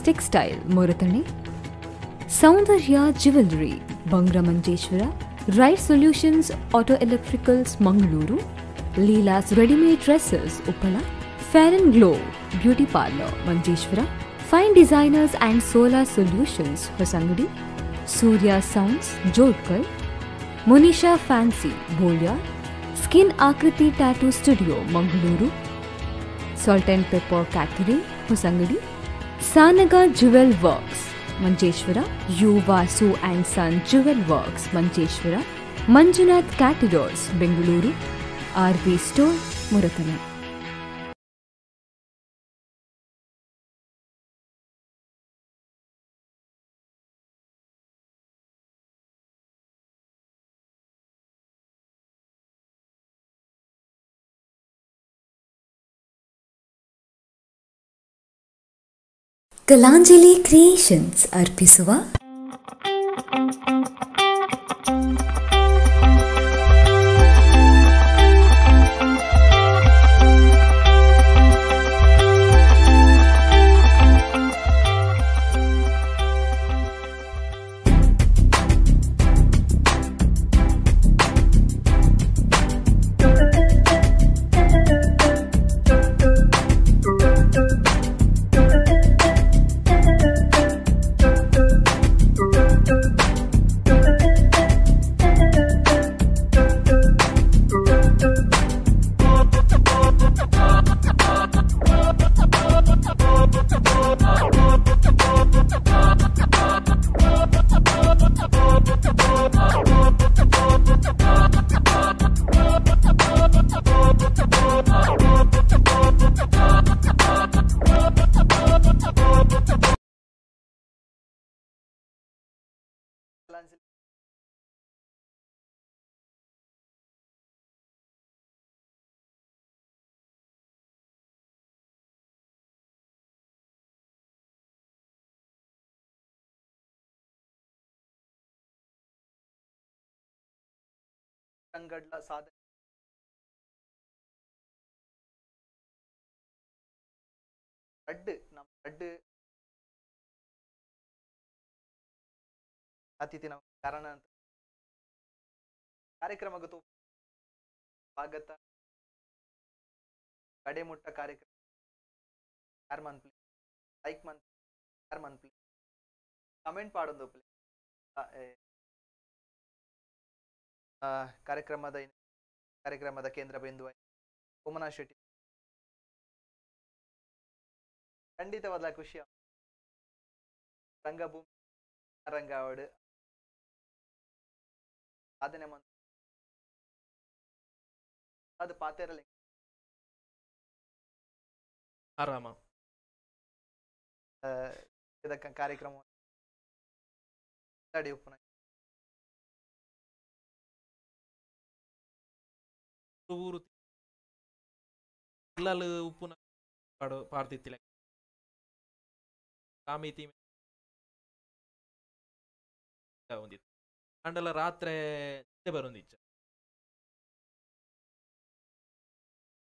textile Muratane, Soundarya Jewelry Bangramanjeshwara, Right Solutions Auto Electricals Mangaluru, Leela's Ready-Made Dresses Uppala, Fair and Glow Beauty Parlor Manjeshwara, Fine Designers and Solar Solutions Hosangudi, Surya Sounds Jodhpur, Monisha Fancy Bolia, Skin Akriti Tattoo Studio Mangaluru, Salt and Pepper Catering Hosangudi, ಸಾನಗ jewel works Manjeshwar U Vasu and son jewel works Manjeshwar Manjunath caterers Bengaluru R V store ಮುರಕನ Kalanjali creations ಅರ್ಪಿಸುವ ఆటంకడ్ల సాధన லட்டு நம்ம ಅತಿಥಿ ನಮ್ಮ ಕಾರಣ ಅಂತ ಕಾರ್ಯಕ್ರಮಕ್ಕೆ ಸ್ವಾಗತ ಕಡೆಮುಟ್ಟ ಕಾರ್ಯಕ್ರಮ ಯಾರು ಮನ್ ಲೈಕ್ ಮನ್ ಯಾರು ಮನ್ ಪ್ಲೇ ಕಮೆಂಟ್ ಮಾಡೋದು ಪ್ಲೀಸ್ ಕಾರ್ಯಕ್ರಮದ ಕಾರ್ಯಕ್ರಮದ ಕೇಂದ್ರ ಬಿಂದು ಸೋಮನಾ ಶೆಟ್ಟಿ ಖಂಡಿತವಾದ ಖುಷಿ ರಂಗಭೂಮಿ ಆದನೆ ಸಾಧನೆ ಅದು ಪಾತೆರಲಿ ಆರಾಮ ಕಾರ್ಯಕ್ರಮ ಉಪನ ಊರು పిల్లలు ఉప్పు పాడు పాడుతిత్తిలే కామితి ఉంది అండల రాత్రే బరుంది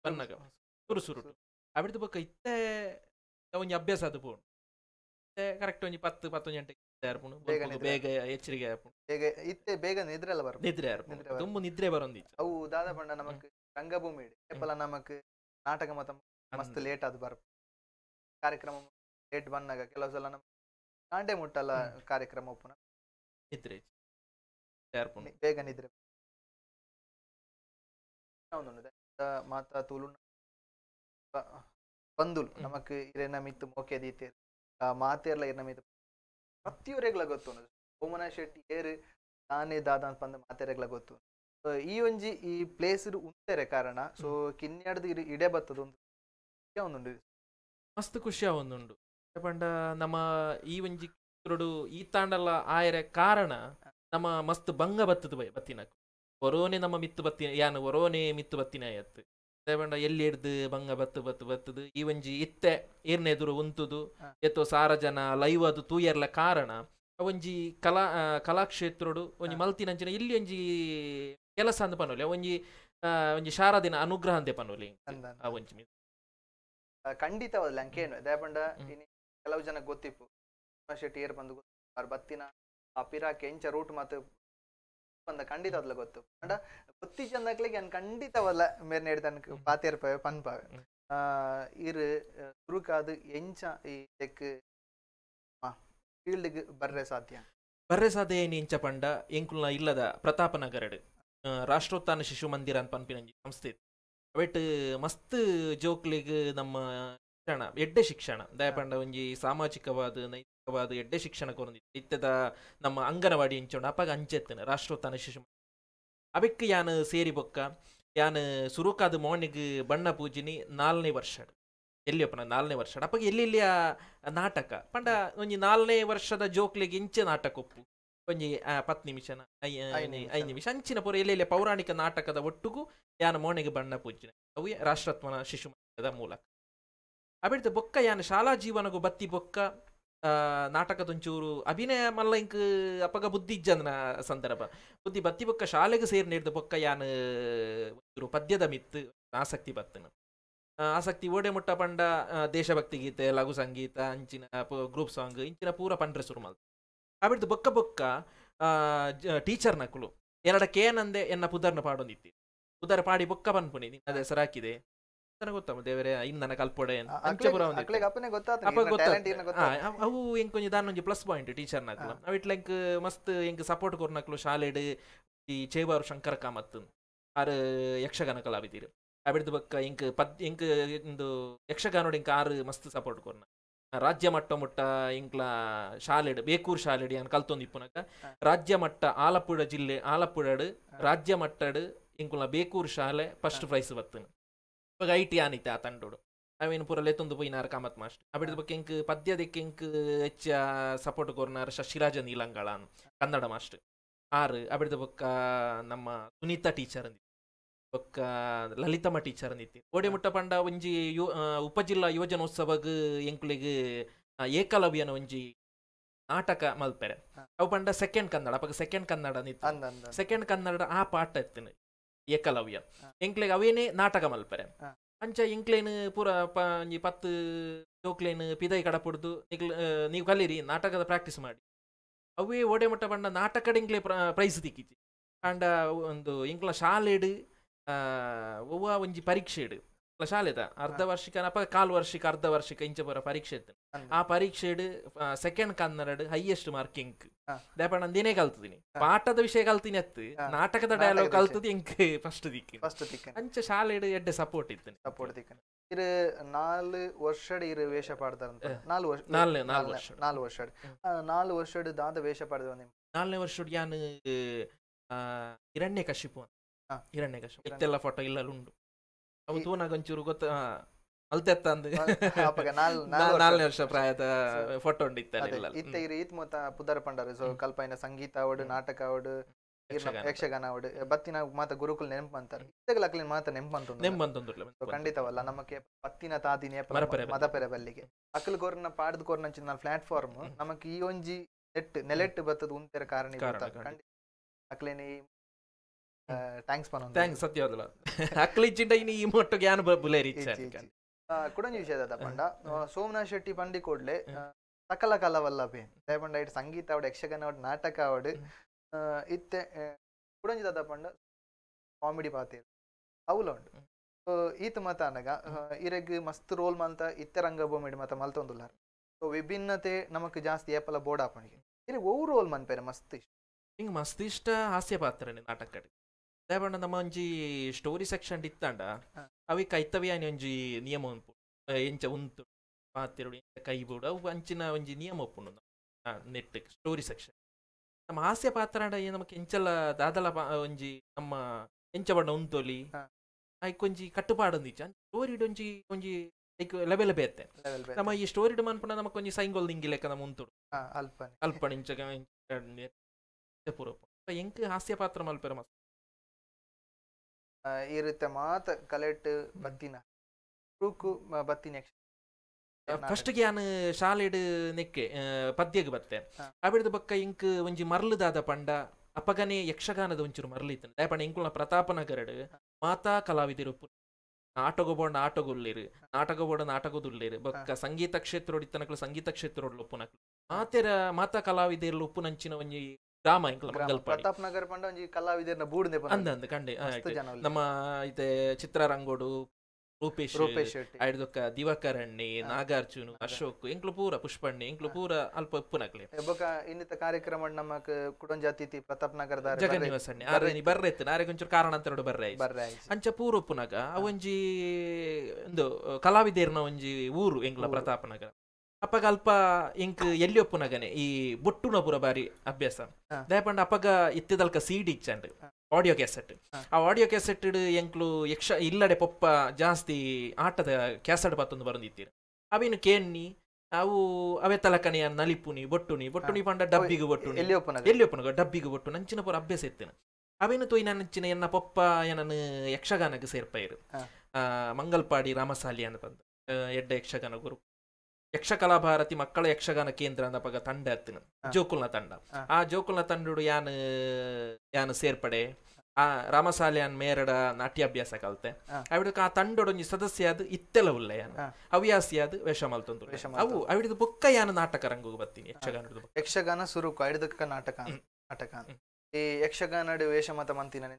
ಬನ್ನಗ ಸುರು ಸುರುಟು ಅವಿಡ್ದು ಬೊಕ್ಕ ಇತ್ತೆ ಒಂಜಿ ಅಭ್ಯಾಸ ಅದು ಪೋಣು ಇತ್ತೆ ಕರೆಕ್ಟ್ ಒಂಜಿ ಪತ್ತು ಪತ್ತೊಂಜಿ ಗಂಟೆ ಯಾರ್ಪುಣು ಬೇಗ ಎಚ್ಚರಿಕೆ ಯಾರ್ಪುಣು ಬೇಗ ಇತ್ತೆ ಬೇಗ ನಿದ್ರೆಲ್ಲ ಬರು ನಿದ್ರೆ ಯಾರ್ಪುಣು ತುಂಬ ನಿದ್ರೆ ಬರೊಂದಿತ್ತು ಅವು ದಾದ ಪಂಡ ನಮಕ್ ರಂಗಭೂಮಿ ಇಡಿ ಏಪಲ ನಮಕ್ ನಾಟಕ ಮತ ಮಸ್ತ್ ಲೇಟ್ ಅದು ಬರ್ಪ ಕಾರ್ಯಕ್ರಮ ಲೇಟ್ ಬಂದಾಗ ಕೆಲವು ಸಲ ನಮ್ ಕಾಂಡೆ ಮುಟ್ಟಲ್ಲ ಕಾರ್ಯಕ್ರಮ ಪುನಃ ನಿದ್ರೆ ಬೇಗ ನಿದ್ರೆ ಮಾತಾ ತೂಲು ಬಂದುಲು ನಮಕ್ ಇರೇನ ಮಿತ್ತು ಮೋಕೆ ದೀತೆ ಮಾತೆರ್ಲ ಇರೇನ ಮಿತ್ತು ಪ್ರತಿಯೊರೆಗ್ಲ ಗೊತ್ತು ಓಮನ ಶೆಟ್ಟಿ ಏರು ನಾನೇ ದಾದ ಅಂತ ಬಂದ ಮಾತೆರೆಗ್ಲ ಗೊತ್ತು ಈ ಒಂಜಿ ಈ ಪ್ಲೇಸ್ ಉಂಟೆರೆ ಕಾರಣ ಸೊ ಕಿನ್ಯಾಡ್ದ ಇಡೆ ಒಂದು ಒಂದುಂಡು ಮಸ್ತ್ ಖುಷಿ ಏ ಪಂಡ ನಮ್ಮ ಈ ಒಂಜಿ ಈ ತಾಂಡಲ ಆಯರೆ ಕಾರಣ ನಮ್ಮ ಮಸ್ತ್ ಭಂಗ ಬತ್ತದ ಬೈ ಬತ್ತಿನ ಒರೋನೆ ನಮ್ಮ ಮಿತ್ತು ಬತ್ತಿನ ಯಾನ್ ಒರೋನೆ ಮಿತ್ತು ಬತ್ತಿನ ಆಯತ್ತು ಪಂಡ ಎಲ್ಲಿ ಹಿಡ್ದು ಭಂಗ ಬತ್ತು ಬತ್ತು ಬತ್ತದು ಈ ಒಂಜಿ ಇತ್ತೆ ಎದುರು ಉಂತುದು ಎತ್ತೋ ಸಾರ ಜನ ಲೈವ್ ಅದು ತೂಯರ್ಲ ಕಾರಣ ಒಂಜಿ ಕಲಾ ಕಲಾಕ್ಷೇತ್ರಡು ಒಂಜಿ ಮಲ್ತಿನಂಚಿನ ಇಲ್ಲಿ ಒಂಜಿ ಕೆಲಸ ಅಂದ ಪನೊಲಿ ಒಂಜಿ ಒಂಜಿ ಶಾರದಿನ ಅನುಗ್ರಹ ಅಂತೆ ಪನೊಲಿ ಒಂಜಿ ಖಂಡಿತವಾದ ಅಂಕೇನು ದಾಯಪಂಡ ಕೆಲವು ಜನ ಗೊತ್ತಿಪ್ಪು ಶೆಟ್ಟಿ ಏರ್ ಬಂದು ಅವ್ರ ಬತ್ತಿನ ಆ ಪಿರಾಕೆ ಎಂಚ ರೂಟ್ ಮಾತು ಬಂದ ಖಂಡಿತ ಅದ್ಲ ಗೊತ್ತು ಅಂಡ ಗೊತ್ತಿ ಚಂದಕ್ಲಿಗೆ ಅನ್ ಖಂಡಿತವಲ್ಲ ಮೇರ್ ನೀಡ್ದನ್ ಪಾತೇರ್ಪವೆ ಪನ್ಪವೆ ಇರು ಸುರುಕಾದು ಎಂಚ ಈ ಟೆಕ್ ಫೀಲ್ಡ್ಗೆ ಬರ್ರೆ ಸಾಧ್ಯ ಬರ್ರೆ ಸಾಧ್ಯ ಏನು ಎಂಚ ಪಂಡ ಎಂಕುಲ್ನ ಇಲ್ಲದ ಪ್ರತಾಪನಗರಡು ರಾಷ್ಟ್ರೋತ್ಥಾನ ಶಿಶು ಮಂದಿರ ಅಂತ ಪನ್ಪಿನಂಜಿ ಸಂಸ್ಥೆ ಅವೆಟ್ ಮಸ್ತ್ ಜೋಕ್ಲಿಗ್ ನಮ್ಮ ಶಿಕ್ಷಣ ಎಡ್ಡೆ ಶಿಕ್ಷಣ ದಯಪಂಡ ಒಂಜಿ ಸಾಮಾಜಿಕವಾದ ನೈತಿಕವಾದ ಎಡ್ಡೆ ಶಿಕ್ಷಣ ಕೊರೊಂದಿ ಇತ್ತದ ನಮ್ಮ ಅಂಗನವಾಡಿ ಇಂಚೋಂಡು ಅಪಾಗ ಅಂಚೆತ್ತನೆ ರಾಷ್ಟ್ರೋತ್ಥಾನ ಶಿಶು ಅವಕ್ಕೆ ಯಾನ್ ಸೇರಿ ಬೊಕ್ಕ ಯಾನ್ ಸುರುಕಾದ ಮೋರ್ನಿಗ್ ಬಣ್ಣ ಪೂಜಿನಿ ನಾಲ್ನೇ ವರ್ಷ ಎಲ್ಲಿಯಪ್ಪ ನಾಲ್ನೇ ವರ್ಷ ಅಪ್ಪಾಗ ಎಲ್ಲಿ ನಾಟಕ ಪಂಡ ಒಂಜಿ ನಾಲ್ನೇ ವರ್ಷದ ಜೋಕ್ಲಿಗೆ ಇಂಚೆ ನಾಟಕ ಒಪ್ಪು ಒಂಜಿ ಪತ್ ನಿಮಿಷನ ಐ ನಿಮಿಷ ಅಂಚಿನ ಪುರ ಎಲ್ಲೆಲ್ಲ ಪೌರಾಣಿಕ ನಾಟಕದ ಒಟ್ಟಿಗೂ ಯಾನ ಮೋಣೆಗೆ ಬಣ್ಣ ಪೂಜಿನ ಅವು ರಾಷ್ಟ್ರತ್ವನ ಶಿಶು ಮಂದಿರದ ಮೂಲಕ ಅಬಿಡ್ದ ಬೊಕ್ಕ ಯಾನ ಶಾಲಾ ಜೀವನಗೂ ಬತ್ತಿ ಬೊಕ್ಕ ನಾಟಕದೊಂಚೂರು ಅಭಿನಯ ಮಲ್ಲ ಇಂಕ್ ಅಪಗ ಬುದ್ಧಿ ಇಜ್ಜಂದನ ಸಂದರ್ಭ ಬುದ್ಧಿ ಬತ್ತಿ ಬೊಕ್ಕ ಶಾಲೆಗೆ ಸೇರಿ ನೀಡಿದ ಬೊಕ್ಕ ಯಾನ ಪದ್ಯದ ಮಿತ್ ಆಸಕ್ತಿ ಬತ್ತನ ಆಸಕ್ತಿ ಓಡೆ ಮುಟ್ಟ ಪಂಡ ದೇಶಭಕ್ತಿ ಗೀತೆ ಲಘು ಸಂಗೀತ ಅಂಚಿನ ಗ್ರೂಪ್ ಸಾಂಗ್ ಇಂಚಿನ ಪೂರ ಪಂಡ್ರೆ ಸುರು ಅವಿಡ್ದು ಬೊಕ್ಕ ಬೊಕ್ಕ ಟೀಚರ್ನ ಕುಲು ಎರಡಕ್ಕೆ ನಂದೆ ಎನ್ನ ಪುದರ್ನ ಪಾಡೊಂದಿತ್ತಿ ಪುದರ್ ಪಾಡಿ ಬೊಕ್ಕ ಬಂದ್ಪುನಿ ನಿನ್ನ ಹೆಸರು ಹಾಕಿದೆ ತನಗೆ ಗೊತ್ತಮ್ಮ ದೇವರೇ ಇನ್ನು ನನಗೆ ಅಲ್ಪೊಡೆ ಅಂಚಪುರ ಅವು ಎಂಕ್ ಒಂಜಿ ದಾನೊಂಜಿ ಪ್ಲಸ್ ಪಾಯಿಂಟ್ ಟೀಚರ್ ನಕ್ಲು ಅವು ಇಟ್ಲ ಎಂಕ್ ಮಸ್ತ್ ಎಂಕ್ ಸಪೋರ್ಟ್ ಕೊರ್ನಕ್ಲು ಶಾಲೆಡ್ ಈ ಚೇಬಾರು ಶಂಕರ ಕಾಮತ್ ಆರು ಯಕ್ಷಗಾನ ಕಲಾವಿದಿರು ಅವಿಡ್ದು ಬಕ್ಕ ಎಂಕ್ ಪದ್ ಎಂಕ್ ಇಂದು ಯಕ್ಷಗಾನೋಡ್ ಎಂಕ್ ಆರು ಮಸ್ತ್ ಸಪೋರ್ಟ್ ಕೊರ್ನ ರಾಜ್ಯ ಮಟ್ಟ ಮುಟ್ಟ ಇಂಕ್ಲ ಶಾಲೆಡ್ ಬೇಕೂರ್ ಶಾಲೆಡಿ ಅನ್ ಕಲ್ತೊಂದು ಇಪ್ಪುನಕ ರಾಜ್ಯ ಮಟ್ಟ ಆಲಪ್ಪುಳ ಜಿಲ್ಲೆ ಆಲಪ್ಪುಳಡ್ ರಾಜ್ಯ ಮಟ್ಟಡ್ ಇಂಕುಲ ಬೇಕೂರ್ ಶಾಲೆ ಫಸ್ಟ್ ಪ್ರೈಸ್ ಬತ್ತನ ಇವಾಗ ಐ ಟಿ ಆನಿತೆ ಆ ತಂಡೋಡು ಅವೇನು ಪೂರ ಲೆತ್ತೊಂದು ಪೋಯಿನಾರ್ ಕಾಮತ್ ಮಾಸ್ಟ್ ಅಬಿಡ್ದ ಬಗ್ಗೆ ಇಂಕ್ ಪದ್ಯದಕ್ಕೆ ಇಂಕ್ ಹೆಚ್ಚ ಸಪೋರ್ಟ್ ಕೊರ್ನಾರ ಶಶಿರಾಜನ್ ನೀಲಂಗಳ ಕನ್ನಡ ಮಾಸ್ಟ್ ಆರ್ ಅಬಿಡ್ದ ಬೊಕ್ಕ ನಮ್ಮ ಸುನೀತಾ ಟೀಚರ್ ಬೊಕ್ಕ ಲಲಿತಮ್ಮ ಟೀಚರ್ ನಿತ್ತಿ ಮುಟ್ಟ ಪಂಡ ಒಂಜಿ ಯು ಉಪಜಿಲ್ಲಾ ಯುವಜನೋತ್ಸವ ಎಂಕುಲಿಗ್ ಏಕಲವ್ಯನ ಒಂಜಿ ನಾಟಕ ಮಲ್ಪೆರೆ ಅವು ಪಂಡ ಸೆಕೆಂಡ್ ಕನ್ನಡ ಅಪ್ಪ ಸೆಕೆಂಡ್ ಕನ್ನಡ ನೀತಿ ಸೆಕೆಂಡ್ ಕನ್ನಡ ಆ ಪಾಠ ಎತ್ತಿನ ಏಕಲವ್ಯ ಎಂಕ್ಲೆಗ್ ಅವೇನೇ ನಾಟಕ ಮಲ್ಪೆರೆ ಅಂಚ ಇಂಕ್ಲೇನು ಪೂರ ಒಂಜಿ ಪತ್ತು ಜೋಕ್ಲೇನ್ ಪಿದೈ ಕಡ ಪುಡ್ದು ನೀವು ಕಲೀರಿ ನಾಟಕದ ಪ್ರಾಕ್ಟೀಸ್ ಮಾಡಿ ಅವೇ ಓಡೆ ಮಟ್ಟ ಪಂಡ ನಾಟಕದ ಇಂಕ್ಲೇ ಪ್ರೈಸ್ ದಿಕ್ಕಿತಿ ಅಂಡ ಒಂದು ಇಂಕ್ಲ ಶಾಲೆಡ್ ಒವ್ವ ಒಂಜಿ ಪರೀಕ್ಷೆ ಇಡು ಶಾಲೆದ ಅರ್ಧ ವರ್ಷಿಕ ಅಪ್ಪ ಕಾಲು ವರ್ಷಿಕ ಅರ್ಧ ವರ್ಷಿಕ ಇಂಚ ಬರ ಪರೀಕ್ಷೆ ಆ ಪರೀಕ್ಷೆ ಸೆಕೆಂಡ್ ಕನ್ನಡ ಹೈಯೆಸ್ಟ್ ಮಾರ್ಕಿಂಗ್ ದಾಪ ನಾನು ದಿನೇ ಕಲ್ತಿದ್ದೀನಿ ಪಾಠದ ವಿಷಯ ಕಲ್ತೀನಿ ಅತ್ತು ನಾಟಕದ ಡೈಲಾಗ್ ಕಲ್ತದಿ ಎಂಕ್ ಫಸ್ಟ್ ದಿಕ್ಕಿ ಅಂಚ ಶಾಲೆ ಎಡ್ಡೆ ಸಪೋರ್ಟ್ ಇತ್ತು ಸಪೋರ್ಟ್ ದಿಕ್ಕ ನಾಲ್ಕು நாலு வருஷம் ವೇಷ வேஷ ಅಂತ ನಾಲ್ಕು ವರ್ಷ நாலு நாலு வருஷம் நாலு வருஷம் நாலு ದಾದ ವೇಷ வேஷ பாடுது நாலನೇ ವರ್ಷ ಯಾನು ಹಿರಣ್ಯ ಕಶಿಪು ಹಿರಣ್ಯಕಶಿಪ ಇತ್ತೆಲ್ಲ ಫೋಟೋ ಇಲ್ಲಲ್ಲಿ ಉಂಡು ಅವು ತೂನಾಗೊಂಚೂರು ಗೊತ್ತ ಅಲ್ತೆತ್ತ ಅಂದು ನಾಲ್ನೇ ವರ್ಷ ಪ್ರಾಯದ ಫೋಟೋ ಉಂಡು ಇತ್ತಲ್ಲ ಇತ್ತ ಇತ್ ಮೂತ ಪುದರ್ ಪಂಡರು ಸೊ ಕಲ್ಪೈನ ಸಂಗೀತ ಅವಡು ನಾಟಕ ಅವಡು ಯಕ್ಷಗಾನ ಅವಡು ಬತ್ತಿನ ಮಾತ ಗುರುಕುಲ್ ನೆನಪು ಅಂತಾರೆ ಇತ್ತಾಗಲ ಅಕ್ಲಿನ ಮಾತ ನೆನಪು ಅಂತ ಖಂಡಿತವಲ್ಲ ನಮಗೆ ಬತ್ತಿನ ತಾದಿ ನೇಪರ ಮದಪೆರೆ ಬಲ್ಲಿಗೆ ಅಕ್ಕಲ್ ಗೋರ್ನ ಪಾಡದ ಗೋರ್ನ ನಾನು ಪ್ಲಾಟ್ಫಾರ್ಮ್ ನಮಗೆ ಈ ಒಂಜಿ ನೆಟ್ ನೆಲೆಟ್ ಬತ್ತದ ಉಂತೆರ ಕಾರಣ ಅಕ್ಲೇನಿ ಥ್ಯಾಂಕ್ಸ್ ಪನೊಂದು ಥ್ಯಾಂಕ್ಸ್ ಸತ್ಯವಲ್ಲ ಅಕ್ಲಿಚ್ಚಿಂಡ ಇನ್ನು ಈ ಮೊಟ್ಟು ಗ್ಯಾನ್ ಬಬ್ಬುಲೆ ರೀಚ್ ಆ ವಿಷಯ ದಾದ ಪಂಡ ಸೋಮನಾಥ್ ಶೆಟ್ಟಿ ಪಂಡಿ ಕೂಡ್ಲೆ ಸಕಲ ಕಲವಲ್ಲ ಬೇ ಪಂಡ ಇಟ್ ಸಂಗೀತ ಅವಡು ಯಕ್ಷಗಾನ ಅವಡು ನಾಟಕ ಅವಡು ಇತ್ತೆ ಕುಡೊಂಜಿ ದಾದ ಪಂಡ ಕಾಮಿಡಿ ಪಾತೆ ಅವುಲ ಉಂಡು ಈತ ಮತ ಅನ್ನಗ ಇರೆಗ್ ಮಸ್ತ್ ರೋಲ್ ಮಂತ ಇತ್ತೆ ರಂಗಭೂಮಿ ಮತ ಮಲ್ತೊಂದುಲ್ಲಾರ್ ಸೊ ವಿಭಿನ್ನತೆ ನಮಕ್ ಜಾಸ್ತಿ ಏಪಲ ಬೋರ್ಡ್ ಹಾಪಣಿಗೆ ಇರಿ ಓವ್ ರೋಲ್ ಮನ್ಪೇರೆ ಮಸ್ತ್ ಇಷ್ಟ ಹಿಂಗೆ ಮಸ್ತ್ ಇಷ್ಟ ಹಾಸ್ಯ ಪಾತ್ರನೇ ನಾಟಕ ದಾಯಪಂಡ ನಮ್ಮ ಒಂಜಿ ಸ್ಟೋರಿ ಸೆಕ್ಷನ್ ಇತ್ತಾಂಡ ಅವಿ ಕೈತವಿ ಆನೆ ಒಂಜಿ ನಿಯಮ ಉಂಟು ಎಂಚ ಉಂಟು ಪಾತಿರುಡು ಕೈ ಬೂಡು ಅವು ಅಂಚಿನ ಒಂಜಿ ನಿಯಮ ಉಪ್ಪುಂಡು ನೆಟ್ ಸ್ಟೋರಿ ಸೆಕ್ಷನ್ ನಮ್ಮ ಹಾಸ್ಯ ಪಾತ್ರಾಂಡ ಏ ನಮಕ್ ಎಂಚಲ ದಾದಲ ಒಂಜಿ ನಮ್ಮ ಎಂಚ ಬಣ್ಣ ಉಂತೊಲಿ ಐಕ್ ಒಂಜಿ ಕಟ್ಟುಪಾಡೊಂದಿಚ್ಚ ಸ್ಟೋರಿಡ್ ಒಂಜಿ ಒಂಜಿ ಲೈಕ್ ಲೆಬೆ ಲೆಬೆ ಅತ್ತೆ ನಮ್ಮ ಈ ಸ್ಟೋರಿಡ್ ಮನ್ಪುನ ನಮಕ್ ಒಂಜಿ ಸೈಂಗೋಲ್ ನಿಂಗಿ ಲೆಕ್ಕ ನಮ್ಮ ಉಂತುಡು ಅಲ್ಪ ಅಲ್ಪ ಪೂರ ಪೂರಪ್ಪ ಎಂಕ್ ಹಾಸ್ಯ ಪಾತ್ರ ಮಲ್ಪೆರ ಮಸ್ತ್ ಇರುತ್ತೆ ಮಾತ ಕಲೆಟ್ ಬತ್ತಿನ ರೂಕು ಬತ್ತಿ ಶಾಲೆಡ್ ನೆಕ್ಕೆ ಪದ್ಯಗ್ ಬತ್ತೆ ಅಬಿಡ್ದ ಬಕ್ಕ ಇಂಕ್ ಒಂಜಿ ಮರ್ಲದಾದ ಪಂಡ ಅಪಗನೆ ಯಕ್ಷಗಾನದ ಒಂಚೂರು ಮರಲಿತ್ತು ದಾಯಪಂಡ ಇಂಕುಲ್ನ ಪ್ರತಾಪನಗರಡ್ ಮಾತಾ ಕಲಾವಿದರು ನಾಟಗೊಬೋಂಡ ಆಟಗೊಲ್ಲಿರು ನಾಟಗೊಬೋಡ ನಾಟಗದುಲ್ಲಿರು ಬಕ್ಕ ಸಂಗೀತ ಕ್ಷೇತ್ರ ಒಡಿತನಕ್ಲು ಸಂಗೀತ ಕ್ಷೇತ್ರ ಒಡ್ಲು ಮಾತೆರ ಮಾತಾ ಕಲಾವಿದೆರ್ಲು ಉಪ್ಪು ಒಂಜಿ ರಾಮ ಎಂಕಲ ಪ್ರತಾಪ್ ನಗರ್ ಪಂಡ ಒಂಜಿ ಕಲಾವಿದರ್ನ ಬೂಡ್ದೆ ಅಂದ ಅಂದ ಕಂಡೆ ನಮ್ಮ ಇತೆ ಚಿತ್ರರಂಗೋಡು ರೂಪೇಶ್ ರೂಪೇಶ್ ಐಡ್ ದೊಕ್ಕ ನಾಗಾರ್ಜುನ್ ಅಶೋಕ್ ಎಂಕ್ಲು ಪೂರ ಪುಷ್ಪಣ್ಣಿ ಎಂಕ್ಲು ಪೂರ ಅಲ್ಪ ಉಪ್ಪುನಕ್ಲೆ ಬೊಕ ಇನ್ನಿತ ಕಾರ್ಯಕ್ರಮ ನಮಕ್ ಕುಡೊಂಜ ಅತಿಥಿ ಪ್ರತಾಪ್ ನಗರದ ಜಗನ್ನಿವಾಸಣ್ಣಿ ನಾರೆ ಬರ್ರೆತ್ ಕಾರಣ ಅಂತ ನೋಡು ಬರ್ರೆ ಬರ್ರೆ ಅಂಚ ಪೂರ ಉಪ್ಪುನಗ ಅವೊಂಜಿ ಒಂದು ಕಲಾವಿದೇರ್ನ ಒಂಜಿ ಊರು ಎಂಕ್ಲ ಪ್ರತಾಪ್ ನಗರ ಅಪಗ ಅಲ್ಪ ಇಂಕ್ ಎಲ್ಲಿ ಒಪ್ಪುನಗನೆ ಈ ಬೊಟ್ಟುನ ಪುರ ಬಾರಿ ಅಭ್ಯಾಸ ದಯಪಂಡ ಅಪಗ ಇತ್ತಿದಲ್ಕ ಸೀಡ್ ಇಚ್ಚಂಡ್ ಆಡಿಯೋ ಕ್ಯಾಸೆಟ್ ಆ ಆಡಿಯೋ ಕ್ಯಾಸೆಟ್ ಎಂಕ್ಲು ಯಕ್ಷ ಇಲ್ಲಡೆ ಪೊಪ್ಪ ಜಾಸ್ತಿ ಆಟದ ಕ್ಯಾಸೆಟ್ ಬತ್ತೊಂದು ಬರೆದಿತ್ತೀರ ಅವಿನ ಕೇನ್ನಿ ಅವು ಅವೇ ತಲಕನೆಯ ನಲಿಪುನಿ ಬೊಟ್ಟುನಿ ಬೊಟ್ಟುನಿ ಪಂಡ ಡಬ್ಬಿಗು ಬೊಟ್ಟು ಎಲ್ಲಿ ಒಪ್ಪನಗ ಡಬ್ಬಿಗು ಬೊಟ್ಟು ನಂಚಿನ ಪುರ ಅಭ್ಯಾಸ ಇತ್ತೇನೆ ಅವಿನ ತೋಯಿನ ನಂಚಿನ ಎನ್ನ ಪೊಪ್ಪ ಏನನ್ನು ಯಕ್ಷಗಾನಕ್ಕೆ ಆ ಮಂಗಲ್ಪಾಡಿ ರಾಮಸಾಲಿ ಅಂತ ಬಂದು ಎಡ್ಡ ಯಕ್ಷಗಾನ ಗುರು ಯಕ್ಷಕಲಾ ಭಾರತಿ ಮಕ್ಕಳ ಯಕ್ಷಗಾನ ಕೇಂದ್ರ ಅಂದ ಪಗ ತಂಡ ಅತ್ತಿನ ಜೋಕುಲ್ನ ತಂಡ ಆ ಜೋಕುಲ್ನ ತಂಡಡು ಯಾನ್ ಯಾನ್ ಸೇರ್ಪಡೆ ಆ ರಾಮಸಾಲಿಯಾನ್ ಮೇರಡ ನಾಟ್ಯಾಭ್ಯಾಸ ಕಲ್ತೆ ಅವಿಡಕ್ಕೆ ಆ ತಂಡೊಡೊಂಜಿ ಸದಸ್ಯ ಅದು ಇತ್ತೆಲ ಉಲ್ಲ ಯಾನು ಹವ್ಯಾಸಿ ಅದು ವೇಷ ಮಲ್ತೊಂದು ಅವು ಅವಿಡದ ಬುಕ್ಕ ಯಾನ ನಾಟಕ ರಂಗು ಬರ್ತೀನಿ ಯಕ್ಷಗಾನ ಯಕ್ಷಗಾನ ಸುರುಕು ಅವಿಡದಕ್ಕ ನಾಟಕ ನಾಟಕ ಈ ಯಕ್ಷಗಾನ ವೇಷ ಮಂತಿನ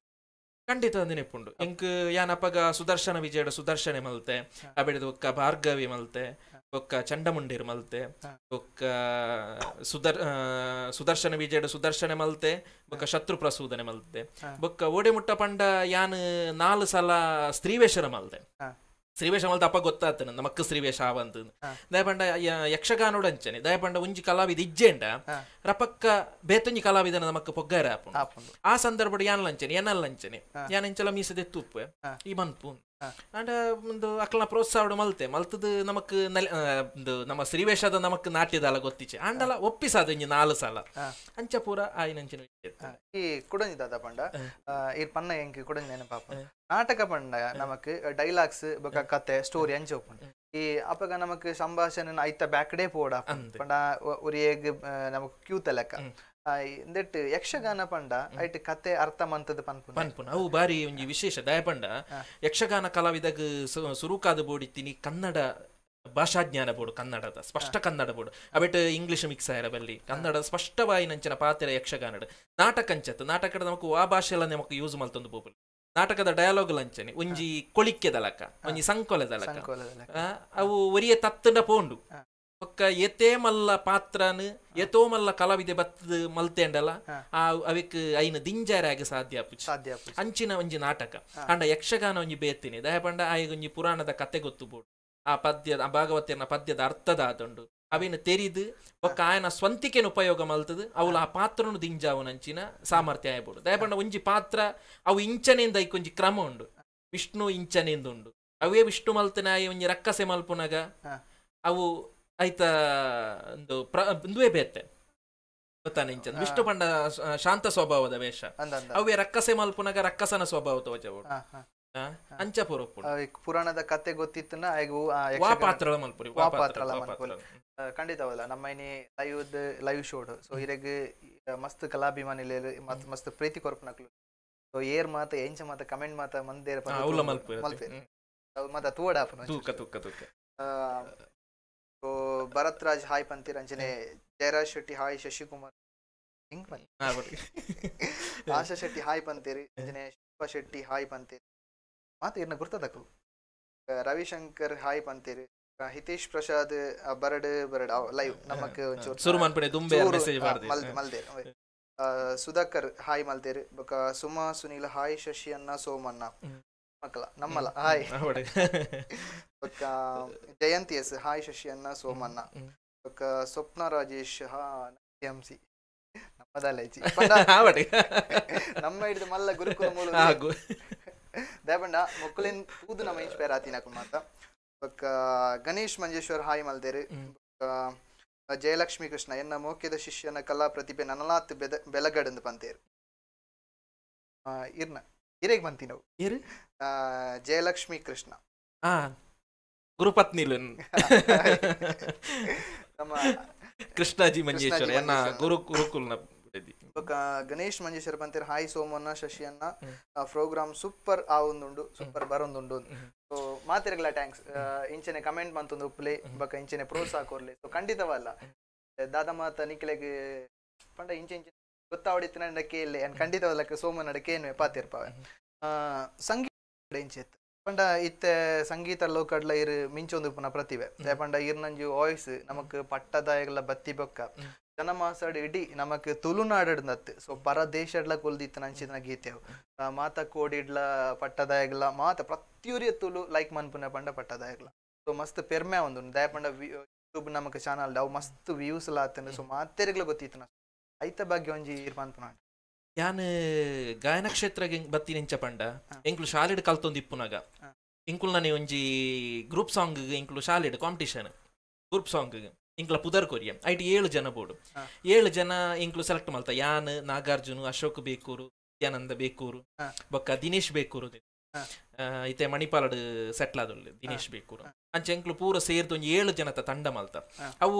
ಖಂಡಿತ ನೆನಪುಂಡು ಇಂಕ್ ಯಾನಪ್ಪಗ ಸುದರ್ಶನ ವಿಜಯ ಸುದರ್ಶನೆ ಮಲ್ತೆ ಅಬಿಡದ ಬುಕ್ಕ ಭಾರ್ಗವಿ ಮಲ್ತೆ ಬೊಕ್ಕ ಚಂಡಮುಂಡೇರು ಮಲ್ತೆ ಬೊಕ್ಕ ಸುದರ್ ಸುದರ್ಶನ ವಿಜಯ ಸುದರ್ಶನೆ ಮಲ್ತೆ ಬೊಕ್ಕ ಶತ್ರು ಪ್ರಸೂದನೆ ಮಲ್ತೆ ಬೊಕ್ಕ ಓಡೆ ಮುಟ್ಟ ಪಂಡ ಯಾನ್ ನಾಲ್ ಸಲ ಸ್ತ್ರೀವೇಶನ ಮಲ್ತೆ ಶ್ರೀವೇಶ ಮಲ್ತ ಅಪ್ಪ ಗೊತ್ತಾಗ್ತಾನೆ ನಮಕ್ಕ ಶ್ರೀವೇಶ ಆವಂತ ದಯಪಂಡ ಯಕ್ಷಗಾನೋಡು ಅಂಚನೆ ದಯಪಂಡ ಒಂಜಿ ಕಲಾವಿದ ಇಜ್ಜೆಂಡ ರಪಕ್ಕ ಬೇತೊಂಜಿ ಕಲಾವಿದನ ನಮಕ್ಕ ಪೊಗ್ಗಾರ ಆ ಸಂದರ್ಭಡ್ ಯಾನ್ ಲಂಚನೆ ಏನಲ್ಲ ಲಂಚನೆ ಯಾನ್ ಇಂಚಲ ತುಪ್ಪ ಈ ಮನ್ಪು ಅಂಡ್ ಒಂದು ಅಕ್ಕಲ ಪ್ರೋತ್ಸಾಹಡು ಮಲ್ತೆ ಮಲ್ತದು ನಮಕ್ ನಲಿ ಒಂದು ನಮ್ಮ ಶ್ರೀವೇಶದ ನಮಕ್ ನಾಟ್ಯದಲ್ಲ ಗೊತ್ತಿಚ್ಚೆ ಅಂಡಲ ಒಪ್ಪಿಸಾದ ಇಂಜಿ ನಾಲ್ ಸಾಲ ಅಂಚ ಪೂರ ಆಯಿನಂಚಿನ ಈ ಕುಡಂಜಿ ಪಂಡ ಈ ಪನ್ನ ಹೆಂಗೆ ಕುಡಂಜಿ ನೆನ ಪಾಪ ನಾಟಕ ಪಂಡ ನಮಕ್ ಡೈಲಾಗ್ಸ್ ಬಕ ಕತೆ ಸ್ಟೋರಿ ಅಂಚ ಓಪನ್ ಈ ಅಪಗ ನಮಕ್ ಸಂಭಾಷಣೆ ಐತ ಬ್ಯಾಕ್ ಪೋಡ ಪಂಡ ಉರಿಯೇಗ್ ನಮಕ್ ಕ್ಯೂತ ಲೆಕ್ಕ ಇಂದೆಟ್ ಯಕ್ಷಗಾನ ಪಂಡ ಐಟ್ ಕತೆ ಅರ್ಥ ಮಂತದ ಪನ್ಪುನ ಪನ್ಪುನ ಅವು ಬಾರಿ ಒಂಜಿ ವಿಶೇಷ ಪಂಡ ಯಕ್ಷಗಾನ ಕಲಾವಿದಗ್ ಸುರುಕಾದ ಬೋಡಿತ್ತೀನಿ ಕನ್ನಡ ಭಾಷಾ ಜ್ಞಾನ ಬೋಡು ಕನ್ನಡದ ಸ್ಪಷ್ಟ ಕನ್ನಡ ಬೋಡು ಅಬೆಟ್ ಇಂಗ್ಲಿಷ್ ಮಿಕ್ಸ್ ಆಯ್ರ ಬಲ್ಲಿ ಕನ್ನಡ ಸ್ಪಷ್ಟವಾಗಿ ನಂಚಿನ ಪಾತ್ರ ಯಕ್ಷಗಾನಡ್ ನಾಟಕ ಅಂಚತ್ ನಾಟಕದ ಆ ಆ ಎಲ್ಲ ನಮಗೆ ಯೂಸ್ ಮಲ್ತೊಂದು ಬೋಬಲ್ ನಾಟಕದ ಡಯಲಾಗ್ ಲಂಚನೆ ಒಂಜಿ ದಲಕ ಒಂಜಿ ದಲಕ ಅವು ಒರಿಯ ತತ್ತಂಡ ಪೋಂಡು ಒಕ್ಕ ಎತ್ತೇ ಮಲ್ಲ ಪಾತ್ರನ್ ಎತೋ ಮಲ್ಲ ಕಲಾವಿದೆ ಬತ್ತದ ಮಲ್ತೇಂಡಲ್ಲ ಆ ಅವಕ್ಕೆ ಐನ ಆಗಿ ಸಾಧ್ಯ ಆಪುಜಿ ಅಂಚಿನ ಒಂಜಿ ನಾಟಕ ಅಂಡ ಯಕ್ಷಗಾನ ಒಂಜಿ ಬೇತೀನಿ ದಯ ಪಂಡ ಒಂಜಿ ಪುರಾಣದ ಕತೆ ಗೊತ್ತು ಬೋಡು ಆ ಪದ್ಯದ ಭಾಗವತಿಯನ್ನ ಪದ್ಯದ ಅರ್ಥದ ಉಂಡು ಅವಿನ ತೆರಿದು ಒಕ್ಕ ಆಯನ ಸ್ವಂತಿಕೆನ ಉಪಯೋಗ ಮಲ್ತದ ಅವಳು ಆ ಪಾತ್ರನು ಅಂಚಿನ ಸಾಮರ್ಥ್ಯ ದಯ ಪಂಡ ಒಂಜಿ ಪಾತ್ರ ಅವು ಇಂಚನೆಯಿಂದ ಐಕೊಂಜಿ ಕ್ರಮ ಉಂಡು ವಿಷ್ಣು ಉಂಡು ಅವೇ ವಿಷ್ಣು ಮಲ್ತನ ಒಂಜಿ ರಕ್ಕಸೆ ಮಲ್ಪುನಗ ಅವು ಆಯ್ತಾ ಒಂದು ಪ್ರ ಬೇತೆ ಗೊತ್ತಾ ನಿಂಚನ್ ವಿಷ್ಣು ಪಂಡ ಶಾಂತ ಸ್ವಭಾವದ ವೇಷ ಅವೇ ರಕ್ಕಸೆ ಮಲ್ಪುನಗ ರಕ್ಕಸನ ಸ್ವಭಾವ ತೋಜವು ಅಂಚ ಪುರಾಣದ ಕತೆ ಗೊತ್ತಿತ್ತನ ವಾ ಪಾತ್ರ ಮಲ್ಪುರಿ ವಾ ಪಾತ್ರ ಖಂಡಿತವಲ್ಲ ನಮ್ಮ ಇನಿ ಲೈವ್ ಲೈವ್ ಶೋಡ್ ಸೊ ಇರೆಗ್ ಮಸ್ತ್ ಕಲಾಭಿಮಾನಿಲೆ ಮತ್ ಮಸ್ತ್ ಪ್ರೀತಿ ಕೊರ್ಪನಕ್ಲು ಸೊ ಏರ್ ಮಾತ ಎಂಚ ಮಾತ ಕಮೆಂಟ್ ಮಾತ ಮಂದೇರ್ ಮಲ್ಪೆ ಮಲ್ಪೆ ಮಾತ ತೂಡ ತೂಕ ತೂಕ ತೂಕ तो भरत राज हाय पंथी रंजने जयराज शेट्टी हाय शशि ಹಿಂಗ್ ಆಶಾ ಶೆಟ್ಟಿ ಹಾಯ್ ಪಂತೀರಿ ಅಂಜನೆ ಶಿಲ್ಪಾ ಶೆಟ್ಟಿ ಹಾಯ್ ಪಂತೀರಿ ಮಾತು ಇನ್ನ ಗುರ್ತದಕ್ಕು ರವಿಶಂಕರ್ ಹಾಯ್ ಪಂತೀರಿ ಹಿತೇಶ್ ಪ್ರಸಾದ್ ಬರಡ್ ಬರಡ್ ಲೈವ್ ನಮಕ್ ಶುರು ಮಾಡ್ಬಿಡಿ ಸುಧಾಕರ್ ಹಾಯ್ ಮಲ್ತೇರಿ ಬೊಕ ಸುಮಾ ಸುನೀಲ್ ಹಾಯ್ ಶಶಿ ಅನ್ನ ಸೋಮಣ್ಣ ಮಕ್ಕಳ ನಮ್ಮಲ್ಲ hi Jayanthi S hi Shashi ಅನ್ನ ಸೋಮಣ್ಣ ಸ್ವಪ್ನ ರಾಜೇಶ್ ಹಾ ಎಂ ಸಿ ನಮ್ಮದಲ್ಲ ಇಚಿ ನಮ್ಮ ಹಿಡಿದು ಮಲ್ಲ ಗುರುಕುಲ ಮೂಲ ದಯಪಂಡ ಮೊಕ್ಕಲಿನ್ ಪೂದು ನಮ್ಮ ಇಂಚ್ ಪೇರ್ ಆತಿನಾಕು ಮಾತ ಬೊಕ್ಕ ಗಣೇಶ್ ಮಂಜೇಶ್ವರ್ ಹಾಯ್ ಮಲ್ದೇರು ಜಯಲಕ್ಷ್ಮಿ ಕೃಷ್ಣ ಎನ್ನ ಮೋಕ್ಯದ ಶಿಷ್ಯನ ಕಲಾ ಪ್ರತಿಭೆ ನನಲಾತ್ ಬೆದ ಬೆಲಗಡಂದು ಪಂತೇರು ಇರ್ನ ಇರೇಗ್ ಬಂತಿ ನಾವು ಇರು ಜಯಲಕ್ಷ್ಮಿ ಕೃಷ್ಣ ಗುರುಪತ್ನಿ ನಮ್ಮ ಕೃಷ್ಣಾಜಿ ಮಂಜೇಶ್ವರ ಗುರು ಗುರುಕುಲ್ ಗಣೇಶ್ ಮಂಜೇಶ್ವರ ಬಂತೀರ ಹಾಯ್ ಸೋಮಣ್ಣ ಶಶಿಯನ್ನ ಪ್ರೋಗ್ರಾಮ್ ಸೂಪರ್ ಆ ಒಂದುಂಡು ಸೂಪರ್ ಬರೊಂದುಂಡು ಸೊ ಟ್ಯಾಂಕ್ಸ್ ಇಂಚನೆ ಕಮೆಂಟ್ ಮಂತೊಂದು ಉಪ್ಪಲಿ ಬಕ ಇಂಚನೆ ಪ್ರೋತ್ಸಾಹ ಕೊರ್ಲಿ ಸೊ ಖಂಡಿತವಲ್ಲ ದಾದ ಮಾತ ನಿಖಿಲೆಗೆ ಪಂಡ ಇಂಚೆ ಇಂಚೆ ಗೊತ್ತಾವಡಿತ್ತಿನ ನಡಕೆ ಇಲ್ಲ ಖಂಡಿತವಲ್ಲ ಸೋಮನ ಕೇನ್ವೆ ಪಾತಿರ್ಪಾವೆ ಸಂಗೀತ ಪಂಡ ಇತ್ತೆ ಸಂಗೀತ ಲೋಕಡ್ಲ ಇರ್ ಮಿಂಚೊಂದು ಪುನ ಪ್ರತಿಭೆ ಪಂಡ ಇರ್ನಂಜಿ ವಾಯ್ಸ್ ನಮಕ್ ಪಟ್ಟದಾಯಗಳ ಬತ್ತಿ ಬೊಕ್ಕ ಜನಮಾಸಾಡ್ ಇಡೀ ನಮಕ್ ತುಳುನಾಡಡ್ನತ್ ಸೊ ಪರ ದೇಶಡ್ಲ ಕೊಲ್ದಿತ್ತ ನಂಚಿದ ಗೀತೆ ಮಾತ ಕೋಡಿಡ್ಲ ಪಟ್ಟದಾಯಗಳ ಮಾತ ಪ್ರತಿಯೊರಿಯ ತುಳು ಲೈಕ್ ಮನ್ಪುನ ಪಂಡ ಪಟ್ಟದಾಯಗಳ ಸೊ ಮಸ್ತ್ ಪೆರ್ಮೆ ಒಂದು ದಯ ಪಂಡ ಯೂಟ್ಯೂಬ್ ನಮಕ್ ಚಾನಲ್ ಅವು ಮಸ್ತ್ ವ್ಯೂಸ್ ಲಾತನ ಸೊ ಮಾತೆರೆಗ್ಲ ಗೊತ್ತಿತ್ತು ಐತ ಬಗ್ಗೆ ಒಂಜಿ ಇರ್ ಮನ್ಪುನ ಯಾನ್ ಗಾಯನ ಕ್ಷೇತ್ರ ಬತ್ತಿ ನಿಂಚ ಪಂಡ ಎಂಕ್ಲು ಶಾಲೆಡ್ ಕಲ್ತೊಂದು ಇಪ್ಪುನಾಗ ಇಂಕುಲ್ ನಾನು ಒಂಜಿ ಗ್ರೂಪ್ ಸಾಂಗ್ ಇಂಕ್ಲು ಶಾಲೆಡ್ ಕಾಂಪಿಟೇಷನ್ ಗ್ರೂಪ್ ಸಾಂಗ್ ಇಂಕ್ಲ ಪುದರ್ ಕೊರಿಯ ಐಟಿ ಏಳು ಜನ ಬೋಡು ಏಳು ಜನ ಇಂಕ್ಲು ಸೆಲೆಕ್ಟ್ ಮಾಡ್ತಾ ಯಾನ್ ನಾಗಾರ್ಜುನು ಅಶೋಕ್ ಬೇಕೂರು ನಿತ್ಯಾನಂದ ಬೇಕೂರು ಬೊಕ್ಕ ದಿನೇಶ್ ಬೇಕೂರು ಇತ್ತೆ ಮಣಿಪಾಲಡ್ ಸೆಟ್ಲ್ ಆದೊಲ್ಲೆ ದಿನೇಶ್ ಬೇಕೂರು ಅಂಚೆಂಕ್ಲು ಪೂರ ಸೇರಿದ ಒಂದು ಏಳು ಜನತ ತಂಡ ಮಲ್ತ ಅವು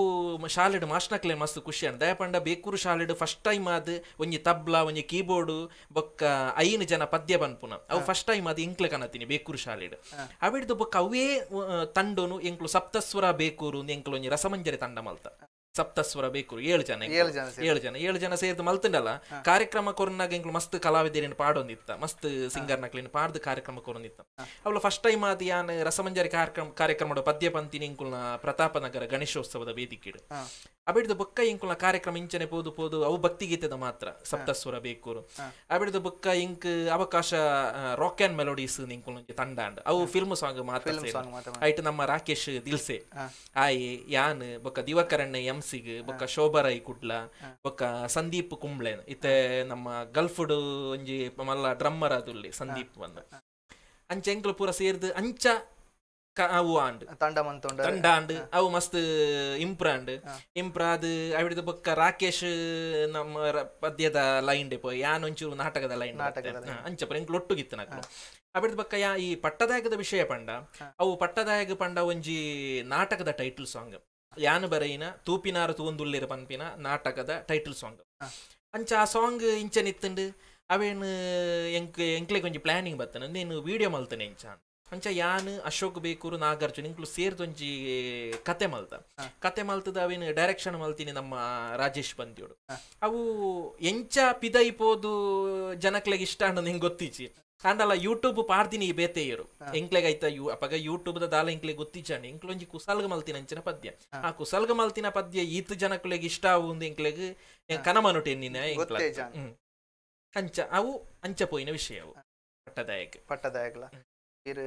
ಶಾಲೆಡ್ ಮಾಸ್ನಕ್ಲೆ ಮಸ್ತ್ ಖುಷಿ ಆಂಡ್ ದಯಪಂಡ ಬೇಕೂರು ಶಾಲೆಡ್ ಫಸ್ಟ್ ಟೈಮ್ ಆದ್ ಒಂಜಿ ತಬ್ಲಾ ಒಂಜಿ ಕೀಬೋರ್ಡ್ ಬೊಕ್ಕ ಐನು ಜನ ಪದ್ಯ ಬನ್ಪುನ ಅವು ಫಸ್ಟ್ ಟೈಮ್ ಆದ್ ಎಂಕ್ಲೆ ಕಾಣತೀನಿ ಬೇಕೂರು ಶಾಲೆಡ್ ಅವಿಡ್ದು ಬೊಕ್ಕ ಅವೇ ತಂಡೋನು ಎಂಕ್ಲು ಸಪ್ತಸ್ವರ ಬೇಕೂರು ಎಂಕ್ಲು ಒಂಜಿ ರಸಮಂಜರಿ ತಂಡ ಮಲ್ತ ಸಪ್ತಸ್ವರ ಬೇಕು ಏಳು ಜನ ಏಳು ಜನ ಏಳು ಜನ ಸೇರಿದ ಮಲ್ತಂಡಲ್ಲ ಕಾರ್ಯಕ್ರಮ ಕೊರನಾಗ ಎಂಕ್ಲು ಮಸ್ತ್ ಕಲಾವಿದರಿನ ಪಾಡೊಂದಿತ್ತ ಮಸ್ತ್ ಸಿಂಗರ್ ನಕ್ಲಿನ ಪಾಡ್ದ ಕಾರ್ಯಕ್ರಮ ಕೊರೊಂದಿತ್ತ ಅವಳು ಫಸ್ಟ್ ಟೈಮ್ ಆದ ಯಾನ್ ರಸಮಂಜರಿ ಕಾರ್ಯಕ್ರಮ ಕಾರ್ಯಕ್ರಮದ ಪದ್ಯ ಪಂತಿನ ಇಂಕುಲ್ನ ಪ್ರತಾಪನಗರ ಗಣೇಶೋತ್ಸವದ ವೇದಿಕೆಡು ಅಬಿಡ್ದು ಬೊಕ್ಕ ಇಂಕುಲ್ನ ಕಾರ್ಯಕ್ರಮ ಇಂಚನೆ ಪೋದು ಪೋದು ಅವು ಭಕ್ತಿಗೀತೆದ ಮಾತ್ರ ಸಪ್ತಸ್ವರ ಬೇಕೂರು ಅಬಿಡ್ದು ಬೊಕ್ಕ ಇಂಕ್ ಅವಕಾಶ ರಾಕ್ ಅಂಡ್ ಮೆಲೋಡೀಸ್ ಇಂಕುಲ್ನ ತಂಡ ಅವು ಫಿಲ್ಮ್ ಸಾಂಗ್ ಮಾತ್ರ ಐಟ್ ನಮ್ಮ ರಾಕೇಶ್ ದಿಲ್ಸೆ ಆಯ್ ಯಾನ್ ಬೊಕ್ಕ ದಿವಕರಣ್ಣ ಎಂ ಸಾಂಗ್ಸಿಗೆ ಬೊಕ್ಕ ಶೋಭರೈ ಕುಡ್ಲ ಬೊಕ್ಕ ಸಂದೀಪ್ ಕುಂಬ್ಳೆ ಇತ್ತೆ ನಮ್ಮ ಗಲ್ಫುಡ್ ಒಂಜಿ ಮಲ್ಲ ಡ್ರಮ್ಮರ್ ಅದುಲ್ಲಿ ಸಂದೀಪ್ ಬಂದ ಅಂಚ ಎಂಕ್ಲು ಪೂರ ಸೇರ್ದು ಅಂಚ ಅವು ಆಂಡ್ ತಂಡ ಮಂತೊಂಡ ಅವು ಮಸ್ತ್ ಇಂಪ್ರ ಆಂಡ್ ಇಂಪ್ರ ಅದು ಅವಿಡ್ದ ಬೊಕ್ಕ ರಾಕೇಶ್ ನಮ್ಮ ಪದ್ಯದ ಲೈನ್ ಡೆ ಪೋಯ್ ಯಾನ್ ಒಂಚೂರು ನಾಟಕದ ಲೈನ್ ಅಂಚ ಪರ ಎಂಕ್ಲು ಒಟ್ಟುಗಿತ್ತು ನಕ್ಲು ಅಬಿಡ್ದ ಬಕ್ಕ ಯಾ ಈ ಪಟ್ಟದಾಯಕದ ವಿಷಯ ಪಂಡ ಅವು ಪಟ್ಟದಾಯಕ ಪಂಡ ಒಂಜಿ ನಾಟಕದ ಟೈಟಲ್ ಸಾಂಗ್ ಯಾನು ಬರೆಯಿನ ತೂಪಿನಾರು ತೂಂದುಳ್ಳಿರ ಪನ್ಪಿನ ನಾಟಕದ ಟೈಟಲ್ ಸಾಂಗ್ ಅಂಚ ಆ ಸಾಂಗ್ ಇಂಚ ನಿತ್ತುಂಡು ಅವೇನು ಎಂಕ್ ಎಂಕ್ಲೆ ಕೊಂಚ ಪ್ಲಾನಿಂಗ್ ಬರ್ತಾನೆ ನೀನು ವಿಡಿಯೋ ಮಲ್ತಾನೆ ಇಂಚ ಅಂಚ ಯಾನ್ ಅಶೋಕ್ ಬೇಕೂರು ನಾಗಾರ್ಜುನ್ ಇಂಕ್ಲು ಸೇರ್ದೊಂಜಿ ಕತೆ ಮಲ್ತ ಕತೆ ಮಲ್ತದ ಅವೇನು ಡೈರೆಕ್ಷನ್ ಮಲ್ತೀನಿ ನಮ್ಮ ರಾಜೇಶ್ ಬಂದ್ಯೋಡು ಅವು ಎಂಚ ಪಿದೈಪೋದು ಜನಕ್ಲೆಗೆ ಇಷ್ಟ ಅನ್ನೋದು ನಿಂಗೆ ಗೊತ್ತೀಚಿ ಕಾಂಡಲ ಯೂಟ್ಯೂಬ್ ಪಾಡ್ದಿನಿ ಈ ಬೇತೆಯರು ಎಂಕ್ಲೆಗ್ ಐತ ಯು ಅಪಗ ಯೂಟ್ಯೂಬ್ ದಾಲ ಎಂಕ್ಲೆ ಗೊತ್ತಿಚ್ಚಾನೆ ಎಂಕ್ಲೊಂಜಿ ಕುಸಾಲ್ಗ ಮಲ್ತಿನ ಅಂಚಿನ ಪದ್ಯ ಆ ಕುಸಾಲ್ಗ ಮಲ್ತಿನ ಪದ್ಯ ಈತ ಜನಕ್ಲೆಗ್ ಇಷ್ಟ ಆವುಂದು ಎಂಕ್ಲೆಗ್ ಕನಮನುಟೆ ನಿನ್ನ ಅಂಚ ಅವು ಅಂಚ ಪೋಯಿನ ವಿಷಯ ಅವು ಪಟ್ಟದಾಯಕ ಪಟ್ಟದಾಯಕಲ ಇರು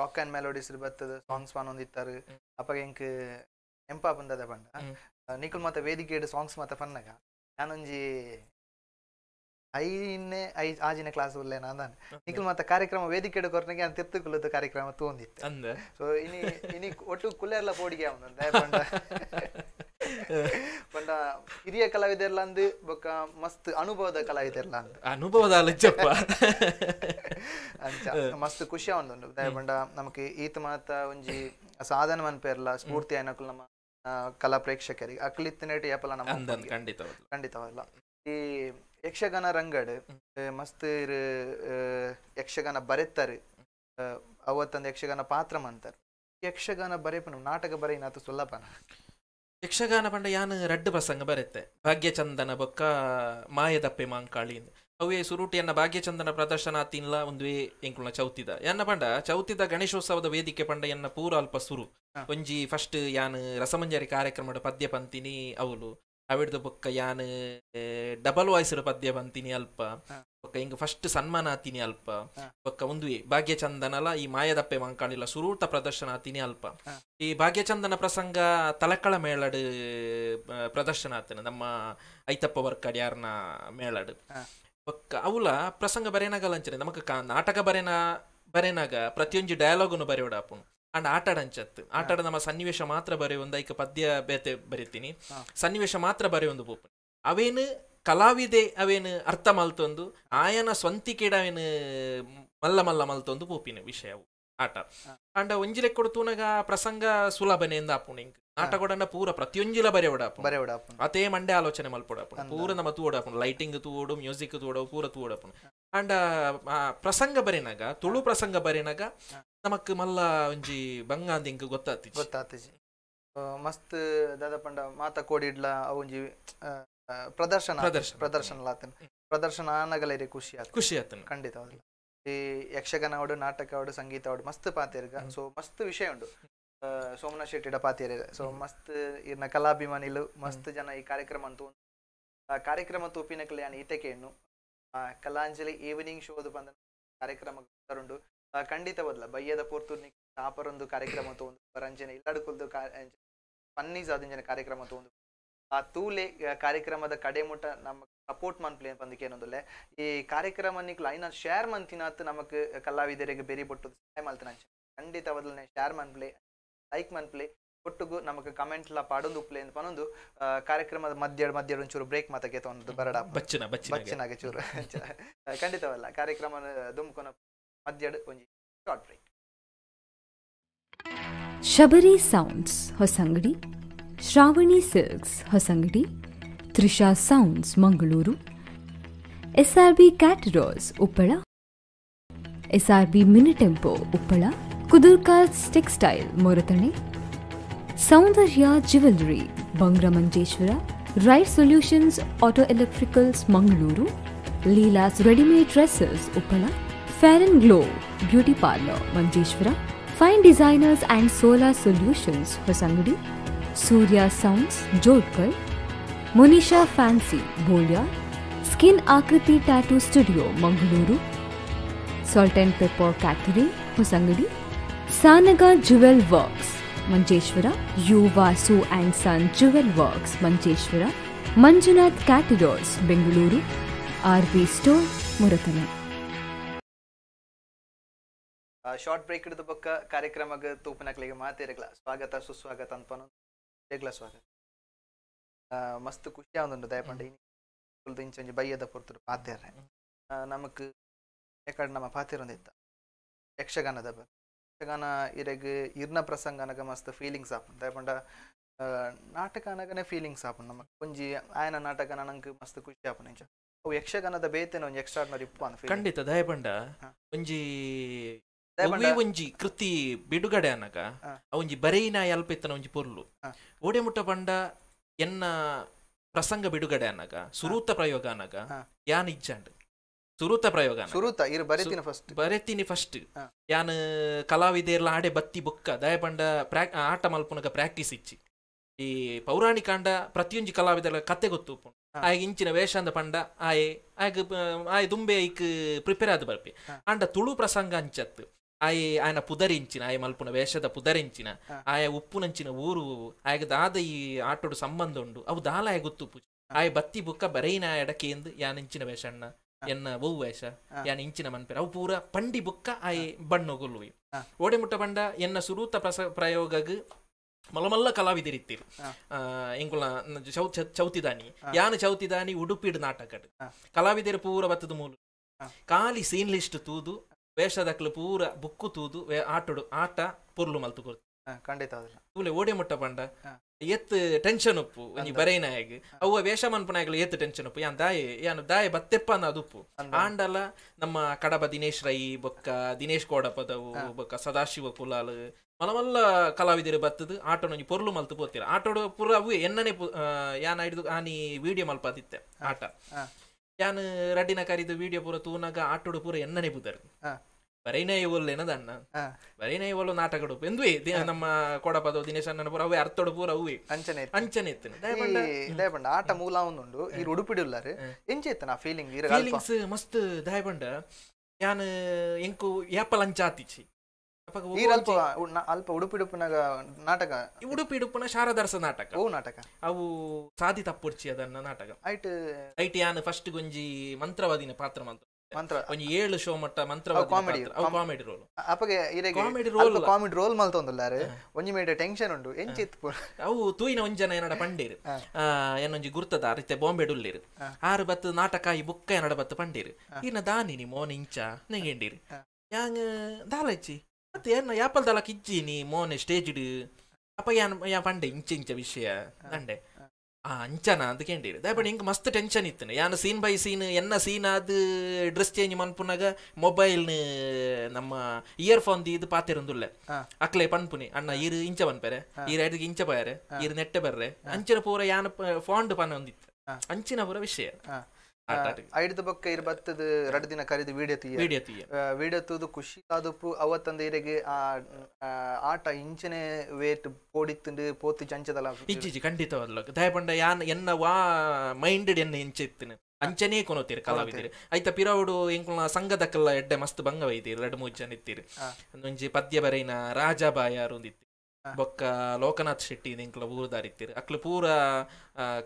ರಾಕ್ ಅಂಡ್ ಮೆಲೋಡಿಸ್ ಬತ್ತದ ಸಾಂಗ್ಸ್ ಪಾನ್ ಒಂದಿತ್ತಾರು ಅಪಗ ಎಂಕ್ ಎಂಪಾ ಬಂದದ ಬಂಡ ನಿಖಿಲ್ ಮತ್ತೆ ವೇದಿಕೆ ಸಾಂಗ್ಸ್ ಮಾತ ಪನ್ನಗ ನಾನೊಂಜಿ ಐದನೇ ಐ ಆಜಿನ ಕ್ಲಾಸ್ ಉಲ್ಲೇನ ಅಂದಾನೆ ನಿಖಿಲ್ ಮತ್ತ ಕಾರ್ಯಕ್ರಮ ವೇದಿಕೆ ಕೊರನೆಗೆ ಅಂತ ತಿರ್ತು ಕುಲ್ಲದ ಕಾರ್ಯಕ್ರಮ ತೂಂದಿತ್ತು ಸೊ ಇನಿ ಇನಿ ಒಟ್ಟು ಕುಲ್ಲೆರ್ಲ ಪೋಡಿಗೆ ಅವನಂದ ಪಂಡ ಹಿರಿಯ ಕಲಾವಿದರ್ಲ ಅಂದು ಬೊಕ್ಕ ಮಸ್ತ್ ಅನುಭವದ ಕಲಾವಿದರ್ಲ ಅಂದ ಅನುಭವದ ಲಜ್ಜಪ್ಪ ಅಂಚ ಮಸ್ತ್ ಖುಷಿ ಅವನೊಂದು ಪಂಡ ನಮಕ್ ಈತ ಮಾತ ಒಂಜಿ ಸಾಧನ ಮನ್ಪೇರ್ಲ ಸ್ಫೂರ್ತಿ ಆಯ್ನಕುಲ್ ನಮ್ಮ ಕಲಾ ಪ್ರೇಕ್ಷಕರಿಗೆ ಅಕ್ಲಿತ್ತಿನೇಟ್ ಯಾಪಲ್ಲ ನಮ್ಮ ಖಂಡಿತವಲ್ಲ ಈ ಯಕ್ಷಗಾನ ರಂಗಡ್ ಮಸ್ತ್ ಯಕ್ಷಗಾನ ಬರೆತಾರೆ ಅವತ್ತಂದ ಯಕ್ಷಗಾನ ಪಾತ್ರ ಅಂತಾರೆ ಯಕ್ಷಗಾನ ಬರೆಯಪ್ಪ ನಾಟಕ ಬರೆಯ ನಾತು ಸೊಲ್ಲಪನ ಯಕ್ಷಗಾನ ಪಂಡ ಯಾನ್ ರಡ್ಡು ಪ್ರಸಂಗ ಬರೆತ್ತೆ ಭಾಗ್ಯಚಂದನ ಬೊಕ್ಕ ಮಾಯದಪ್ಪೆ ಮಾಂಕಾಳಿ ಅವೇ ಸುರುಟಿಯನ್ನ ಭಾಗ್ಯಚಂದನ ಪ್ರದರ್ಶನ ತಿನ್ಲ ಒಂದುವೇ ಎಂಕುಲ್ನ ಚೌತಿದ ಯನ್ನ ಪಂಡ ಚೌತಿದ ಗಣೇಶೋತ್ಸವದ ವೇದಿಕೆ ಪಂಡ ಎನ್ನ ಪೂರ ಅಲ್ಪ ಸುರು ಒಂಜಿ ಫಸ್ಟ್ ಯಾನ್ ರಸಮಂಜರಿ ಕಾರ್ಯಕ್ರಮದ ಪದ್ಯ ಪಂತಿನಿ ಅವಲು ಅವಿಡ್ದ ಬೊಕ್ಕ ಯಾನ್ ಡಬಲ್ ವಾಯ್ಸ್ಡ್ ಪದ್ಯ ಬಂತೀನಿ ಅಲ್ಪ ಬೊಕ್ಕ ಹಿಂಗ ಫಸ್ಟ್ ಸನ್ಮಾನ ಆತೀನಿ ಅಲ್ಪ ಬೊಕ್ಕ ಒಂದು ಭಾಗ್ಯ ಚಂದನಲ ಈ ಮಾಯದಪ್ಪೆ ಮಂಕಾಳಿಲ್ಲ ಸುರೂರ್ತ ಪ್ರದರ್ಶನ ಆತೀನಿ ಅಲ್ಪ ಈ ಭಾಗ್ಯಚಂದನ ಪ್ರಸಂಗ ತಲಕಳ ಮೇಳಡ್ ಪ್ರದರ್ಶನ ಆತನ ನಮ್ಮ ಐತಪ್ಪ ವರ್ಕಡ್ ಯಾರನ ಮೇಳಡ್ ಬೊಕ್ಕ ಅವಲ ಪ್ರಸಂಗ ಬರೇನಾಗಲ್ಲ ಅಂಚನೆ ನಮಕ ನಾಟಕ ಬರೇನ ಬರೇನಾಗ ಪ್ರತಿಯೊಂದು ಡಯಲಾಗನ್ನು ಬರೆಯೋಡ ಅಪ್ಪನು ಅಂಡ್ ಆಟಾಡ ಅಂಚತ್ತು ಆಟಾಡ ನಮ್ಮ ಸನ್ನಿವೇಶ ಮಾತ್ರ ಬರೆ ಐಕ ಪದ್ಯ ಬೇತೆ ಬರಿತೀನಿ ಸನ್ನಿವೇಶ ಮಾತ್ರ ಬರೆ ಒಂದು ಬೂಪುನಿ ಅವೇನು ಕಲಾವಿದೆ ಅವೇನು ಅರ್ಥ ಮಲ್ತೊಂದು ಆಯನ ಸ್ವಂತಿಕೆಡ ಅವೇನು ಮಲ್ಲ ಮಲ್ಲ ಮಲ್ತೊಂದು ಬೂಪಿನ ವಿಷಯವು ಆಟ ಅಂಡ್ ಒಂಜಿಲೆ ಕೊಡ್ತೂನಾಗ ಪ್ರಸಂಗ ಸುಲಭನೆ ಎಂದ ಆಟ ಪೂರ ಪ್ರತಿಯೊಂಜಿಲ ಬರೆ ಓಡಾಪು ಅತೇ ಮಂಡೆ ಆಲೋಚನೆ ಮಲ್ಪಡಪ್ಪ ಪೂರ ನಮ್ಮ ತೂಡಪ್ಪ ಲೈಟಿಂಗ್ ತೂಡು ಮ್ಯೂಸಿಕ್ ತೂಡು ಪೂರ ತೂಡಾಪು ಅಂಡ್ ಪ್ರಸಂಗ ಬರೀನಾಗ ತುಳು ಪ್ರಸಂಗ ಬರೀನಾಗ ನಮಕ್ ಮಲ್ಲ ಒಂಜಿ ಬಂಗಾಂದ್ ಇಂಕ್ ಗೊತ್ತಾತಿ ಗೊತ್ತಾತಿಜಿ ಮಸ್ತ್ ದಾದ ಪಂಡ ಮಾತ ಕೋಡಿಡ್ಲ ಅವಂಜಿ ಪ್ರದರ್ಶನ ಪ್ರದರ್ಶನ ಪ್ರದರ್ಶನ ಲಾತನ್ ಪ್ರದರ್ಶನ ಆನಗಲೇರಿ ಖುಷಿ ಆತ ಖುಷಿ ಆತನ್ ಖಂಡಿತ ಈ ಯಕ್ಷಗಾನ ಅವಡು ನಾಟಕ ಅವಡು ಸಂಗೀತ ಅವಡು ಮಸ್ತ್ ಪಾತೇರ್ಗ ಸೊ ಮಸ್ತ್ ವಿಷಯ ಉಂಡು ಸೋಮನ ಶೆಟ್ಟಿಡ ಪಾತೇರಿ ಸೊ ಮಸ್ತ್ ಇರ್ನ ಕಲಾಭಿಮಾನಿಲು ಮಸ್ತ್ ಜನ ಈ ಕಾರ್ಯಕ್ರಮ ಅಂತೂ ಕಾರ್ಯಕ್ರಮ ತೂಪಿನಕ್ಲೆ ಕಲ್ಯಾಣ ಈತಕೆಯನ್ನು ಕಲಾಂಜಲಿ ಈವ್ನಿಂಗ್ ಶೋದು ಬಂದ ಕಾರ್ಯಕ್ರಮ ಉಂಡು ಖಂಡಿತ ಬದಲ ಬಯ್ಯದ ಪೋರ್ತೂರ್ನಿ ಆಪರೊಂದು ಕಾರ್ಯಕ್ರಮ ತಗೊಂಡು ಬರಂಜನೆ ಇಲ್ಲಾಡ್ಕೊಳ್ದು ಪನ್ನೀಸ್ ಅದಿಂಜನ ಕಾರ್ಯಕ್ರಮ ತಗೊಂಡು ಆ ತೂಲೆ ಕಾರ್ಯಕ್ರಮದ ಕಡೆ ಮುಟ್ಟ ನಮ್ಮ ಸಪೋರ್ಟ್ ಮನ್ಪ್ಲೇ ಬಂದಕ್ಕೆ ಏನೊಂದುಲ್ಲೆ ಈ ಕಾರ್ಯಕ್ರಮ ನಿಕ್ ಐನ ಶೇರ್ ಮಂತಿನಾತ್ ನಮಕ್ ಕಲಾವಿದರಿಗೆ ಬೆರಿ ಬಿಟ್ಟು ಸಹಾಯ ಮಾಡ್ತೀನಿ ಖಂಡಿತ ಬದಲನೆ ಶೇರ್ ಮನ್ಪ್ಲೆ ಲೈಕ್ ಮನ್ಪ್ಲೆ ಒಟ್ಟಿಗೂ ನಮಗೆ ಎಲ್ಲ ಪಾಡೊಂದು ಉಪ್ಲೆ ಅಂತ ಒಂದು ಕಾರ್ಯಕ್ರಮದ ಮಧ್ಯ ಮಧ್ಯ ಒಂಚೂರು ಬ್ರೇಕ್ ಮಾತಾಗೆ ಒಂದು ಬರಡ ಬಚ್ಚನ ಬಚ್ಚನಾಗೆ ಚೂರು ಖಂಡಿತವಲ್ಲ ಕಾರ್ಯಕ್ರಮ ದುಮ್ಕೊನ ಮಧ್ಯ ಒಂಜಿ short break Shabari sounds Hosangadi Shravani silks Hosangadi Trisha sounds Mangaluru SRB caterers Uppala SRB mini tempo Uppala ಕುದುರ್ಕಾಸ್ ಟೆಕ್ಸ್ಟೈಲ್ ಮೊರತಣೆ Saundarya Jewelry, Bangramanjeshwara, Right Solutions Auto Electricals Mangaluru, Leela's Ready-Made Dresses Uppala, Fair and Glow Beauty Parlor Manjeshwara, Fine Designers and Solar Solutions Hosangudi, Surya Sounds Jodhpur, Monisha Fancy Bolia, Skin Akriti Tattoo Studio Mangaluru, Salt and Pepper Catering Hosangudi, Sanaga Jewel Works Manjeshwara ಯುವಾಸು and son jewel works Manjeshwar Manjunath caterers Bengaluru R B store ಮುರತನ short break ಹಿಡಿದು ಬಕ್ಕ ಕಾರ್ಯಕ್ರಮ ತೂಪನಕ್ಕಳಿಗೆ ಮಾತೇರಗ್ಲ ಸ್ವಾಗತ ಸುಸ್ವಾಗತ ಅಂತ ಏಗ್ಲ ಸ್ವಾಗತ ಮಸ್ತ್ ಖುಷಿ ಒಂದು ದಯಪಂಡ ಇಂಚೊಂಜಿ ಬೈಯದ ಪೊರ್ತರು ಪಾತೇರ್ರೆ ನಮಕ್ ಯಾಕಡೆ ನಮ್ಮ ಪಾತಿರೊಂದಿತ್ತ ಯಕ್ಷಗಾನದ ಬಗ್ಗೆ ಇರ್ನ ಪ್ರಸಂಗ ಅನಗ ಮಸ್ತ್ ಫೀಲಿಂಗ್ಸ್ ஃபீலிங்ஸ் ದಯಪಂಡ ನಾಟಕ ನಾಟಕನಗನೆ ಫೀಲಿಂಗ್ಸ್ ಆಪು ನಮಗೆ ಒಂಜಿ ಆಯನ ನಾಟಕನ ನಂಗೆ ಮಸ್ತ್ ಖುಷಿ ಆಪು ನಿಂಚ ಅವು ಯಕ್ಷಗಾನದ ಬೇತೆನ ಒಂಜಿ ಎಕ್ಸ್ಟ್ರಾರ್ನರಿ ಇಪ್ಪು ಅಂತ ಖಂಡಿತ ದಯಪಂಡ ಒಂಜಿ ಒಂಜಿ ಕೃತಿ ಬಿಡುಗಡೆ ಅನಗ ಅವಂಜಿ ಬರೆಯಿನ ಅಲ್ಪಿತ್ತನ ಒಂಜಿ ಪೊರ್ಲು ಓಡೆ ಮುಟ್ಟ ಪಂಡ ಎನ್ನ ಪ್ರಸಂಗ ಬಿಡುಗಡೆ ಅನಗ ಸುರೂತ ಪ್ರಯೋಗ ಅನಗ ಯಾನ್ ಇಜ್ಜಂಡ್ ಸುರುತ ಪ್ರಯೋಗ ಸುರುತ ಇರು ಬರೆತಿನ ಫಸ್ಟ್ ಬರೆತಿನಿ ಫಸ್ಟ್ ಯಾನ್ ಕಲಾವಿದೆರ್ಲ ಆಡೆ ಬತ್ತಿ ಬೊಕ್ಕ ದಯಪಂಡ ಪ್ರಾಕ್ ಆಟ ಮಲ್ಪುನಗ ಪ್ರಾಕ್ಟೀಸ್ ಇಚ್ಚಿ ಈ ಪೌರಾಣಿಕಾಂಡ ಪ್ರತಿಯೊಂಜಿ ಕಲಾವಿದರ ಕತೆ ಗೊತ್ತು ಆಯ್ಗೆ ಇಂಚಿನ ವೇಷ ಪಂಡ ಆಯೆ ಆಯ್ಗೆ ಆಯ್ ದುಂಬೆ ಐಕ್ ಪ್ರಿಪೇರ್ ಆದ್ ಬರ್ಪಿ ಆಂಡ ತುಳು ಪ್ರಸಂಗ ಅಂಚತ್ತು ಆಯೆ ಆಯನ ಪುದರಿಂಚಿನ ಆಯ ಮಲ್ಪುನ ವೇಷದ ಪುದರಿಂಚಿನ ಆಯ ಉಪ್ಪುನಂಚಿನ ಊರು ಆಯ್ಗೆ ದಾದ ಈ ಆಟೋಡು ಸಂಬಂಧ ಉಂಡು ಅವು ದಾಲ ಆಯ ಗೊತ್ತು ಆಯ್ ಬತ್ತಿ ಬುಕ್ಕ ಬರೆಯಿನ ಎಡಕೇಂದು ಯಾನಿಂಚಿನ ವೇಷಣ್ಣ ಎನ್ನ ಒವ್ವೇಷ ಯಾನ್ ಇಂಚಿನ ಮನ್ಪೆರ ಅವು ಪೂರ ಪಂಡಿ ಬುಕ್ಕ ಆಯ್ ಬಣ್ಣಗೊಲ್ವಿ ಓಡೆ ಮುಟ್ಟ ಬಂಡ ಎನ್ನ ಸುರೂತ ಪ್ರಸ ಪ್ರಯೋಗಗ್ ಮಲಮಲ್ಲ ಕಲಾವಿದರಿತ್ತೀರಿ ಎಂಕುಲ ಚೌತಿದಾನಿ ಯಾನ ಚೌತಿದಾನಿ ಉಡುಪಿಡ್ ನಾಟಕಡ್ ಕಲಾವಿದರು ಪೂರ ಬತ್ತದ ಮೂಲ ಖಾಲಿ ಸೀನ್ ಲಿಸ್ಟ್ ತೂದು ವೇಷದಕ್ಲು ಪೂರ ಬುಕ್ಕು ತೂದು ಆಟಡು ಆಟ ಪೊರ್ಲು ಮಲ್ತು ಕೊರ್ತು ಖಂಡಿತ ಓಡೆ ಮುಟ್ಟ ಪಂಡ ಎತ್ತು ಟೆನ್ಷನ್ ಉಪ್ಪು ಒಂಜಿ ಬರೇನ ಹೇಗೆ ಅವ ವೇಷಮನ್ ಮನ್ಪನಾಗಲು ಎತ್ತು ಟೆನ್ಷನ್ ಉಪ್ಪು ಯಾನ್ ದಾಯೆ ಯಾನು ದಾಯೆ ಬತ್ತೆಪ್ಪ ಅನ್ನೋದು ಉಪ್ಪು ಆಂಡಲ ನಮ್ಮ ಕಡಬ ದಿನೇಶ್ ರೈ ಬೊಕ್ಕ ದಿನೇಶ್ ಕೋಡಪದವು ಬೊಕ್ಕ ಸದಾಶಿವ ಕುಲಾಲ್ ಮಲಮಲ್ಲ ಕಲಾವಿದರು ಬತ್ತದು ಆಟೋ ಒಂಜಿ ಪೊರ್ಲು ಮಲ್ತು ಪೋತಿರ ಆಟೋಡು ಪುರ ಅವು ಎನ್ನನೆ ಯಾನ ಹಿಡಿದು ಆನಿ ವಿಡಿಯೋ ಮಲ್ಪಾದಿತ್ತೆ ಆಟ ಯಾನ್ ರಡ್ಡಿನ ಕರಿದು ವಿಡಿಯೋ ಪೂರ ತೂನಾಗ ಆಟೋಡು ಪೂರ ಎನ್ನನೆ ಬುದರು ಬರೀನೈವಲ್ ಏನದಣ್ಣ ನಾಟಕ ಉಡುಪು ಎಂದುವೆ ನಮ್ಮ ಕೊಡಪದ ದಿನೇಶ್ ಅಣ್ಣನಪುರ ಅವೇ ಅರ್ತೊಡಪುರ ಅವೇ ಅಂಚನೆ ಅಂಚನೆ ದಯಬಂಡ ಆಟ ಮೂಲ ಒಂದುಂಡು ಈ ಉಡುಪಿಡುಲ್ಲಾರು ಎಂಚೇತನ ಫೀಲಿಂಗ್ ಫೀಲಿಂಗ್ಸ್ ಮಸ್ತ್ ದಯಬಂಡ ಯಾನ್ ಎಂಕು ಯಾಪಲ್ ಅಂಚಾತಿಚಿ ಅಲ್ಪ ಅಲ್ಪ ಉಡುಪಿಡುಪುನಾಗ ನಾಟಕ ಉಡುಪಿಡುಪುನ ಶಾರದರ್ಸ ನಾಟಕ ಓ ನಾಟಕ ಅವು ಸಾದಿ ತಪ್ಪುರ್ಚಿ ಅದನ್ನ ನಾಟಕ ಐಟ್ ಐಟ್ ಯಾನ್ ಫಸ್ಟ್ ಗೊಂಜಿ ಮಂತ್ರವಾದಿನ ಪಾತ್ರ ಮಂತ್ರ ಮಂತ್ರ ಒಂಜಿ ಏಳು ಶೋ ಮಟ್ಟ ಮಂತ್ರ ಕಾಮಿಡಿ ಕಾಮಿಡಿ ರೋಲ್ ಅಪ್ಪಗೆ ಇರೆಗೆ ಕಾಮಿಡಿ ರೋಲ್ ಕಾಮಿಡಿ ರೋಲ್ ಮಲ್ತೊಂದುಲ್ಲಾರೆ ಒಂಜಿ ಮೇಡೆ ಟೆನ್ಷನ್ ಉಂಡು ಎಂಚಿತ್ ಅವು ತೂಯಿನ ಒಂಜಿ ಜನ ಏನಡ ಪಂಡೀರ್ ಏನೊಂಜಿ ಗುರ್ತದ ಅರಿತೆ ಬಾಂಬೆ ಡುಲ್ಲೀರ್ ಆರು ಬತ್ತು ನಾಟಕ ಈ ಬುಕ್ಕ ಏನಡ ಬತ್ತು ಪಂಡೀರ್ ಇನ್ನ ದಾನಿ ನೀ ಮೋನ್ ಇಂಚ ನೆಗೆಂಡೀರ್ ಯಾಂಗ್ ದಾಲಚ್ಚಿ ಮತ್ತೆ ಏನ ಯಾಪಲ್ ದಾಲ ಇಜ್ಜಿ ನೀ ಮೋನೆ ಸ್ಟೇಜ್ ಇಡು ಅಪ್ಪ ಯಾನ್ ಯಾ ಪಂಡೆ ಇಂಚ ಇಂಚ ವಿಷಯ ದಂಡೆ ಅಂಚನ ಅಂತ ಕೇಂಟೀರಿ ಬಟ್ ಹಿಂಗೆ ಮಸ್ತ್ ಟೆನ್ಷನ್ ಇತ್ತು ಯಾನ ಸೀನ್ ಬೈ ಸೀನ್ ಎನ್ನ ಸೀನ್ ಅದು ಡ್ರೆಸ್ ಚೇಂಜ್ ಮನ್ಪುನಾಗ ಮೊಬೈಲ್ ನಮ್ಮ ಇಯರ್ ಫೋನ್ ಇದು ಪಾತಿರಂದುಲ್ಲೆ ಅಕ್ಲೆ ಪನ್ಪುನಿ ಅಣ್ಣ ಇರ್ ಇಂಚ ಬನ್ಪೆರೆ ಇರ್ ಐದಿಗೆ ಇಂಚ ಬಯರೆ ಇರ್ ನೆಟ್ಟೆ ಬರ್ರೆ ಅಂಚಿನ ಪೂರ ಯಾನ ಫಾಂಡ್ ಪನ್ನ ಅಂಚಿನ ಪೂರ ವಿಷಯ ಐಡ್ದ ಬೊಕ್ಕ ಇರ್ ಬತ್ತದ ರಡ್ ದಿನ ಕರೆದು ವಿಡಿಯೋ ತೀಯ ವಿಡಿಯೋ ತೀಯ ವಿಡಿಯೋ ತೂದು ಖುಷಿ ಆದಪ್ಪು ಅವತ್ತಂದ ಆ ಆಟ ಇಂಚನೆ ವೇಟ್ ಪೋಡಿತ್ತುಂಡು ಪೋತಿ ಚಂಚದಲ ಇಜ್ಜಿ ಇಜ್ಜಿ ಖಂಡಿತವಲ್ಲ ದಯಪಂಡ ಯಾನ್ ಎನ್ನ ವಾ ಮೈಂಡೆಡ್ ಎನ್ನ ಇಂಚೆ ಇತ್ತಿನ ಅಂಚನೇ ಕೊನೋತೀರಿ ಕಲಾವಿದಿರಿ ಐತ ಪಿರವುಡು ಎಂಕುಲ್ನ ಸಂಘದಕ್ಕೆಲ್ಲ ಎಡ್ಡೆ ಮಸ್ತ್ ಭಂಗವೈದಿರಿ ರಡ್ ಮೂರು ಜನ ಇತ್ತೀರಿ ಒಂಜಿ ಪದ್ಯ ಬರೆಯಿನ ರಾಜಾಬಾಯಾರು ಒಂದಿತ್ತು ಬೊಕ್ಕ ಲೋಕನಾಥ್ ಶೆಟ್ಟಿ ಎಂಕುಲ ಊರ್ದಾರಿತ್ತೀರಿ ಅಕ್ಲು ಪೂರ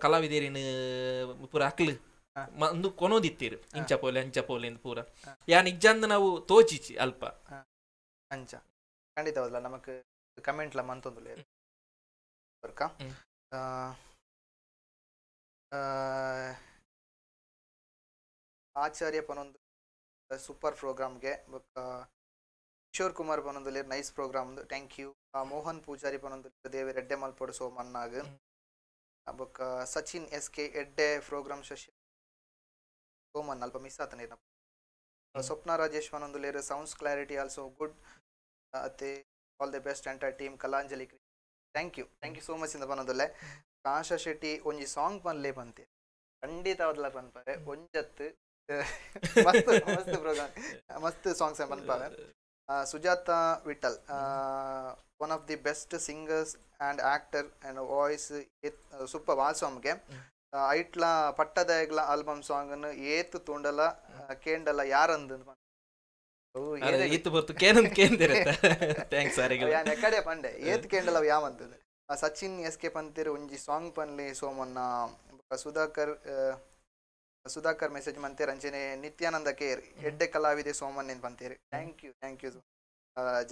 ಕಲಾವಿದಿರಿನ ಪೂರ ಅಕ್ಲು ಒಂದು ಕೊನೋದಿತ್ತೀರು ಇಂಚಪೋಲೆ ಅಂಚಪೋಲೆ ಎಂದು ಪೂರ ಯಾನ್ ಇಜ್ಜಂದು ನಾವು ತೋಚಿಚಿ ಅಲ್ಪ ಅಂಚ ಖಂಡಿತವಲ್ಲ ನಮಕ್ ಕಮೆಂಟ್ಲ ಮಂತೊಂದುಲೆ ಬರ್ಕ ಆಚಾರ್ಯ ಪನೊಂದು ಸೂಪರ್ ಪ್ರೋಗ್ರಾಮ್ಗೆ ಕಿಶೋರ್ ಕುಮಾರ್ ಪನೊಂದುಲೆ nice program thank you Mohan Poojary ಪನೊಂದು ದೇವಿ ರೆಡ್ಡೆ ಮಲ್ಪಡು ಸೋಮನ್ನಾಗ್ ಬೊಕ್ಕ ಸಚಿನ್ ಎಸ್ ಕೆ ಎಡ್ಡೆ ಪ್ರೋಗ್ರಾಮ್ ಶಶಿ ಗೋಮನ್ ಅಲ್ಪ ಮಿಸ್ ಆತನ ಸ್ವಪ್ನ ರಾಜೇಶ್ ಒಂದು ಲೇರ್ ಸೌಂಡ್ಸ್ ಕ್ಲಾರಿಟಿ ಆಲ್ಸೋ ಗುಡ್ ಅತ್ತೆ all the best entire team Kalanjali thank you thank you so much ಇಂದ ಬಂದೊಂದುಲ್ಲೆ ಕಾಶಾ ಶೆಟ್ಟಿ ಒಂಜಿ ಸಾಂಗ್ ಬನ್ಲೇ ಬಂತೆ ಖಂಡಿತ ಅವದಲ ಬಂದ್ಪಾರೆ ಒಂಜತ್ತು ಮಸ್ತ್ ಮಸ್ತ್ ಪ್ರೋಗ್ರಾಮ್ ಮಸ್ತ್ ಸಾಂಗ್ಸ್ ಬಂದ್ಪಾವೆ Sujatha Vittal one of the best singers and actor and voice super ವಾಲ್ಸು ಅಮ್ಗೆ ಐಟ್ಲ ಪಟ್ಟದಾಯಗ್ಲ ಆಲ್ಬಮ್ ಸಾಂಗ್ ಅನ್ನು ಏತ್ ತೂಂಡಲ ಕೇಂಡಲ ಯಾರಂದ್ ಈತ್ ಬರ್ತು ಥ್ಯಾಂಕ್ಸ್ ಎಕಡೆ ಪಂಡೆ ಏತ್ ಕೇಂಡಲ ಯಾವಂತದ ಸಚಿನ್ ಎಸ್ ಕೆ ಪಂತಿರ್ ಒಂಜಿ ಸಾಂಗ್ ಪನ್ಲಿ ಸೋಮನ್ನ ಸುಧಾಕರ್ ಸುಧಾಕರ್ ಮೆಸೇಜ್ ಮಂತೇರ್ ಅಂಚನೆ ನಿತ್ಯಾನಂದ ಕೇರ್ ಎಡ್ಡೆ ಕಲಾವಿದೆ ಸೋಮನ್ ಏನ್ ಪಂತೀರಿ thank you thank you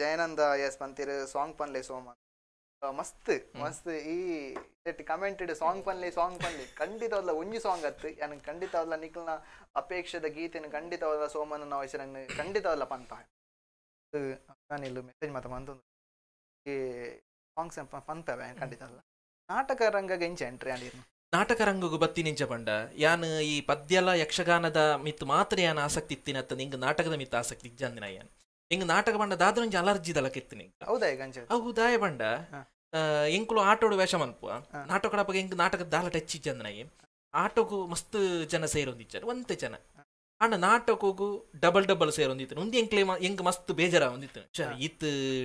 Jayananda S ಪಂತಿರ್ ಸಾಂಗ್ ಪನ್ಲೆ ಸೋಮನ್ ಮಸ್ತ್ ಮಸ್ತ್ ಈ ಕಮೆಂಟ್ ಸಾಂಗ್ ಪನ್ಲೆ ಸಾಂಗ್ ಪನ್ಲಿ ಖಂಡಿತ ಅದ್ಲ ಒಂಜಿ ಸಾಂಗ್ ಅತ್ತು ಯಾನ್ ಖಂಡಿತ ಅದ್ಲ ನಿಖಲ್ನ ಅಪೇಕ್ಷದ ಗೀತೆನ ಖಂಡಿತ ಅದ್ಲ ಸೋಮನ ವಯಸ್ಸು ನಂಗೆ ಖಂಡಿತ ಅದ್ಲ ಪಂತ ನಾನು ಇಲ್ಲಿ ಮೆಸೇಜ್ ಮಾತ್ರ ಈ ಸಾಂಗ್ಸ್ ಪಂತವೆ ಖಂಡಿತ ಅದ್ಲ ನಾಟಕ ರಂಗಗೆ ಇಂಚ ಎಂಟ್ರಿ ಅಲ್ಲಿರ್ನು ನಾಟಕ ರಂಗಗೂ ಬತ್ತಿ ನಿಂಚ ಪಂಡ ಯಾನ್ ಈ ಪದ್ಯಲ ಯಕ್ಷಗಾನದ ಮಿತ್ ಮಾತ್ರ ಯಾನ್ ಆಸಕ್ತಿ ಇತ್ತಿನತ್ತ ನಿಂಗ್ ನಾಟಕದ ಮಿತ್ ಆಸಕ್ತಿ ಇಜ್ಜಂದಿನ ಯಾನ್ ಎಂಗ್ ನಾಟಕ ಬಂಡ ಒಂಜಿ ಅಲರ್ಜಿ ದಲ ಕೆತ್ತಿನಿ ಹೌದಾಯ ಗಂಜ ಹೌದಾಯ ಬಂಡ ಎಂಕುಲು ಆಟೋಡು ವೇಷ ಮನ್ಪುವ ನಾಟಕ ಬಗ್ಗೆ ಎಂಕ್ ನಾಟಕ ದಾಲ ಟಚ್ ಇಜ್ಜಂದನಾಯಿ ಆಟೋಗು ಮಸ್ತ್ ಜನ ಸೇರೊಂದಿಚ್ಚಾರ ಒಂದೇ ಜನ ಅಣ್ಣ ನಾಟಕಗು ಡಬಲ್ ಡಬಲ್ ಸೇರೊಂದಿತ್ತು ಹೆಂಗ್ ಎಂಕ್ಲೆ ಹೆಂಗ್ ಮಸ್ತ್ ಬೇಜಾರ ಒಂದಿತ್ತು ಸರ್ ಇತ್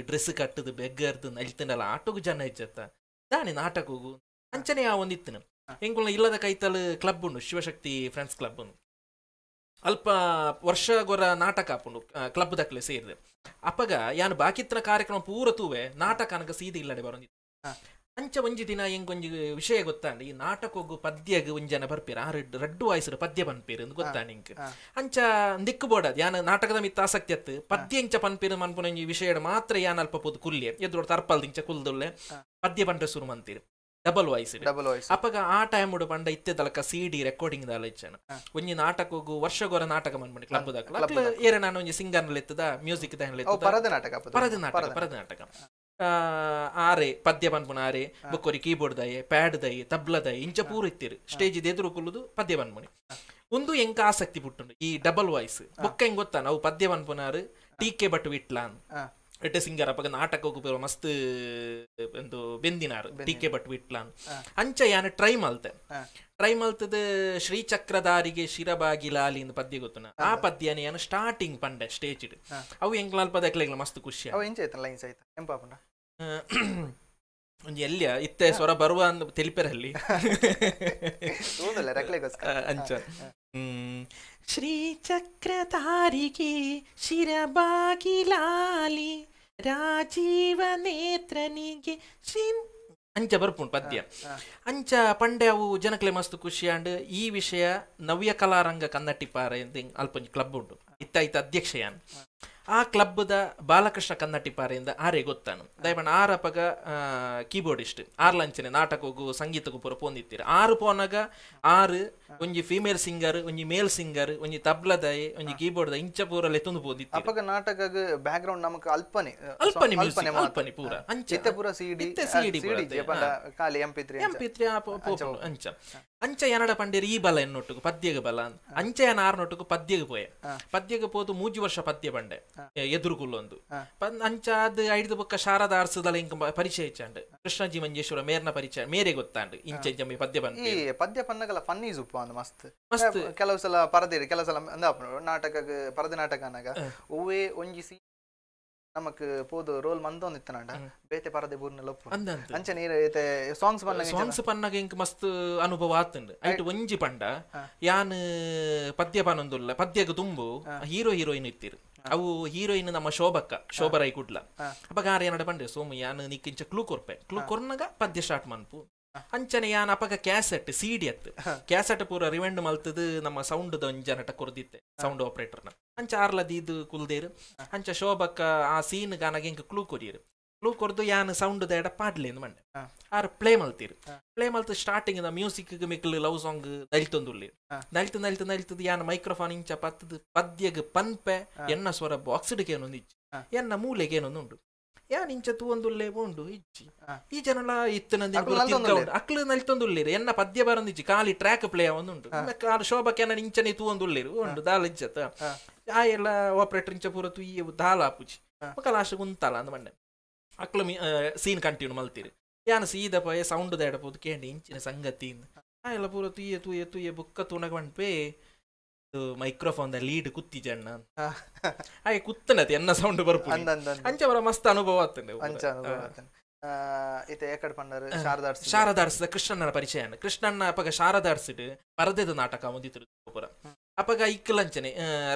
ಡ್ರೆಸ್ ಕಟ್ಟದು ಬೆಗ್ಗರ್ದು ನಲ್ತಿಂಡಲ್ಲ ಆಟೋಗು ಜನ ಹೆಚ್ಚತ್ತ ದಾನಿ ನಾಟಕಗು ಅಂಚನೆ ಆ ಒಂದಿತ್ತು ಎಂಕುಲ ಇಲ್ಲದ ಕೈತಲ್ ಕ್ಲಬ್ ಉಂಡು ಶಿವಶಕ್ತಿ ಫ್ರೆಂಡ್ಸ್ ಕ್ಲಬ್ ಉಂಡು ಅಲ್ಪ ವರ್ಷಗೊರ ನಾಟಕ ಆಪುಂಡು ಕ್ಲಬ್ ದಕ್ಲೆ ಸೇರಿದೆ ಅಪ್ಪಗ ಯಾನ್ ಬಾಕಿತ್ತನ ಕಾರ್ಯಕ್ರಮ ಪೂರ ತೂವೆ ನಾಟಕ ನನಗೆ ಸೀದಿ ಇಲ್ಲಡೆ ಬರೋಂಜಿ ಅಂಚ ಒಂಜಿ ದಿನ ಹೆಂಗ್ ವಿಷಯ ಗೊತ್ತಾಂಡ್ ಈ ನಾಟಕ ಹೋಗು ಪದ್ಯಗ್ ಒಂಜನ ಬರ್ಪಿರ ಆ ರೆಡ್ ರೆಡ್ ವಾಯ್ಸರು ಪದ್ಯ ಬನ್ಪೀರ್ ಅಂತ ಗೊತ್ತಾಂಡ್ ಹಿಂಗ್ ಅಂಚ ದಿಕ್ಕು ಬೋಡದ್ ಯಾನ ನಾಟಕದ ಮಿತ್ತ ಆಸಕ್ತಿ ಅತ್ತು ಪದ್ಯ ಇಂಚ ಪನ್ಪಿರ ಮನ್ಪುನ ಒಂಜಿ ವಿಷಯ ಮಾತ್ರ ಯಾನ್ ಅಲ್ಪ ಪೋದು ಕುಲ್ಯ ಎದ್ರೋಡ್ ತರ್ಪಲ್ ಇಂಚ ಕುಲ್ದುಲ್ಲೆ ಪದ್ಯ ಬಂಡ್ರೆ ಶುರು ಡಬಲ್ ವಾಯ್ಸ್ ಡಬಲ್ ವಾಯ್ಸ್ ಅಪ್ಪಗ ಆ ಟೈಮ್ ಉಡು ಪಂಡ ಇತ್ತೆ ತಲಕ ಸಿ ಡಿ ರೆಕಾರ್ಡಿಂಗ್ ದಾಲ ಇಚ್ಛನ ಒಂಜಿ ನಾಟಕಗು ವರ್ಷಗೋರ ನಾಟಕ ಮನ್ಮಣಿ ಕ್ಲಬ್ ದಾಖಲ ಏರ ನಾನು ಒಂಜಿ ಸಿಂಗರ್ ಲೆತ್ತದ ಮ್ಯೂಸಿಕ್ ಪರದ ನಾಟಕ ಪರದ ನಾಟಕ ಪರದ ನಾಟಕ ಆರೆ ಪದ್ಯ ಪನ್ಪುನ ಆರೆ ಬೊಕ್ಕೊರಿ ಕೀಬೋರ್ಡ್ ದಯೆ ಪ್ಯಾಡ್ ದಯೆ ತಬ್ಲ ದಯೆ ಇಂಚ ಪೂರ ಇತ್ತಿರು ಸ್ಟೇಜ್ ಎದುರು ಕುಲ್ಲುದು ಪದ್ಯ ಪನ್ಮುನಿ ಒಂದು ಎಂಕ ಆಸಕ್ತಿ ಪುಟ್ಟುಂಡು ಈ ಡಬಲ್ ವಾಯ್ಸ್ ಬೊಕ್ಕ ಹೆಂಗ್ ಗೊತ್ತಾ ನಾವು ಪದ್ಯ ಪನ್ಪುನಾರು ಟಿ ಬಟ್ ಭಟ್ ಸಿಂಗರ್ ಅಪ್ಪ ನಾಟಕಕ್ಕೆ ಬರೋ ಮಸ್ತ್ ಒಂದು ಬೆಂದಿನಾರ್ ಕೆ ಭಟ್ ವಿಟ್ಲಾನ್ ಅಂಚ ಯಾನ ಟ್ರೈ ಮಲ್ತೆ ಟ್ರೈ ಮಲ್ತದ ಶ್ರೀಚಕ್ರಧಾರಿಗೆ ಶಿರಬಾಗಿ ಲಾಲಿ ಅಂತ ಪದ್ಯ ಗೊತ್ತುನ ಆ ಪದ್ಯನ ಏನು ಸ್ಟಾರ್ಟಿಂಗ್ ಪಂಡೆ ಸ್ಟೇಜ್ ಇಡ್ ಅವು ಎಂಕ್ಲಾಲ್ ಪದಕ್ಲೆಗ್ಲ ಮಸ್ತ್ ಖುಷಿ ಒಂಜಿ ಎಲ್ಲಿಯ ಇತ್ತೆ ಸ್ವರ ಬರುವ ಅಂತ ತಿಳಿಪೆರಲ್ಲಿ ಅಂಚ ತಾರಿಗೆ ಶಿರಬಾಗಿಲಾಲಿ ರಾಜೀವ ನೇತ್ರನಿಗೆ ಶ್ರೀ ಅಂಚ ಬರ್ಪುಂಡು ಪದ್ಯ ಅಂಚ ಪಂಡೆ ಅವು ಜನಕ್ಲೆ ಮಸ್ತ್ ಖುಷಿ ಈ ವಿಷಯ ನವ್ಯ ಕಲಾರಂಗ ಕನ್ನಟ್ಟಿಪಾರೆ ಅಲ್ಪ ಕ್ಲಬ್ ಉಂಟು ಇತ್ತ ಇತ್ತ ಯಾನ್ ಆ ದ ಬಾಲಕೃಷ್ಣ ಇಂದ ಆರೆ ಗೊತ್ತಾನು ದಯಮಾನ ಆರಪಗ ಕೀಬೋರ್ಡಿಸ್ಟ್ ಆರ್ಲಂಚನೆ ನಾಟಕಗೂ ಸಂಗೀತಕ್ಕೂ ಪೂರ ಇತ್ತೀರ ಆರು ಪೋನಾಗ ಆರು ಒಂಜಿ ಫೀಮೇಲ್ ಸಿಂಗರ್ ಒಂಜಿ ಮೇಲ್ ಸಿಂಗರ್ ಒಂಜಿ ತಬ್ಲಾ ದಾಯೆ ಒಂಜಿ ಕೀಬೋರ್ಡ್ ದಾಯೆ ಇಂಚ ಪೂರ ಲೆತ್ತೊಂದು ಬೋದಿ ಅಪ್ಪಗ ನಾಟಕ ಬ್ಯಾಕ್ ಗ್ರೌಂಡ್ ನಮಕ್ ಅಲ್ಪನೆ ಅಲ್ಪನೆ ಅಲ್ಪನೆ ಅಲ್ಪನೆ ಪೂರ ಅಂಚ ಇತ್ತೆ ಪೂರ ಸಿಡಿ ಇತ್ತೆ ಸಿಡಿ ಪೂರ ಕಾಲಿ ಎಂಪಿ ತ್ರೀ ಎಂಪಿ ತ್ರೀ ಅಂಚ ಅಂಚ ಎನಡ ಪಂಡೇರಿ ಈ ಬಲ ಎನ್ನೊಟ್ಟುಗು ಪದ್ಯಗ ಬಲ ಅಂಚ ಏನ ಆರ್ನೊಟ್ಟುಗು ಪದ್ಯಗ ಪೋಯ ಪದ್ಯಗ ಪೋದು ಮೂಜಿ ವರ್ಷ ಪದ್ಯ ಪಂಡೆ ಎದುರುಗುಲ್ಲೊಂದು ಅಂಚ ಅದು ಐದು ಬೊಕ್ಕ ಶಾರದಾ ಅರ್ಸದಲ ಇಂಕ ಪರಿಚಯ ಇಚ್ಚಾಂಡ್ ಕೃಷ್ಣಜಿ ಮಂಜೇಶ್ವರ ಮೇರ್ನ ಪರಿಚಯ ಮೇರೆ ಗೊತ್ತಾಂಡ್ ಇಂಚ ಇಂಚ ಪದ್ಯ ಪಂಡ ಪದ್ಯ ಪನ್ನಗಲ ಫನ್ನೀಸ್ ಉಪ್ಪು இருப்பான் அந்த ಕೆಲವು ಸಲ ಪರದೆ ಕೆಲವು ಸಲ அந்த ನಾಟಕಕ್ಕೆ ಪರದೆ ನಾಟಕನಗ ಒವ್ವೆ ಒಂಜಿ ಸಿ ನಮಕ್ ಪೋದು ರೋಲ್ ಮಂದೊಂದು ಇತ್ತನಾಂಡ ಬೇತೆ ಪರದೆ ಬೂರ್ನ ಲೊಪ್ಪು ಅಂಚೆ ನೀರ್ ಏತೆ ಸಾಂಗ್ಸ್ ಪನ್ನ ಸಾಂಗ್ಸ್ ಪನ್ನಗ ಇಂಕ್ ಮಸ್ತ್ ಅನುಭವ ಆತುಂಡು ಐಟ್ ಒಂಜಿ ಪಂಡ ಯಾನ್ ಪದ್ಯ ಪನೊಂದುಲ್ಲ ಪದ್ಯಗ್ ತುಂಬು ಹೀರೋ ಹೀರೋಯಿನ್ ಇತ್ತಿರು ಅವು ಹೀರೋಯಿನ್ ನಮ್ಮ ಶೋಭಕ್ಕ ಶೋಭರೈ ಕುಡ್ಲ ಅಪ್ಪ ಗಾರ ಏನಡ ಪಂಡೆ ಸೋಮು ಯಾನ್ ನಿಕ್ಕಿಂಚ ಕ್ಲೂ ಕೊರ್ಪೆ ಕ್ಲೂ ಕೊರ್ನಗ ಪದ್ಯ ಸ್ಟಾರ್ಟ್ ಮನ್ಪು ಯಾನ್ ಅಪಗ ಕ್ಯಾಸೆಟ್ ಸಿಡಿ ಅತ್ತು ಕ್ಯಾಸೆಟ್ ಪೂರ ರಿವೆಂಡ್ ಮಲ್ತದು ನಮ್ಮ ಸೌಂಡ್ ಒಂಜನ ಕೊರ್ದಿತ್ತೆ ಸೌಂಡ್ ನ ಅಂಚ ಆರ್ಲ ದೀದು ಕುಲ್ದೇರು ಅಂಚ ಶೋಭಕ್ಕ ಆ ಸೀನ್ ಗಾನಾಗ ಕ್ಲೂ ಕೊರಿಯರು ಕ್ಲೂ ಕೊರ್ದು ಯಾನ್ ಸೌಂಡ್ ದೇಡ ಪಾಡ್ಲೇನು ಮಂಡೆ ಆರ್ ಪ್ಲೇ ಮಲ್ತಿರು ಪ್ಲೇ ಮಲ್ತ ಸ್ಟಾರ್ಟಿಂಗ್ ಮ್ಯೂಸಿಕ್ ಮಿಕ್ಲು ಲವ್ ಸಾಂಗ್ ನಲ್ತೊಂದುಲ್ಲಿ ನಲ್ತು ನಲ್ತು ನಲ್ತದು ಯಾನ್ ಮೈಕ್ರೋಫೋನ್ ಇಂಚ ಪತ್ತದ ಪದ್ಯಗ್ ಪನ್ಪೆ ಎನ್ನ ಸ್ವರ ಬಾಕ್ಸ್ ಏನೊಂದು ಎನ್ನ ಮೂಲೆಗೆ ಏನೊಂದು ತೂ ಒಂದು ಉಂಡು ಇಜ್ಜಿ ಈ ಜನಲ ಇತ್ತನಂದಿ ಅಕ್ಲು ನಲ್ತೊಂದುಲ್ಲೇರು ಎನ್ನ ಪದ್ಯ ಇಜ್ಜಿ ಕಾಲಿ ಟ್ರ್ಯಾಕ್ ಪ್ಲೇ ಒಂದುಂಟು ಕಾಲು ಶೋಭಕ್ಕೆ ಇಂಚನೆ ತೂ ಒಂದುಲ್ಲೇರು ಉಂಡು ದಾಲ ಇಜ್ಜತ್ ಆ ಎಲ್ಲ ಆಪರೇಟರ್ ಇಂಚ ಪೂರ ಈ ದಾಲ ಆಪುಜಿ ಮಕ್ಕ ಲಾಸ್ಟ್ ಅಂದ ಮಣ್ಣೆ ಅಕ್ಲು ಸೀನ್ ಕಂಟಿನ್ಯೂ ಮಲ್ತಿರಿ ಯಾನ ಸೀದ ಪಯ ಸೌಂಡ್ ದಾಡಬಹುದು ಕೇಂಡಿ ಇಂಚಿನ ಸಂಗತಿ ಆ ಎಲ್ಲ ಪೂರ ತುಯ್ಯ ತುಯ್ಯ ತುಯ್ಯ ಬುಕ್ಕ ತುಣಗೊಂಡ್ಪೇ ಮೈಕ್ರೋಫೋನ್ ದ ಲೀಡ್ ಕುತ್ತಿಜೆ ಅಣ್ಣ ಹಾಗೆ ಕುತ್ತನತಿ ಎನ್ನ ಸೌಂಡ್ ಬರ್ಪು ಅಂಚ ಬರ ಮಸ್ತ್ ಅನುಭವ ಆಗ್ತದೆ ಅಂಚ ಅನುಭವ ಶಾರದಾರ್ಸ್ ಕೃಷ್ಣಣ್ಣನ ಪರಿಚಯ ಕೃಷ್ಣಣ್ಣ ಅಪಗ ಶಾರದಾರ್ಸ್ ಪರದೆದ ನಾಟಕ ಒಂದಿತ್ತು ಪೂರ ಅಪಗ ಅಂಚನೆ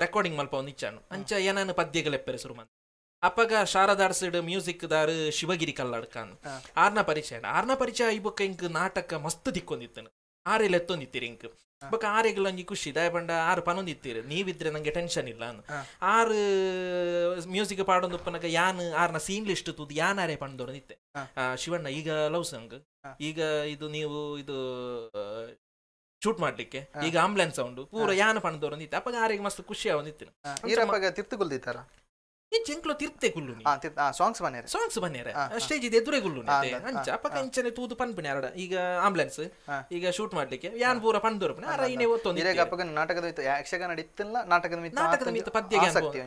ರೆಕಾರ್ಡಿಂಗ್ ಮಲ್ಪ ಒಂದು ಇಚ್ಚಾನು ಅಂಚ ಏನಾನು ಪದ್ಯಗಳೆಪ್ಪರೆ ಸುರು ಮಂದ ಅಪಗ ಶಾರದಾರ್ಸ್ ಮ್ಯೂಸಿಕ್ ದಾರು ಶಿವಗಿರಿ ಕಲ್ಲಾಡ್ಕಾನ್ ಆರ್ನ ಪರಿಚಯ ಆರ್ನ ಪರಿಚಯ ಈ ಬುಕ್ಕ ಇಂಕ್ ನಾಟಕ ಮಸ್ತ್ ದಿಕ್ಕೊಂದಿತ್ತನು ಆರೇಲೆತ್ತೊಂದು ಇತ್ತೀರಿಂಕ್ ಬಕ ಆರೆಗೆಲ್ಲ ನಂಗೆ ಖುಷಿ ದಾಯ ಪಂಡ ಆರು ಪನೊಂದಿತ್ತೀರಿ ನೀವಿದ್ರೆ ನಂಗೆ ಟೆನ್ಷನ್ ಇಲ್ಲ ಅನ್ ಆರು ಮ್ಯೂಸಿಕ್ ಪಾಡೊಂದು ಯಾನ್ ಆರ್ನ ಸೀನ್ ಲಿಸ್ಟ್ ತೂದು ಯಾನ್ ಆರೆ ನಿತ್ತೆ ಶಿವಣ್ಣ ಈಗ ಲವ್ ಸಾಂಗ್ ಈಗ ಇದು ನೀವು ಇದು ಶೂಟ್ ಮಾಡ್ಲಿಕ್ಕೆ ಈಗ ಆಂಬುಲೆನ್ಸ್ ಸೌಂಡ್ ಪೂರ ಯಾನ ಪಂಡೋರ ನಿತ್ತೆ ಅಪ್ಪ ಆರೆಗೆ ಮಸ್ತ್ ಖುಷಿ ಅವ ನಿತ್ತಿನ ಎಂಕ್ಲ ತಿರ್ತೆ ಕುಲ್ಲುನಿ ಸಾಂಗ್ಸ್ ಬನ್ನೇರ ಸಾಂಗ್ಸ್ ಬನ್ನೇರ ಸ್ಟೇಜ್ ಇದೆ ಎದುರೇ ಕುಲ್ಲುನಿ ಅಂಚ ಪಕ್ಕ ಇಂಚನೆ ತೂದು ಪನ್ಪಿನಿ ಅರಡ ಈಗ ಆಂಬ್ಯುಲೆನ್ಸ್ ಈಗ ಶೂಟ್ ಮಾಡ್ಲಿಕ್ಕೆ ಯಾನ್ ಪೂರ ಪಂದೂರ ಪನ ಅರ ಇನೆ ಒತ್ತೊಂದು ಈಗ ಅಪ್ಪಗ ನಾಟಕದ ಮಿತ್ತ ಯಕ್ಷಗಾನ ಇತ್ತಲ್ಲ ನಾಟಕದ ಮಿತ್ತ ನಾಟಕದ ಮಿತ್ತ ಪದ್ಯ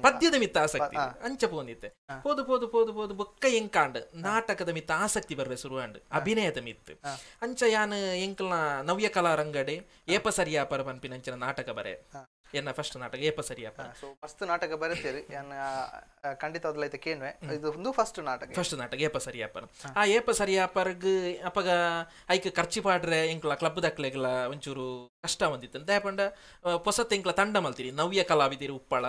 ಪದ್ಯದ ಮಿತ್ತ ಆಸಕ್ತಿ ಅಂಚ ಪೋನಿತ್ತೆ ಪೋದು ಪೋದು ಪೋದು ಪೋದು ಬೊಕ್ಕ ಎಂಕಾಂಡ್ ನಾಟಕದ ಮಿತ್ತ ಆಸಕ್ತಿ ಬರ್ರೆ ಶುರುವಾಂಡ್ ಅಭಿನಯದ ಮಿತ್ ಅಂಚ ಯಾನ್ ಎಂಕಲ್ನ ನವ್ಯ ಕಲಾ ರಂಗಡೆ ಏಪ ಪರ ಪನ್ಪಿನ ಅಂಚನ ನಾಟಕ ಬರೆ ಎನ್ನ ಫಸ್ಟ್ ನಾಟಕ ಏಪ ಸರಿಯಪ್ಪ ಸೊ ಫಸ್ಟ್ ನಾಟಕ ಬರುತ್ತೇರಿ ಎನ್ನ ಖಂಡಿತ ಐತೆ ಕೇನ್ವೆ ಇದು ಒಂದು ಫಸ್ಟ್ ನಾಟಕ ಫಸ್ಟ್ ನಾಟಕ ಏಪ ಸರಿಯಪ್ಪ ಆ ಏಪ ಸರಿಯಪ್ಪರ್ಗ ಅಪಗ ಐಕ್ ಖರ್ಚಿ ಪಾಡ್ರೆ ಇಂಕ್ಲ ಕ್ಲಬ್ ದಕ್ಲೆಗ್ಲ ಒಂಚೂರು ಕಷ್ಟ ಬಂದಿತ್ತು ಅಂತ ಪಂಡ ಪೊಸತ್ ಇಂಕ್ಲ ತಂಡ ಮಲ್ತಿರಿ ನವ್ಯ ಕಲಾವಿದಿರಿ ಉಪ್ಪಳ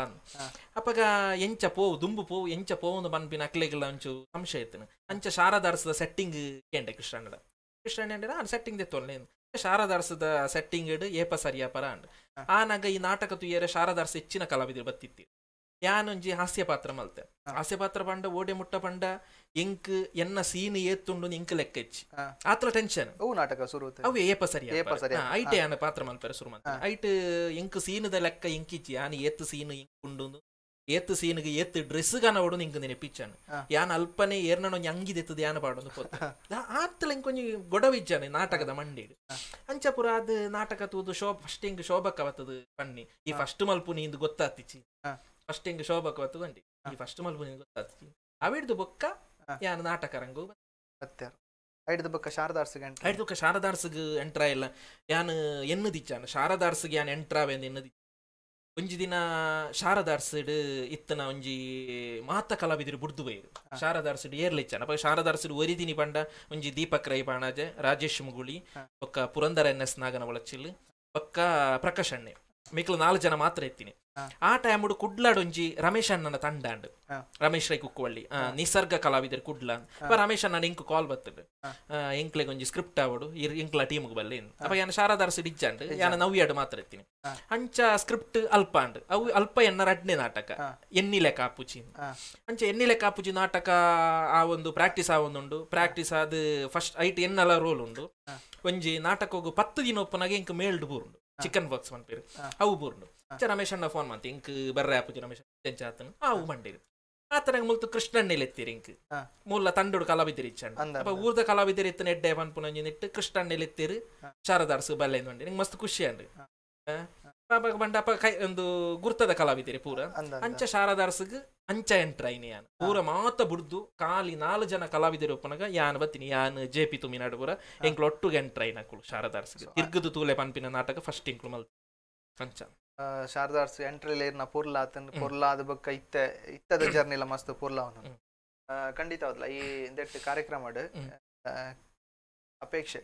ಅಪಗ ಎಂಚ ಪೋ ದುಂಬು ಪೋ ಎಂಚ ಒಂದು ಬಂದ್ಬಿನ ಅಕ್ಲೆಗ್ಲ ಒಂಚೂರು ಸಂಶಯ ಇತ್ತು ಅಂಚ ಶಾರದಾರ್ಸದ ಸೆಟ್ಟಿಂಗ್ ಕೇಂಡೆ ಕೃಷ್ಣಣ್ಣದ ಕೃಷ್ಣಣ್ಣ ಸೆಟ್ಟಿಂಗ್ ಸೆಟ್ಟಿಂಗ್ ದೆತ್ತೋಲ್ ಶಾರದಾರ್ಸದ ಸೆಟ್ಟಿಂಗ್ ಏಪ ಸರಿಯಾಪರಾಂಡ್ ಆನಾಗ ಈ ನಾಟಕ ತುಯ್ಯರೆ ಶಾರದಾರ್ಸ ಹೆಚ್ಚಿನ ಕಲಾವಿದರು ಬತ್ತಿತ್ತಿ ಯಾನೊಂಜಿ ಹಾಸ್ಯ ಪಾತ್ರ ಮಲ್ತೆ ಹಾಸ್ಯ ಪಾತ್ರ ಪಂಡ ಓಡೆ ಮುಟ್ಟ ಪಂಡ ಎಂಕ್ ಎನ್ನ ಸೀನ್ ಏತ್ತುಂಡು ಇಂಕ್ ಲೆಕ್ಕ ಹೆಚ್ಚಿ ಆತಲ ಟೆನ್ಷನ್ ಅವು ನಾಟಕ ಶುರು ಅವು ಏಪ ಸರಿ ಐಟೆ ಯಾನ ಪಾತ್ರ ಮಲ್ತಾರೆ ಶುರು ಮಾಡ್ತಾರೆ ಐಟ್ ಸೀನ್ ಸೀನದ ಲೆಕ್ಕ ಇಂಕಿಚ್ಚಿ ಯಾನ ಏತ್ ಸೀನ್ ಇಂಕ್ ಉಂಡು ಏತ್ ಸೀನ್ಗೆ ಏತ್ ಡ್ರೆಸ್ ಅನ್ನ ಓಡೋದು ಹಿಂಗೆ ನೆನಪಿಚ್ಚಾನು ಯಾನ್ ಅಲ್ಪನೆ ಏರ್ನೋ ಹಂಗಿದೆತ್ತದ ಯಾನ ಪಾಡೋದು ಪೋತ ಆತ್ತಲ ಇಂಕೊಂಜಿ ಗೊಡವಿಜ್ಜಾನೆ ನಾಟಕದ ಮಂಡಿ ಅಂಚಪುರ ಅದು ನಾಟಕ ತೂದು ಶೋಭ ಫಸ್ಟ್ ಹಿಂಗೆ ಶೋಭಕ್ಕ ಬತ್ತದ ಪಣ್ಣಿ ಈ ಫಸ್ಟ್ ಮಲ್ಪು ನೀಂದು ಗೊತ್ತಾತಿಚಿ ಫಸ್ಟ್ ಹಿಂಗೆ ಶೋಭಕ್ಕ ಬತ್ತದ ಅಂಡಿ ಈ ಫಸ್ಟ್ ಮಲ್ಪು ನೀಂದು ಗೊತ್ತಾತಿಚಿ ಅವಿಡ್ದು ಬೊಕ್ಕ ಯಾನ್ ನಾಟಕ ರಂಗು ಐಡ್ದು ಬೊಕ್ಕ ಶಾರದಾರ್ಸಿಗೆ ಐಡ್ದು ಬಕ್ಕ ಶಾರದಾರ್ಸಿಗೆ ಎಂಟ್ರ ಇಲ್ಲ ಯಾನ್ ಎನ್ನದಿಚ್ಚಾನು ಶಾರದಾರ್ಸಿಗೆ ಯಾನ್ ಎಂಟ್ರಾವೆ ಎಂದು ಒಂಜಿ ದಿನ ಶಾರದಾರ್ಸಿಡ್ ಇತ್ತನ ಒಂಜಿ ಮಾತ ಕಲಾವಿದರು ಬುಡ್ದು ಬೈದು ಶಾರದಾರ್ಸಿಡ್ ಏರ್ಲಿಚ್ಚನ ಅಪ್ಪ ಶಾರದಾರ್ಸಿಡ್ ಒರಿ ಪಂಡ ಒಂಜಿ ದೀಪಕ್ ರೈ ಪಾಣಾಜ ರಾಜೇಶ್ ಮುಗುಳಿ ಒಕ್ಕ ಪುರಂದರ ಎನ್ ಎಸ್ ನಾಗನ ಒಳಚಿಲ್ ಒಕ್ಕ ಪ್ರಕಾಶ್ ಅಣ್ಣೆ ಮಿಕ್ಕಲು ನಾಲ್ಕು ಜನ ಮಾತ್ರ ಇತ್ತೀನಿ ಆ ಟೈಮ್ ಕುಡ್ಲಾಡೊಂಜಿ ರಮೇಶ್ ಅಣ್ಣನ ತಂಡ ಅಂಡ್ ರಮೇಶ್ ರೈ ಕುಕ್ಕುವಳ್ಳಿ ನಿಸರ್ಗ ಕಲಾವಿದರೆ ಕುಡ್ಲ ರಮೇಶ್ ಅಣ್ಣನ ಇಂಕು ಕಾಲ್ ಬರ್ತದೆ ಎಂಕ್ಲೆಗ್ ಒಂಜಿ ಸ್ಕ್ರಿಪ್ಟ್ ಆವಡು ಇಂಕ್ಲ ಟೀಮ್ ಬಲ್ಲಿ ಅಪ್ಪ ಯಾನ ಶಾರದಾರಸ ಡಿಜ್ ಅಂಡ್ ಯಾನ ನವ್ಯಾಡು ಮಾತ್ರ ಇರ್ತೀನಿ ಅಂಚ ಸ್ಕ್ರಿಪ್ಟ್ ಅಲ್ಪ ಅಂಡ್ ಅವು ಅಲ್ಪ ಎನ್ನ ರಡ್ನೆ ನಾಟಕ ಎನ್ನಿಲೆ ಕಾಪುಜಿ ಅಂಚ ಎನ್ನಿಲೆ ಕಾಪುಜಿ ನಾಟಕ ಆ ಒಂದು ಪ್ರಾಕ್ಟೀಸ್ ಆ ಒಂದು ಪ್ರಾಕ್ಟೀಸ್ ಅದು ಫಸ್ಟ್ ಐಟ್ ಎನ್ನಲ ರೋಲ್ ಉಂಡು ಒಂಜಿ ನಾಟಕ ಹೋಗು ಪತ್ತು ದಿನ ಒಪ್ಪನಾಗ ಇಂಕ್ ಮೇಲ್ಡ್ ಬೂರುಂಡು ಚಿಕನ್ వర్క్స్ మన పేరు అవు బూర్ను రమేష్ అన్న ఫోన్ మంత ಬರ್ರೆ బర్రె ರಮೇಶ್ రమేష్ తెంచాతను అవు మండేది ಆತನಂಗೆ ಮುಲ್ತು ಕೃಷ್ಣಣ್ಣೆಲ್ ಎತ್ತಿರಿ ಇಂಕ್ ಮೂಲ ತಂಡೋಡು ಕಲಾವಿದರಿ ಇಚ್ಚಂಡ್ ಅಪ್ಪ ಊರ್ದ ಕಲಾವಿದರಿ ಎತ್ತಿನ ಎಡ್ಡೆ ಪನ್ಪುನೊಂಜಿ ನಿಟ್ಟು ಕೃಷ್ಣಣ್ಣೆಲ್ ಎತ್ತಿರು ಶಾರದಾರ್ಸು ಬಲ್ಲೆ ಅಂಡಿ ನಂಗೆ ಮಸ್ತ್ ಖುಷಿ ಅಂಡ್ರಿ ಪಾಪ ಬಂಡ ಅಪ್ಪ ಕೈ ಒಂದು ಗುರ್ತದ ಕಲಾವಿದರಿ ಪೂರ ಅಂಚ ಶಾರದಾರ್ಸಗ್ ಟ್ರೈನ್ ಯಾನ್ ಪೂರ ಮಾತ ಬುಡ್ದು ಕಾಲಿ ನಾಲ್ ಜನ ಕಲಾವಿದರು ಉಪನಗ ಯಾನ್ ಬತ್ತೀನಿ ಯಾನ್ ಜೆ ಪಿ ತುಮಿ ನಡುಬರ ಎಂಕ್ಲು ಒಟ್ಟುಗೆ ಎಂಟ್ರ ಇನಕುಳು ಶಾರದಾರ್ಸ್ ತಿರ್ಗದು ತೂಲೆ ಪಂಪಿನ ನಾಟಕ ಫಸ್ಟ್ ಇಂಕ್ಲು ಮಲ್ ಅಂಚ ಶಾರದಾರ್ಸ್ ಎಂಟ್ರಿ ಲೇರ್ನ ಆತನ್ ಪುರ್ಲ ಅದ ಬಕ್ಕ ಇತ್ತ ಇತ್ತದ ಜರ್ನಿಲ ಮಸ್ತ್ ಪುರ್ಲ ಅವನು ಖಂಡಿತ ಹೌದಲ್ಲ ಈ ಇಂದೆಟ್ ಕಾರ್ಯಕ್ರಮ ಅಪೇಕ್ಷೆ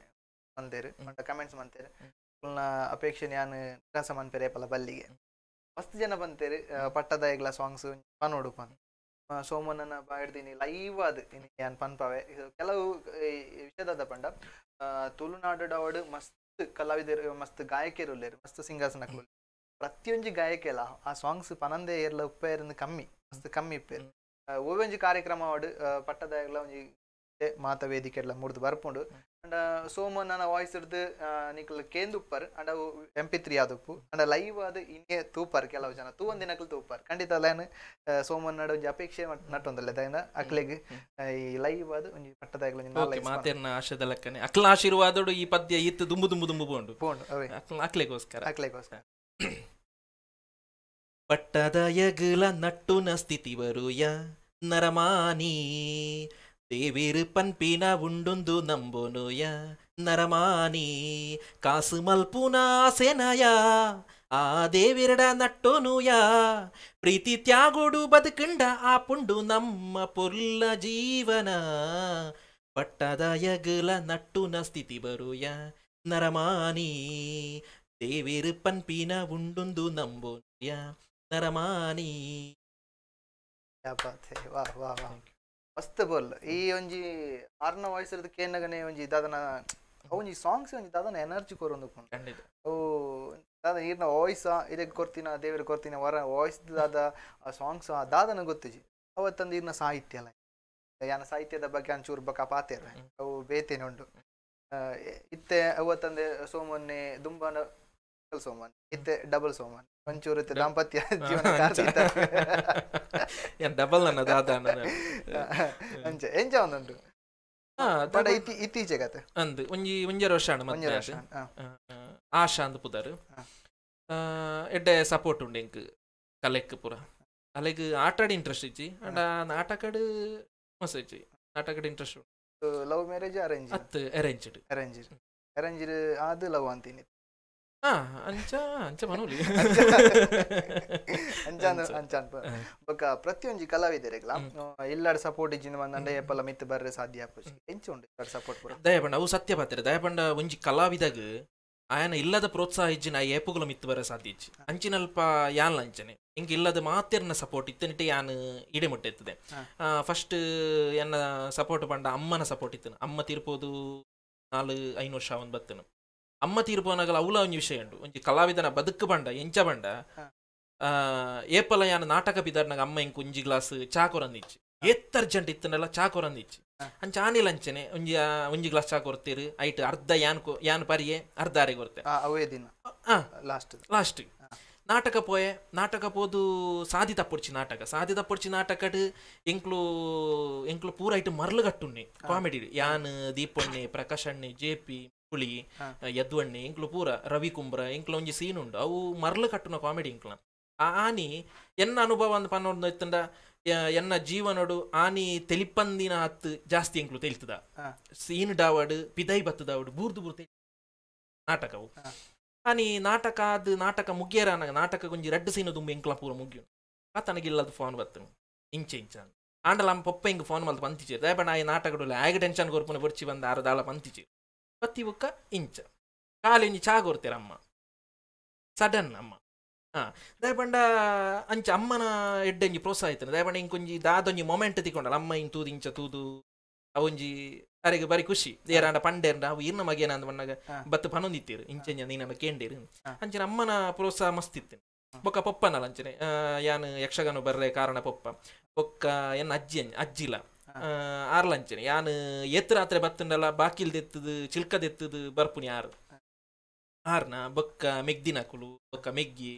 ಮಂತೇರು ಕಮೆಂಟ್ಸ್ ಮಂತೇರು ಅಪೇಕ್ಷೆ ನಾನು ವಿಕಾಸ ಮನ್ಪೇರೆ ಬಲ್ಲಿಗೆ ಮಸ್ತ್ ಜನ ಬಂತೇರಿ ಪಟ್ಟದಾಯಿಗ್ಲ ಸಾಂಗ್ಸ್ ನೋಡು ಪನ್ ಸೋಮನನ್ನ ಬಾಡ್ದೀನಿ ಲೈವ್ ಅದು ಏನ್ ಪನ್ಪಾವೆ ಕೆಲವು ವಿಷಯದ ಪಂಡ ತುಳುನಾಡು ಮಸ್ತ್ ಕಲಾವಿದರು ಮಸ್ತ್ ಗಾಯಕಿಯರು ಉಳ್ಳೇರು ಮಸ್ತ್ ಸಿಂಗರ್ಸ್ ಪ್ರತಿ ಪ್ರತಿಯೊಂಜಿ ಗಾಯಕಿಯಲ್ಲ ಆ ಸಾಂಗ್ಸ್ ಪನಂದೇ ಏರ್ಲ ಉಪ್ಪೇರಿಂದ ಕಮ್ಮಿ ಮಸ್ತ್ ಕಮ್ಮಿ ಇಪ್ಪೇರು ಒವೆಂಜಿ ಕಾರ್ಯಕ್ರಮ ಒಡು ಪಟ್ಟದಾಯಿಗ್ಲ ಒಂಜಿ ಮಾತ ವೇದಿಕೆಡ್ಲ ಮುರಿದು ಬರ್ಪುಂಡು ಅಂಡ ಸೋಮ ನನ್ನ ವಾಯ್ಸ್ ಇರ್ದು ನಿಕ್ಲ ಕೇಂದುಪ್ಪರ್ ಅಂಡ ಅವು ಎಂ ಪಿ ತ್ರೀ ಆದಪ್ಪು ಅಂಡ ಲೈವ್ ಆದ ಇನ್ನೇ ತೂಪಾರ್ ಕೆಲವು ಜನ ತೂ ಒಂದು ತೂಪಾರ್ ಖಂಡಿತ ಲೈನ್ ಸೋಮನ್ ನಡ ಒಂದು ಅಪೇಕ್ಷೆ ನಟ್ಟೊಂದಲ್ಲ ಅದನ್ನ ಅಕ್ಲೆಗ್ ಈ ಲೈವ್ ಆದ ಒಂದು ಪಟ್ಟದಾಗಲ ಮಾತೇನ ಆಶದ ಲಕ್ಕನೆ ಅಕ್ಲ ಆಶೀರ್ವಾದಡು ಈ ಪದ್ಯ ಇತ್ತು ದುಂಬು ದುಂಬು ದುಂಬು ಅವೆ ಬೋಂಡು ಅಕ್ಲೆಗೋಸ್ಕರ ಅಕ್ಲೆಗೋಸ್ಕರ ಪಟ್ಟದ ಯಗಲ ನಟ್ಟುನ ಸ್ಥಿತಿ ಬರುಯ ನರಮಾನಿ దేవేరు పన్పిన ఉండుందు నంబోనుయ నరమాని కాసు మల్పున సేనయా ఆ దేవిరడ నట్టోనుయా ప్రీతి త్యాగోడు బతుకిండ ఆ పుండు నమ్మ పొల్ల జీవన పట్టದ యగుల నట్టున స్థితి బరుయ నరమాని దేవేరు పన్పిన ఉండుందు నంబోనుయ నరమాని వాహ్ వాహ్ వాహ్ ಮಸ್ತ್ ಈ ಒಂಜಿ ಆರ್ನ ವಾಯ್ಸ್ ಕೆನಗನೆ ಕೇನ್ನಗನೆ ಒಂಜಿ ದಾದನ ಅವೊಂಜಿ ಸಾಂಗ್ಸ್ ಒಂಜಿ ದಾದನ ಎನರ್ಜಿ ಕೊರೊಂದು ಖಂಡಿತ ಓ ದಾದ ನೀರ್ನ ವಾಯ್ಸ್ ಇದಕ್ಕೆ ಕೊರ್ತಿನ ದೇವರ ಕೊರ್ತಿನ ವರ ವಾಯ್ಸ್ ದಾದ ಸಾಂಗ್ಸ್ ದಾದನ ಗೊತ್ತಿಜಿ ಅವತ್ತಂದು ಇರ್ನ ಸಾಹಿತ್ಯ ಅಲ್ಲ ಯಾನ ಸಾಹಿತ್ಯದ ಬಗ್ಗೆ ಅಂಚೂರು ಬಕ ಪಾತೇರ ಅವು ಬೇತೇನೆ ಉಂಟು ಇತ್ತೆ ಅವತ್ತಂದೆ ಸೋಮೊನ್ನೆ ದುಂಬಾನ ಸೋಮನ್ ಇತ್ತೆ ಡಬಲ್ ಸೋಮನ್ ಪಂಚೂರುತ್ತೆ ದಾಂಪತ್ಯ ಜೀವನ ಡಬಲ್ ನನ್ನ ದಾದ ಅಂಚೆ ಎಂಚ ಒಂದುಂಟು ಇತ್ತೀಚೆಗೆ ಆತ ಒಂಜಿ ಒಂಜರ ವರ್ಷ ಮತ್ತೆ ಆಶಾ ಅಂದ್ ಪುದರ್ ಎಡ್ಡೆ ಸಪೋರ್ಟ್ ಉಂಡು ಎಂಕ್ ಕಲೆಕ್ ಪೂರ ಅಲೆಗ್ ಆಟಾಡಿ ಇಂಟ್ರೆಸ್ಟ್ ಇಜ್ಜಿ ಅಂಡ ನಾಟಕಡ್ ಮಸ್ತ್ ನಾಟಕಡ್ ಇಂಟ್ರೆಸ್ಟ್ ಲವ್ ಮ್ಯಾರೇಜ್ ಅರೇಂಜ್ ಅತ್ ಅರೇಂಜ್ಡ್ ಅರೇಂಜ್ಡ್ ಅರೇಂಜ್ಡ್ ಆದ್ ಲವ್ ಅಂತೀನಿ ಅಂಚಾ ಅಂಚ ಮನೋಲಿ ಅಂಚಾಂದ ಅಂಚಾನ್ ಬೊಕ ಪ್ರತಿಯೊಂಜಿ ಕಲಾವಿದರೆಗ್ಲ ಇಲ್ಲಡ್ ಸಪೋರ್ಟ್ ಇಜ್ಜಿನ ಬಂದಂಡೆ ಎಪ್ಪಲ ಮಿತ್ ಬರ್ರೆ ಸಾಧ್ಯ ಆಪುಜಿ ಎಂಚ ಉಂಡು ಸಪೋರ್ಟ್ ಪೂರ ದಯಪಂಡ ಅವು ಸತ್ಯ ಪಾತ್ರೆ ದಯಪಂಡ ಒಂಜಿ ಕಲಾವಿದಗ್ ಆಯನ ಇಲ್ಲದ ಪ್ರೋತ್ಸಾಹ ಇಜ್ಜಿನ ಆ ಏಪುಗಲ ಮಿತ್ ಬರ ಸಾಧ್ಯ ಇಜ್ಜಿ ಅಂಚಿನಲ್ಪ ಯಾನ್ ಲಂಚನೆ ಇಂಗೆ ಇಲ್ಲದ ಮಾತೆರ್ನ ಸಪೋರ್ಟ್ ಇತ್ತನಿಟ್ಟು ಯಾನ್ ಇಡೆ ಮುಟ್ಟೆ ಇರ್ತದೆ ಫಸ್ಟ್ ಎನ್ನ ಸಪೋರ್ಟ್ ಪಂಡ ಅಮ್ಮನ ಸಪೋರ್ಟ್ ಇತ್ತು ಅಮ್ಮ ತಿರ್ಪೋದು ನಾಲ್ ಐನೂರು ವರ್ಷ ಅವನ್ ಬತ್ತನು ಅಮ್ಮ ತೀರ್ಪೋನಗಲ ಅವಲ ಒಂಜಿ ವಿಷಯ ಉಂಡು ಒಂಜಿ ಕಲಾವಿದನ ಬದುಕು ಬಂಡ ಎಂಚ ಬಂಡ ಏಪಲ ಯಾನ ನಾಟಕ ಬಿದರ್ನಾಗ ಅಮ್ಮ ಇಂಕು ಒಂಜಿ ಗ್ಲಾಸ್ ಚಾ ಕೊರಂದಿಚ್ಚಿ ಏತ್ ಅರ್ಜೆಂಟ್ ಇತ್ತನೆಲ್ಲ ಚಾ ಕೊರಂದಿಚ್ಚಿ ಅಂಚ ಆನಿಲ್ಲ ಅಂಚನೆ ಒಂಜಿ ಒಂಜಿ ಗ್ಲಾಸ್ ಚಾ ಕೊರ್ತೀರಿ ಐಟ್ ಅರ್ಧ ಯಾನ್ ಯಾನ್ ಪರಿಯೆ ಅರ್ಧ ಆರೆ ಕೊರ್ತೆ ಅವೇ ದಿನ ಲಾಸ್ಟ್ ಲಾಸ್ಟ್ ನಾಟಕ ಪೋಯೆ ನಾಟಕ ಪೋದು ಸಾದಿ ತಪ್ಪೊಡ್ಚಿ ನಾಟಕ ಸಾದಿ ತಪ್ಪೊಡ್ಚಿ ನಾಟಕಡ್ ಎಂಕ್ಲು ಎಂಕ್ಲು ಪೂರ ಐಟು ಮರಳುಗಟ್ಟುಣ್ಣೆ ಕಾಮಿಡಿ ಯಾನ್ ದೀಪಣ್ಣೆ ಪ್ರಕಾಶಣ್ಣಿ ಜೆಪಿ ಜೆ ಪಿ ಕುಳಿ ಎದ್ವಣ್ಣಿ ಇಂಕ್ಲು ಪೂರ ರವಿ ಕುಂಬ್ರ ಇಂಕ್ಲ ಒಂಜಿ ಸೀನ್ ಉಂಡು ಅವು ಮರ್ಲು ಕಟ್ಟುನ ಕಾಮಿಡಿ ಇಂಕ್ಲ ಆ ಆನಿ ಎನ್ನ ಅನುಭವ ಅಂದ್ ಪನ್ನೊಂದು ಇತ್ತಂಡ ಎನ್ನ ಜೀವನಡು ಆನಿ ತೆಲಿಪಂದಿನ ಹತ್ತು ಜಾಸ್ತಿ ಇಂಕ್ಲು ತೆಲಿತದ ಸೀನ್ ಡಾವಡ್ ಪಿದೈ ಬತ್ತದವಡು ಬೂರ್ದು ಬೂರ್ದು ನಾಟಕವು ಆನಿ ನಾಟಕ ಅದು ನಾಟಕ ಮುಗಿಯರ ನಾಟಕ ಒಂಜಿ ರಡ್ಡು ಸೀನ್ ದುಂಬು ಇಂಕ್ಲ ಪೂರ ಮುಗಿಯು ಆ ತನಗಿಲ್ಲದು ಫೋನ್ ಬತ್ತು ಇಂಚೆ ಇಂಚ ಆಂಡಲ ಪೊಪ್ಪ ಇಂಗ್ ಫೋನ್ ಮಲ್ತು ಪಂತಿಚೇರು ದಾಯಬಣ್ಣ ಆ ನಾಟಕಡು ಆಗ ಟೆನ್ಷನ್ ಕೊರ್ಪುನ ಬರ್ಚಿ ಬಂದ ಆರು ದಾಲ ಪಂತಿಚೇರು ಇಂಚ ಇಂಚ್ ಇಂಚ ಆಗೋರ್ತೀರ ಅಮ್ಮ ಸಡನ್ ಅಮ್ಮ ಹಾಂ ದಯಪಂಡ ಅಂಚ ಅಮ್ಮನ ಎಡ್ಡಂಜಿ ಇತ್ತು ದಯಪಂಡ ಇಂಕೊಂಜಿ ಕೊಂಜಿ ದಾದೊಂಜಿ ಮೊಮೆಂಟ್ ತಿಕೊಂಡಲ್ಲ ಅಮ್ಮ ಇನ್ ತೂದು ಇಂಚ ತೂದು ಅವಂಜಿ ಅರೆಗೆ ಬಾರಿ ಖುಷಿ ಏರಾಂಡ ಪಂಡೆರ ಅವು ಇರ್ನ ಮಗೇನ ಅಂದ ಬಣ್ಣಾಗ ಬತ್ತು ಪನೊಂದಿತ್ತೀರು ಇಂಚೆಂಜ ನೀನಮ್ಮ ಕೇಂದಿರು ಅಂಚನೆ ಅಮ್ಮನ ಪ್ರೋತ್ಸಾಹ ಮಸ್ತಿತ್ತೇನೆ ಬೊಕ್ಕ ಪಪ್ಪನಲ್ಲ ಅಂಚನೆ ಯಾನು ಯಕ್ಷಗಾನ ಬರ್ರೆ ಕಾರಣ ಪೊಪ್ಪ ಬೊಕ್ಕ ಏನ್ ಅಜ್ಜಿ ಅಜ್ಜಿಲ ஆர்லஞ்சனே யானு ஏத்துராத்திரை பத்துண்டெல்லாம் ಬಾಕಿಲ್ தெத்துது சில்க தெத்துது ಬರ್ಪುನಿ ಆರ್ ಆರ್ನ ಬೊಕ್ಕ ಮೆಗ್ದಿನ ಕುಲು ಬೊಕ್ಕ ಮೆಗ್ಗಿ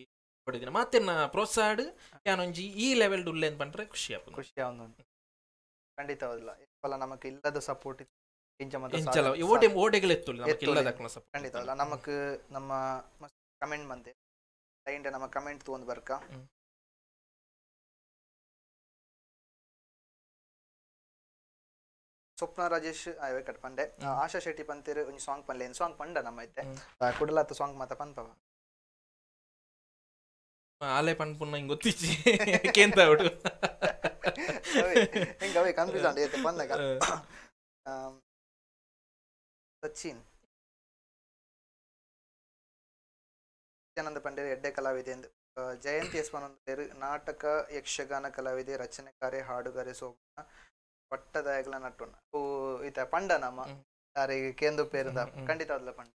ಹೊಡೆದಿನ ಮಾತೆನ್ನ ಪ್ರೋತ್ಸಾಹಡು ಯಾನೊಂಜಿ ಈ ಲೆವೆಲ್ ಡುಲ್ಲೆ ಅಂತ ಬಂದ್ರೆ ಖುಷಿ ಆಪುನು ಖುಷಿ ಆವೊಂದು ಖಂಡಿತವಲ್ಲ ಫಲ ನಮಕ್ ಇಲ್ಲದ ಸಪೋರ್ಟ್ ಇಂಚಲ ಓಡೆ ಓಡೆಗಳು ಎತ್ತು ನಮಕ್ ಇಲ್ಲದ ಸಪೋರ್ಟ್ ಖಂಡಿತವಲ್ಲ ನಮಕ್ ನಮ್ಮ ಕಮೆಂಟ್ ಬಂದೆ ಕ್ಲೈಂಟ್ ನಮ್ಮ ಕಮೆಂಟ್ ತಗೊಂಡು ಬರ್ಕ ಸ್ವಪ್ನ ರಾಜೇಶ್ ಅವೆ ಕಟ್ ಪಂಡೆ ಆಶಾ ಶೆಟ್ಟಿ ಪಂತೇರು ಒಂಜಿ ಸಾಂಗ್ ಪನ್ಲೆ ಸಾಂಗ್ ಪಂಡ ನಮ್ಮ ಐತೆ ಕುಡಲಾತ ಸಾಂಗ್ ಮಾತ ಪನ್ಪವ ಆಲೆ ಪನ್ಪುನ್ನ ಹಿಂಗೆ ಗೊತ್ತಿಚ್ಚಿ ಕೇಂತ ಬಿಡು ಹಿಂಗೆ ಅವೇ ಕನ್ಫ್ಯೂಸ್ ಆಂಡ್ ಏತೆ ಬಂದಾಗ ಸಚಿನ್ ನಿತ್ಯಾನಂದ ಪಂಡೆ ಎಡ್ಡೆ ಕಲಾವಿದೆ ಎಂದು ಜಯಂತಿ ಯಸ್ವಾನಂದ ನಾಟಕ ಯಕ್ಷಗಾನ ಕಲಾವಿದೆ ರಚನೆಕಾರೆ ಹಾಡುಗಾರೆ ಸೋಮನ ಪಟ್ಟದಾಯಗಳನ್ನ ಇತ ಪಂಡ ಪಂಡನಮ್ಮ ಯಾರಿಗೆ ಕೇಂದು ಪೇರದ ಖಂಡಿತ ಅದ್ಲ ಪಂಡ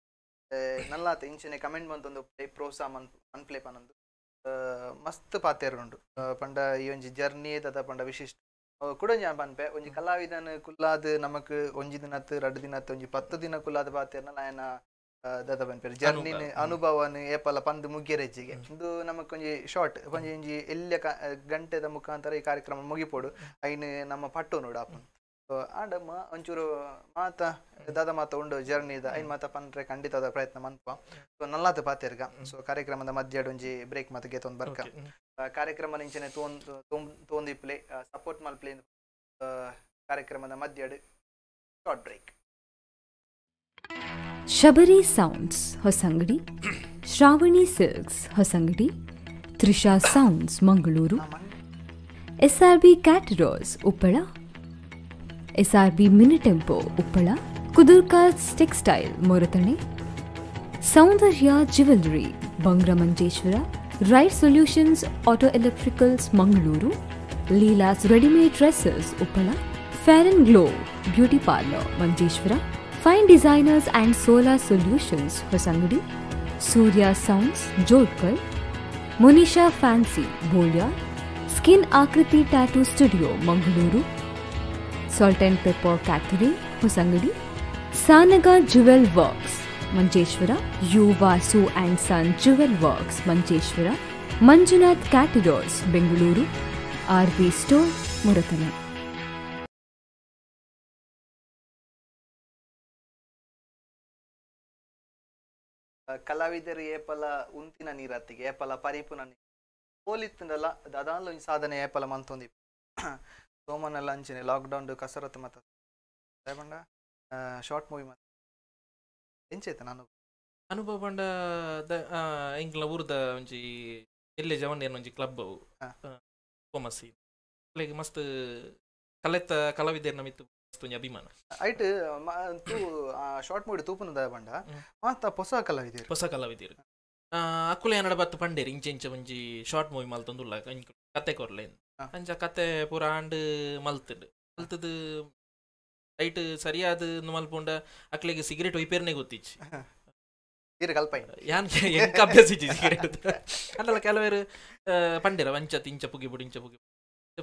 ನಲ್ಲಾತ ಇಂಚಿನ ಕಮೆಂಟ್ ಬಂತೊಂದು ಪ್ಲೇ ಪ್ರೋತ್ಸಾಹ ಮಂತ್ ಅನ್ಪ್ಲೇ ಪನೊಂದು ಮಸ್ತ್ ಉಂಡು ಪಂಡ ಈ ಒಂಜಿ ಜರ್ನಿ ದದ ಪಂಡ ವಿಶಿಷ್ಟ ಕೂಡ ஞாபகம் பண்பேன் கொஞ்சம் கலாவிதனு குல்லாது நமக்கு ஒஞ்சி தினத்து ரெண்டு தினத்து கொஞ்சம் பத்து தின குல்லாது பார்த்தேன்னா நான் ದಾದ ಪನ್ಪೆರ್ ಜರ್ನಿ ಅನುಭವನು ಏಪಲ ಪಂದ್ ಮುಗ್ಗೆರೆಜ್ಜಿಗೆ ಇದು ನಮಕ್ ಒಂಜಿ ಶಾರ್ಟ್ ಒಂಜಿ ಒಂಜಿ ಎಲ್ಲ ಗಂಟೆದ ಮುಖಾಂತರ ಈ ಕಾರ್ಯಕ್ರಮ ಮುಗಿಪೋಡು ಐನ್ ನಮ್ಮ ಪಟ್ಟು ನೋಡಪ್ಪ ಆಡಮ್ಮ ಒಂಚೂರು ಮಾತ ದಾದ ಮಾತ ಉಂಡು ಜರ್ನಿದ ಐನ್ ಮಾತ ಪಂದ್ರೆ ಖಂಡಿತದ ಪ್ರಯತ್ನ ಮನ್ಪ ಸೊ ನಲ್ಲಾತ ಪಾತೆರ್ಗ ಸೊ ಕಾರ್ಯಕ್ರಮದ ಮಧ್ಯ ಒಂಜಿ ಬ್ರೇಕ್ ಮಾತ ಗೇತೊಂದು ಬರ್ಕ ಕಾರ್ಯಕ್ರಮ ನಿಂಚನೆ ತೋನ್ ತೋಂದಿ ಪ್ಲೇ ಸಪೋರ್ಟ್ ಪ್ಲೇ ಕಾರ್ಯಕ್ರಮದ ಮಧ್ಯ short break Shabari sounds Hosangadi Shravani silks Hosangadi Trisha sounds Mangaluru S R B caterers Uppala S R B mini tempo Uppala ಕುದುರ್ಕಾಸ್ ಟೆಕ್ಸ್ಟೈಲ್ ಮೊರತಣೆ Soundarya jewellery Bangra Manjeshwara right solutions auto electricals Mangaluru ಲೀಲಾಸ್ readymade dresses Uppala fair and glow beauty parlour Manjeshwara fine designers and solar solutions Hosangadi Surya sounds जोधपुर मुनिशा fancy बोलिया skin आकृति tattoo studio Mangaluru salt and pepper catering Hosangadi सानगा jewel works Manjeshwara U Vasu and son jewel works Manjeshwara Manjunath caterers Bengaluru R V store ಕಲಾವಿದರು ಏಪಲ ಉಂತಿನ ನೀರತ್ತಿಗೆ ಏಪಲ ಪರಿಪುನ ನೀರು ಪೋಲಿತ್ತುಂಡಲ ಅದಾಲು ಸಾಧನೆ ಏಪಲ ಮಂತೊಂದಿ ಸೋಮನಲ್ಲ ಅಂಚಿನ ಲಾಕ್ಡೌನ್ ಕಸರತ್ತು ಮತ ಬಂಡ ಶಾರ್ಟ್ ಮೂವಿ ಮತ ಎಂಚೇತ ನಾನು ಅನುಭವ ಬಂಡ ಎಂಕ್ಲ ಊರ್ದ ಒಂಜಿ ಎಲ್ಲೆ ಜವನ್ ಒಂಜಿ ಕ್ಲಬ್ ಅವು ಕೋಮಸಿ ಮಸ್ತ್ ಕಲೆತ್ತ ಕಲಾವಿದರ್ನ ಮಿತ್ತು ಸ್ತುಂಜ ಅಭಿಮಾನ ಆಯ್ತು ತೂ ಶಾರ್ಟ್ ಮೂಡಿ ತೂಪನದ ಬಂಡ ಮಾತ ಪೊಸ ಕಲಾವಿದರು ಹೊಸ ಕಲಾವಿದರು ಅಕ್ಕುಲ ಏನಡ ಬತ್ತು ಪಂಡೇರಿ ಇಂಚ ಇಂಚ ಒಂಜಿ ಶಾರ್ಟ್ ಮೂವಿ ಮಲ್ತೊಂದುಲ್ಲ ಕತೆ ಕೊರ್ಲೆ ಅಂಚ ಕತೆ ಪೂರ ಆಂಡ್ ಮಲ್ತುಡು ಮಲ್ತದು ರೈಟ್ ಸರಿಯಾದ ಮಲ್ಪುಂಡ ಅಕ್ಲಿಗೆ ಸಿಗರೇಟ್ ಒಯ್ಪೇರ್ನೆ ಗೊತ್ತಿಚ್ಚಿ ಯಾನ್ ಎಂಕ ಅಭ್ಯಾಸ ಇಚ್ಚಿ ಸಿಗರೇಟ್ ಅಲ್ಲಲ್ಲ ಕೆಲವರು ಪಂಡೇರ ವಂಚ ತಿಂಚ ಪುಗಿ ಬುಡಿ ಇಂಚ ಪುಗಿ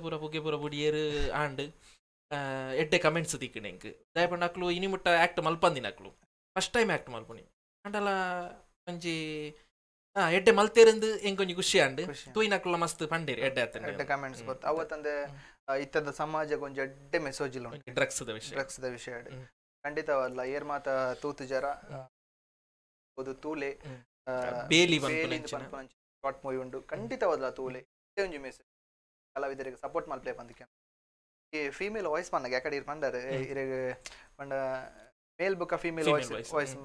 ಪೂರ ಪುಗಿ ಪೂರ ಬುಡಿಯೇರು ಆಂಡ್ ಕಮೆಂಟ್ಸ್ ಕಮೆಂಟ್ಸ್ దిక్కడేంకి దాపడి నాకు ಇನಿ ಮುಟ್ಟ ಆ್ಯಕ್ಟ್ మల్పంది నాకు ಫಸ್ಟ್ ಟೈಮ್ ಆಕ್ಟ್ మల్పని అంటే అలా మంచి ಎಡ್ಡೆ ಮಲ್ತೇರಂದು ಹೆಂಗ್ ಒಂಜಿ ಖುಷಿ ಅಂಡ್ ತೂಯಿ ಮಸ್ತ್ ಪಂಡೇರಿ ಎಡ್ಡೆ ಆತ ಎಡ್ಡೆ ಕಮೆಂಟ್ಸ್ ಗೊತ್ತು ಅವತ್ತಂದೆ ಇತ್ತದ ಸಮಾಜ ಒಂಜಿ ಎಡ್ಡೆ ಮೆಸೇಜ್ ಇಲ್ಲ ಡ್ರಗ್ಸ್ ದ ವಿಷಯ ಡ್ರಗ್ಸ್ ದ ವಿಷಯ ಖಂಡಿತವಲ್ಲ ಏರ್ ಮಾತ ತೂತು ಜರ ಓದು ತೂಲೆ ಬೇಲಿ ಶಾರ್ಟ್ ಮೂವಿ ಉಂಡು ಖಂಡಿತವಲ್ಲ ತೂಲೆ ಒಂಜಿ ಮೆಸೇಜ್ ಕಲಾವಿದರಿಗೆ ಸಪೋರ್ಟ್ ಮಾಡ್ಲೇ ಬಂದಿಕ್ಕೆ ಫೀಮೇಲ್ ವಾಯ್ಸ್ ಪನ್ನಗ ಎಕಡೀರ್ ಪಂಡರ್ ಇರೆಗ್ ಪಂಡ ಮೇಲ್ ಬುಕ್ಕ ಫೀಮೇಲ್ ವಾಯ್ಸ್ ವಾಯ್ಸ್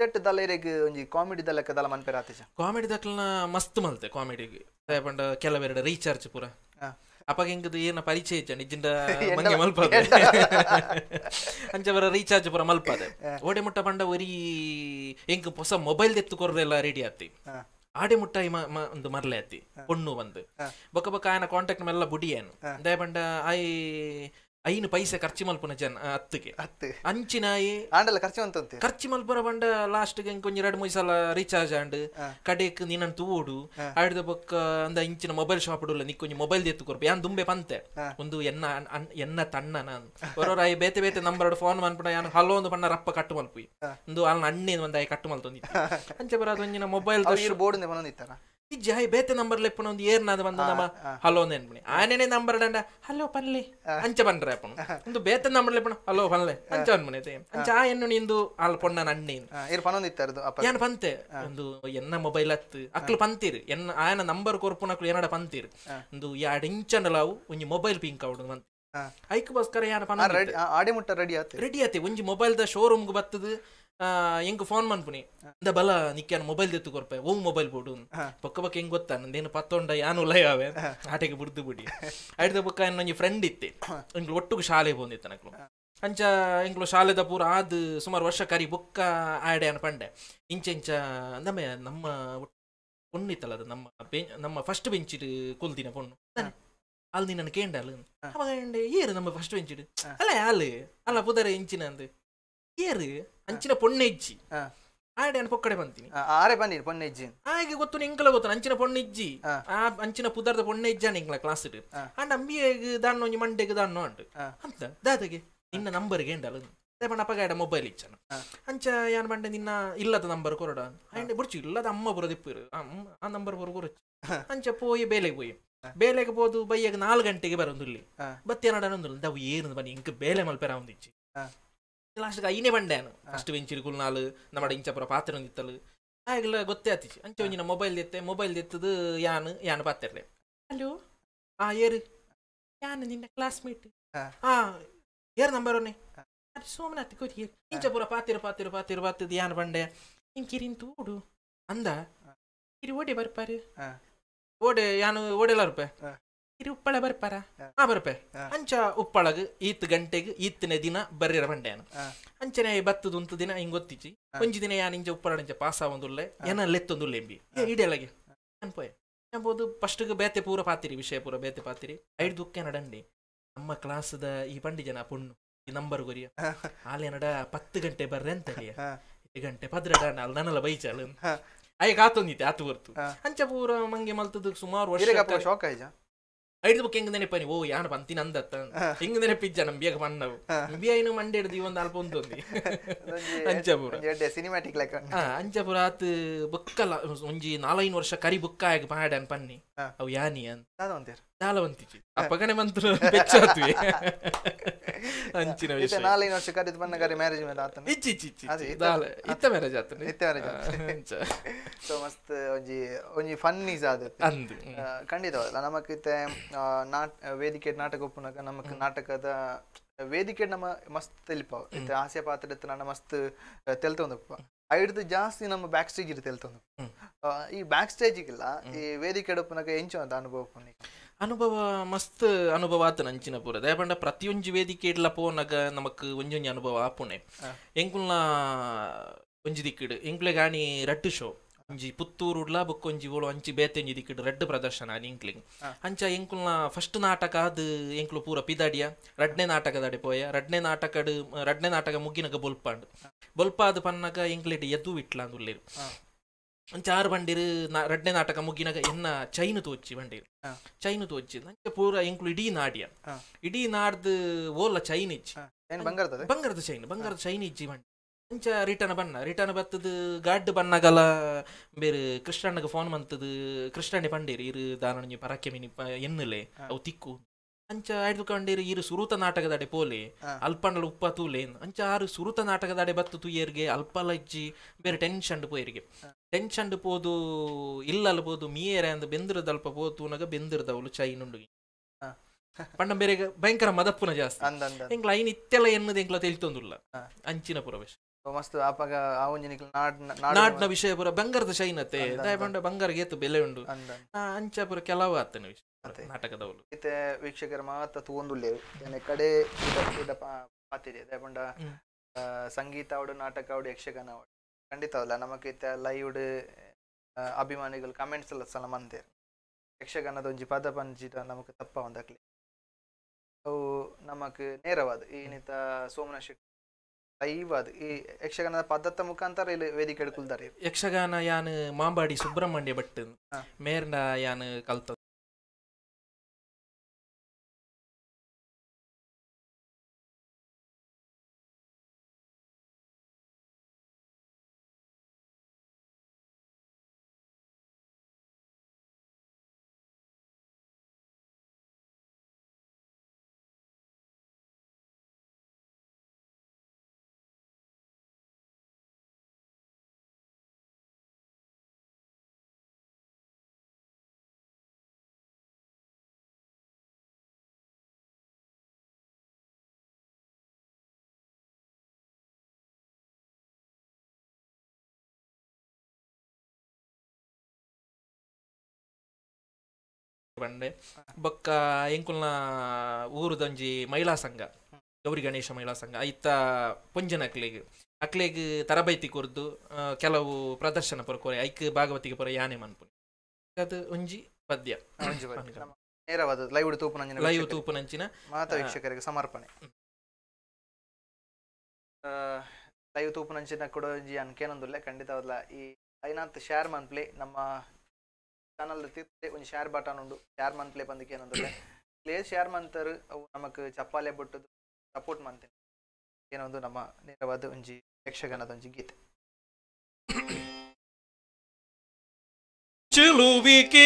ಸೆಟ್ ದಲ್ಲ ಇರೆಗ್ ಒಂಜಿ ಕಾಮಿಡಿ ದಲ್ಲಕ ದಲ್ಲ ಮನ್ಪೆರ ಆತಿಜ ಕಾಮಿಡಿ ದಕ್ಲನ ಮಸ್ತ್ ಮಲ್ತೆ ಕಾಮಿಡಿಗೆ ಪಂಡ ಕೆಲವೆರಡು ರೀಚಾರ್ಜ್ ಪೂರ ಅಪ್ಪಗೆ ಹೆಂಗದು ಏನ ಪರಿಚಯ ಇಜ್ಜ ನಿಜ್ಜಿಂದ ಮಂಗೆ ಮಲ್ಪದೆ ಅಂಚವರ ರೀಚಾರ್ಜ್ ಪೂರ ಮಲ್ಪದೆ ಓಡೆ ಮುಟ್ಟ ಪಂಡ ಒರಿ ಹೆಂಗ್ ಹೊಸ ಮೊಬೈಲ್ ದೆತ್ತು ಕೊರ್ದೆಲ್ಲ ರೆಡಿ ಆತಿ ಆಡಿ ಮುಟ್ಟಾಯಿ ಒಂದು ಮರ್ಲೆ ಅತ್ತಿ ಪೊಣ್ಣು ಬಂದು ಬೊಕ್ಕ ಬೊಕ್ಕ ಆಯನ ಕಾಂಟ್ಯಾಕ್ಟ್ ಮೆಲ್ಲ ಬುಡಿಯೇನು ದಯಬಂಡ ಐ ಐನು ಪೈಸೆ ಖರ್ಚು ಮಲ್ಪುನ ಜನ ಹತ್ತುಗೆ ಹತ್ತು ಅಂಚಿನಾಯಿ ಆಂಡಲ್ಲ ಖರ್ಚು ಅಂತ ಖರ್ಚು ಮಲ್ಪುನ ಬಂಡ ಲಾಸ್ಟ್ಗೆ ಕೊಂಚ ಎರಡು ಮೂರು ಸಲ ರೀಚಾರ್ಜ್ ಆಂಡ್ ಕಡೆಕ್ ನೀನನ್ ತೂಡು ಆಡಿದ ಬೊಕ್ಕ ಅಂದ ಇಂಚಿನ ಮೊಬೈಲ್ ಶಾಪ್ ಇಡಲ್ಲ ನೀ ಕೊಂಚ ಮೊಬೈಲ್ ಎತ್ತು ಕೊರ್ಬಿ ಯಾನ್ ದುಂಬೆ ಪಂತೆ ಒಂದು ಎನ್ನ ಎನ್ನ ತಣ್ಣ ನಾನು ಬರೋರ ಬೇತೆ ಬೇತೆ ನಂಬರ್ ಫೋನ್ ಮನ್ಪುಣ ಯಾನ್ ಹಲೋ ಒಂದು ಬಣ್ಣ ರಪ್ಪ ಕಟ್ಟು ಮಲ್ಪಿ ಒಂದು ಅಲ್ಲ ಅಣ್ಣ ಒಂದು ಐ ಕಟ್ಟು ಮಲ್ತೊಂದಿ ಅಂಚೆ ಬರೋದು ಒಂದಿನ ಮೊಬೈಲ್ ಬೋರ್ಡ್ ಮನೊಂದಿತ್ತಾರ ಇಜ್ಜೆ ಬೇತೆ ನಂಬರ್ ನಂಬರ್ಲಿ ಫೋನ್ ಒಂದು ಏರ್ ನ ಅದು ಬಂದನಮ್ಮ ಹಲೋ ನೆನ್ಬಣೆ ಆನೇನೇ ನಂಬರ್ ಡಂಡ ಹಲೋ ಪನ್ಲಿ ಅಂಚೆ ಬಂದ್ರೆ ಅಪ್ಪ ಒಂದು ಬೀತೆ ನಂಬರ್ಲಿ ಫೋನ್ ಹಲೋ ಫೋನ್ಲೇ ಅಂಚೆ ಬಂದನೇ ತೇಂ ಅಂಚಾ ಏನೋ ನಿಂದು ಅಲ್ ಫೊಂಡ ನನ್ ನೀರ್ ಏರ್ ಫೋನ್ ಒಂದಿತ್ತರುದು ಅಪ್ಪ ಏನ ಪಂತೆ ಒಂದು ಎನ್ನ ಮೊಬೈಲ್ ಅತ್ ಅಕ್ಲು ಪಂತೆ ಇರ್ ಎನ್ನ ಆನೇ ನಂಬರ್ ಕೊರ್ಪುನ ಅಕಲ ಏನಾದ ಪಂತೆ ಇರ್ ಒಂದು 2 ಇಂಚುನ ಲಾವ್ ಒಂದು ಮೊಬೈಲ್ ಪಿಂಕ್ ಆಗ್ ಉಂಡು ಅನ್ ಹೈ ಕುಸ್ಕರ ಪನ ರೆಡಿ ಆಡಿ ಮುಟ್ಟ ರೆಡಿ ಆತೆ ರೆಡಿ ಆತೆ ಒಂದು ಮೊಬೈಲ್ ದ ಶೋರೂಮ್ ಗೆ ಬತ್ತದು ಹೆಂಗೆ ಫೋನ್ ಮಾಡ್ಬಿನಿ ಅಂದ ಬಲ ನಿಕ್ಕಾನ ಮೊಬೈಲ್ ದೆತ್ತು ಕೊರ್ಪೆ ಓಮ್ ಮೊಬೈಲ್ ಬೋಡು ಪಕ್ಕ ಪಕ್ಕ ಹೆಂಗೆ ಗೊತ್ತಾ ನಂದೇನು ಪತ್ತೊಂಡ ಯಾನು ಲಯಾವೆ ಆಟಕ್ಕೆ ಬಿಡ್ದು ಬಿಡಿ ಆಯ್ತು ಪಕ್ಕ ನನಗೆ ಫ್ರೆಂಡ್ ಇತ್ತೆ ಹಿಂಗೆ ಒಟ್ಟಿಗೆ ಶಾಲೆ ಬಂದಿತ್ತು ನಕ್ಲು ಅಂಚ ಎಂಕ್ಲು ಶಾಲೆದ ಪೂರ ಆದ ಸುಮಾರು ವರ್ಷ ಕರಿ ಬೊಕ್ಕ ಆಡೆ ಅನ್ ಪಂಡೆ ಇಂಚ ಇಂಚ ನಮ್ಮ ನಮ್ಮ ಪೊಣ್ಣಿತ್ತಲ್ಲ ಅದು ನಮ್ಮ ನಮ್ಮ ಫಸ್ಟ್ ಬೆಂಚಿಡು ಕೊಲ್ದಿನ ಪೊಣ್ಣು ಅಲ್ಲಿ ನನ್ನ ಕೇಂಡ ಅಲ್ಲ ಅವಾಗ ಏರು ನಮ್ಮ ಫಸ್ಟ್ ಬೆಂಚಿಡು ಅಲ್ಲ ಅಲ್ಲಿ ಅಲ್ಲ ಪುದರ ಇಂಚಿನ ಅಂದ್ ಏರು ಅಂಚಿನ ಪೊಣ್ಣೆಜ್ಜಿ ಆಡೆ ಅನ್ನ ಪೊಕ್ಕಡೆ ಬಂತೀನಿ ಆರೆ ಬಂದಿರಿ ಪೊಣ್ಣೆಜ್ಜಿ ಹಾಗೆ ಗೊತ್ತು ನಿಂಗಲ ಗೊತ್ತು ಅಂಚಿನ ಪೊಣ್ಣೆಜ್ಜಿ ಆ ಅಂಚಿನ ಪುದರ್ದ ಪೊಣ್ಣೆಜ್ಜ ನಿಂಕಲ ಕ್ಲಾಸ್ ಇಟ್ಟು ಅಂಡ್ ಅಮ್ಮಿಗೆ ದಾಣ್ಣು ಒಂಜಿ ಮಂಡೆಗೆ ದಾಣ್ಣು ಅಂಡ್ ಅಂತ ದಾದಗೆ ನಿನ್ನ ನಂಬರ್ಗೆ ಎಂಡಲ್ಲ ಬಣ್ಣ ಅಪ್ಪಗಾಡ ಮೊಬೈಲ್ ಇಚ್ಛನು ಅಂಚ ಯಾನ್ ಬಂಡೆ ನಿನ್ನ ಇಲ್ಲದ ನಂಬರ್ ಕೊರಡ ಅಂಡ್ ಬುರ್ಚು ಇಲ್ಲದ ಅಮ್ಮ ಬುರದಿಪ್ಪರು ಆ ನಂಬರ್ ಬರು ಕೊರಚು ಅಂಚ ಪೋಯಿ ಬೇಲೆಗೆ ಪೋಯಿ ಬೇಲೆಗೆ போது பையக்கு நாலு கண்டிக்கு பரந்துள்ளி பத்தியா நடந்து ಏನು ಬನ್ನಿ பண்ணி ಬೇಲೆ ಮಲ್ಪೆರ மல்பேரா வந்துச்சு ಲಾಸ್ಟ್ಗೆ ಐನೇ ಬಂಡ್ಯಾನು ಫಸ್ಟ್ ಬೆಂಚಿರು ಗುಲ್ನಾಲ್ ನಮ್ಮ ಇಂಚಪುರ ಪಾತ್ರ ನಿತ್ತಲು ಆಗಲ ಗೊತ್ತೇ ಆತಿಚ್ ಅಂಚೆ ಒಂಜಿನ ಮೊಬೈಲ್ ದೆತ್ತೆ ಮೊಬೈಲ್ ಎತ್ತದು ಯಾನ್ ಯಾನ್ ಪಾತ್ರೆ ಹಲೋ ಆ ಏರು ಯಾನ್ ನಿನ್ನ ಕ್ಲಾಸ್ಮೇಟ್ ಹಾ ಏರ್ ನಂಬರ್ ಒನ್ನೆ ಅದು ಸೋಮನಾಥ್ ಕೊರಿ ಇಂಚಪುರ ಪಾತಿರು ಪಾತಿರು ಪಾತಿರು ಪಾತಿದ್ ಯಾನ್ ಬಂಡೆ ಇಂಕಿರಿನ್ ತೂಡು ಅಂದ ಇರಿ ಓಡೆ ಬರ್ಪಾರು ಓಡೆ ಯಾನು ಓಡೆಲ್ಲ ರೂಪಾಯಿ ಇರಿ ಉಪ್ಪಳ ಬರ್ಪಾರ ಹಾ ಬರ್ಪೆ ಅಂಚ ಉಪ್ಪಳಗ ಈತ್ ಗಂಟೆಗ್ ಈತ್ನೆ ದಿನ ಬರ್ರಿರ ಬಂಡೆನ ಅಂಚನೆ ಬತ್ತದ ದಿನ ಹಿಂಗ್ ಗೊತ್ತಿಚ್ಚಿ ಒಂಜಿ ದಿನ ಯಾ ನಿಂಜ ಉಪ್ಪಳ ನಿಂಜ ಪಾಸ ಒಂದುಲ್ಲೆ ಏನ ಲೆತ್ತೊಂದುಲ್ಲೆ ಎಂಬಿ ಇಡೆಲಗೆ ಅನ್ಪೋಯೆ ಎಂಬುದು ಫಸ್ಟ್ಗೆ ಬೇತೆ ಪೂರ ಪಾತಿರಿ ವಿಷಯ ಪೂರ ಬೇತೆ ಪಾತಿರಿ ಐಡ್ ದುಃಖ ನಡಂಡಿ ನಮ್ಮ ಕ್ಲಾಸ್ದ ಈ ಪಂಡಿ ಜನ ಪುಣ್ಣು ಈ ನಂಬರ್ ಗೊರಿಯ ಆಲೆ ನಡ ಪತ್ತು ಗಂಟೆ ಬರ್ರೆ ಅಂತ ಗಂಟೆ ಪದ್ರಡ ನಾಲ್ ನನಲ ಬೈಚಾಲು ಆಯ್ ಕಾತೊಂದಿತ್ತೆ ಆತು ಬರ್ತು ಅಂಚ ಪೂರ ಮಂಗೆ ಮಲ್ತದ ಸುಮಾರು ವರ್ಷ ಶಾಕ್ ಆಯ್ತಾ ಐದು ಬುಕ್ ಹೆಂಗ್ ನೆನಪನಿ ಓ ಯಾನ ಬಂತಿ ನಂದತ್ತ ಹೆಂಗ್ ನೆನಪಿಜ್ಜ ನಮ್ ಬೇಗ ಬಣ್ಣವು ಬಿ ಐನು ಮಂಡೆ ಹಿಡಿದು ಒಂದು ಅಲ್ಪ ಒಂದು ಅಂಜಪುರ ಸಿನಿಮ್ಯಾಟಿಕ್ ಲೆಕ್ಕ ಅಂಜಪುರ ಆತ ಬುಕ್ಕಲ್ಲ ಒಂಜಿ ನಾಲೈನು ವರ್ಷ ಕರಿ ಬುಕ್ಕ ಆಗ ಪಾಡ್ಯಾನ್ ಪನ್ನಿ ಅವು ಯಾನಿ ಅಂತ ದಾಳವಂತಿಕೆ ಅಪಗಣೆ ಮಂತ್ರ ಬೆಚ್ಚಾತುವೆ ಅಂಚಿನ ವಿಷಯ ನಾಲೈದು ವರ್ಷ ಕರೆದು ಬಂದ ಕರೆ ಮ್ಯಾರೇಜ್ ಮೇಲೆ ಆತನ ಇಚ್ಚಿ ಇಚ್ಚಿ ಇಚ್ಚಿ ದಾಳ ಇತ್ತ ಮ್ಯಾರೇಜ್ ಆತನ ಇತ್ತ ಮ್ಯಾರೇಜ್ ಅಂಚ ಸೊ ಮಸ್ತ್ ಒಂಜಿ ಒಂಜಿ ಫನ್ನೀಸ್ ಆದ ಅಂದು ಖಂಡಿತವಲ್ಲ ನಮಕ್ ಇತ್ತೆ ನಾಟ್ ವೇದಿಕೆ ನಾಟಕ ಉಪ್ಪುನಕ ನಮಕ್ ನಾಟಕದ ವೇದಿಕೆ ನಮ್ಮ ಮಸ್ತ್ ತೆಲಿಪಾವ್ ಇತ್ತೆ ಹಾಸ್ಯ ಪಾತ್ರ ಇತ್ತ ನಾನು ಮಸ್ತ್ ತೆಲ್ತೊಂದಪ್ಪ ಐಡ್ದು ಜಾಸ್ತಿ ನಮ್ಮ ಬ್ಯಾಕ್ ಸ್ಟೇಜ್ ಇರುತ್ತೆ ತೆಲ್ತೊಂದು ಈ ಬ್ಯಾಕ್ ಸ್ಟೇಜಿಗೆಲ್ಲ ಈ ವೇದಿಕೆ ಉಪ್ಪುನಕ ಎಂಚು ಅಂತ ಅನುಭವ ಅನುಭವ ಮಸ್ತ್ ಅನುಭವ ಆತ ನಂಚಿನ ಪೂರ ದಯಪಂಡ ಪ್ರತಿಯೊಂಜಿ ವೇದಿಕೆಡ್ಲ ಪೋನಾಗ ನಮಕ್ ಒಂಜೊಂಜಿ ಅನುಭವ ಆಪುಣೆ ಎಂಕುಲ್ನ ಒಂಜಿ ದಿಕ್ಕಿಡು ಎಂಕ್ಲೆ ಗಾಣಿ ರಟ್ಟು ಶೋ ಒಂಜಿ ಪುತ್ತೂರು ಉಡ್ಲ ಬೊಕ್ಕೊಂಜಿ ಓಳು ಅಂಚಿ ಬೇತೆಂಜಿ ದಿಕ್ಕಿಡು ರಡ್ಡು ಪ್ರದರ್ಶನ ಆನಿ ಎಂಕ್ಲಿಂಗ್ ಅಂಚ ಎಂಕುಲ್ನ ಫಸ್ಟ್ ನಾಟಕ ಅದು ಎಂಕ್ಲು ಪೂರ ಪಿದಾಡಿಯ ರಡ್ನೆ ನಾಟಕದಾಡೆ ಪೋಯ ರಡ್ನೆ ನಾಟಕ ರಡ್ನೆ ನಾಟಕ ಮುಗಿನಗ ಬೊಲ್ಪಾಂಡು ಬೊಲ್ಪ ಅದು ಪನ್ನಗ ಎಂಕ್ಲೆಟ್ ಎದ್ದು ಇಟ್ಲ ಚಾರ್ ಬಂಡಿರು ರಡ್ಡೆ ನಾಟಕ ಮುಗಿನಾಗ ಎನ್ನ ಚೈನು ತೋಚಿ ಬಂಡಿರು ಚೈನು ತೋಚಿ ನಂಗೆ ಪೂರ ಎಂಕ್ಲು ಇಡೀ ನಾಡಿಯ ಇಡೀ ನಾಡ್ದ ಓಲ ಚೈನ್ ಇಚ್ಚಿ ಬಂಗಾರದ ಚೈನ್ ಬಂಗಾರದ ಚೈನ್ ಇಜ್ಜಿ ಬಂಡಿ ಇಂಚ ರಿಟರ್ನ್ ಬಣ್ಣ ರಿಟರ್ನ್ ಬತ್ತದ ಗಾಡ್ ಬಣ್ಣಗಲ ಬೇರೆ ಕೃಷ್ಣಣ್ಣಗೆ ಫೋನ್ ಬಂತದ ಕೃಷ್ಣಣ್ಣೆ ಬಂಡಿರಿ ಇರು ದಾರಣಿ ಪರಾಕೆಮಿನಿ ಎನ್ನಲೆ ಅವು ತಿಕ್ಕು ಅಂಚ ಆಯ್ದು ಕಂಡೇರಿ ಇರು ಸುರುತ ನಾಟಕದಡೆ ಪೋಲೆ ಅಲ್ಪಂಡಲ ಉಪ್ಪ ತೂಲೆ ಅಂಚ ಆರು ಸುರುತ ನಾಟಕದಡೆ ಬತ್ತು ತುಯರ್ಗೆ ಅಲ್ಪಲ ಇಜ್ಜಿ ಬೇರೆ ಟೆನ್ಷನ್ ಪೋಯರಿಗೆ ಪೆಂಚಂಡು ಪೋದು ಇಲ್ಲಲ್ ಪೋದು ಮೀಯರೆ ಅಂದ್ ಬೆಂದಿರದಲ್ಪ ಪೋ ತೂನಗ ಬೆಂದಿರದವಳು ಚೈನುಂಡು ಪಂಡ ಬೇರೆ ಭಯಂಕರ ಮದಪ್ಪುನ ಜಾಸ್ತಿ ಎಂಕ್ಲ ಐನ್ ಇತ್ತೆಲ್ಲ ಎನ್ನದ ಎಂಕ್ಲ ತಿಳಿತೊಂದುಲ್ಲ ಅಂಚಿನ ಪುರವೇಶ ಮಸ್ತ್ ಅಪಗ ನಾಡ್ನ ವಿಷಯ ಪುರ ಬಂಗಾರದ ಶೈನತೆ ದಯಪಂಡ ಬಂಗಾರಗೆ ಏತು ಬೆಲೆ ಉಂಡು ಅಂಚ ಪುರ ಕೆಲವು ಆತನ ವಿಷಯ ನಾಟಕದವಳು ಇತ್ತೆ ವೀಕ್ಷಕರ ಮಾತ್ರ ತೂಂದುಲ್ಲೇವು ಏನೆ ಕಡೆ ಪಾತಿದೆ ದಯಪಂಡ ಸಂಗೀತ ಅವಡು ನಾಟಕ ಅವಡು ಯಕ್ಷಗಾನ ಅವಡು ಖಂಡಿತವಲ್ಲ ನಮಗೆ ಲೈವ್ಡ್ ಅಭಿಮಾನಿಗಳು ಕಮೆಂಟ್ಸ್ ಎಲ್ಲ ಸಲ ಮಂದೆ ಯಕ್ಷಗಾನದ ಒಂಜಿ ಪದ ನಮಗೆ ತಪ್ಪ ಒಂದಾಗ್ಲಿ ಅವು ನಮಗೆ ನೇರವಾದ ಏನಿತ ಸೋಮನ ಶೆಟ್ಟಿ ಲೈವ್ ಅದು ಈ ಯಕ್ಷಗಾನದ ಪದ್ಧತ ಮುಖಾಂತರ ಇಲ್ಲಿ ವೇದಿಕೆ ಯಕ್ಷಗಾನ ಯಾನ್ ಮಾಂಬಾಡಿ ಸುಬ್ರಹ್ಮಣ್ಯ ಭಟ್ ಮೇರ್ನ ಯಾನ್ ಕಲ್ತ ಬಂಡೆ ಬೊಕ್ಕ ಎಂಕುಲ್ನ ಊರುದೊಂಜಿ ಮಹಿಳಾ ಸಂಘ ಗೌರಿ ಗಣೇಶ ಮಹಿಳಾ ಸಂಘ ಐತ ಪುಂಜನ ಅಕ್ಲೆಗ್ ಅಕ್ಲೆಗ್ ತರಬೇತಿ ಕೊರ್ದು ಕೆಲವು ಪ್ರದರ್ಶನ ಪರಕೋರೆ ಐಕ್ ಭಾಗವತಿಗೆ ಪರ ಯಾನೆ ಮನ್ಪು ಅದು ಒಂಜಿ ಪದ್ಯ ನೇರವಾದ ಲೈವ್ ತೂಪು ಲೈವ್ ತೂಪುನಂಚಿನ ಮಾತ ವೀಕ್ಷಕರಿಗೆ ಸಮರ್ಪಣೆ ಲೈವ್ ತೂಪುನಂಚಿನ ಕೊಡೋಜಿ ಖಂಡಿತ ಖಂಡಿತವಲ್ಲ ಈ ಐನಾಥ್ ಶಾರ್ ಮನ್ಪ್ಲಿ ನಮ್ಮ ಚಾನಲ್ தீர்த்து ಒಂದು ಶೇರ್ ಬಟನ್ உண்டு ಶೇರ್ ಮಂತ್ಲೆ பந்திக்கே ಏನಂದ್ರೆ ಪ್ಲೇಸ್ ಶೇರ್ ಮಂತರು ಅವು ನಮಗೆ ಚಪ್ಪಾಲೆ ಬಿಟ್ಟದ್ದು ಸಪೋರ್ಟ್ ಮಂತೆ ಏನೊಂದು ನಮ್ಮ ನೇರವಾದ ಒಂಜಿ ಯಕ್ಷಗಾನದ ಒಂಜಿ ಗೀತೆ ಚಲುವಿಕೆ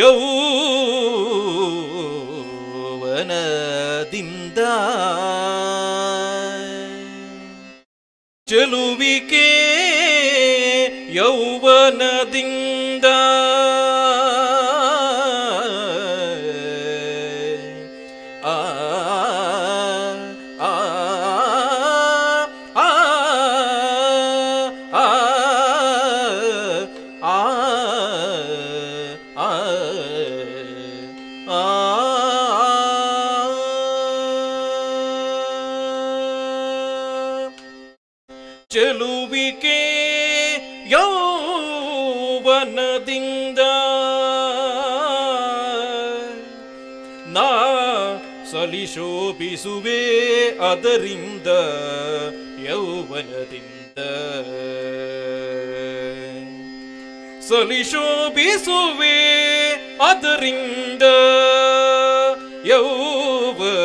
ಯೌವನದಿಂದ ಚಲುವಿಕೆ ونذن ಸುವೆ ಅದರಿಂದ ಯೌವನದಿಂದ ಸಲಿಶೋಭಿಸುವೆ ಅದರಿಂದ ಯೌವನದಿಂದ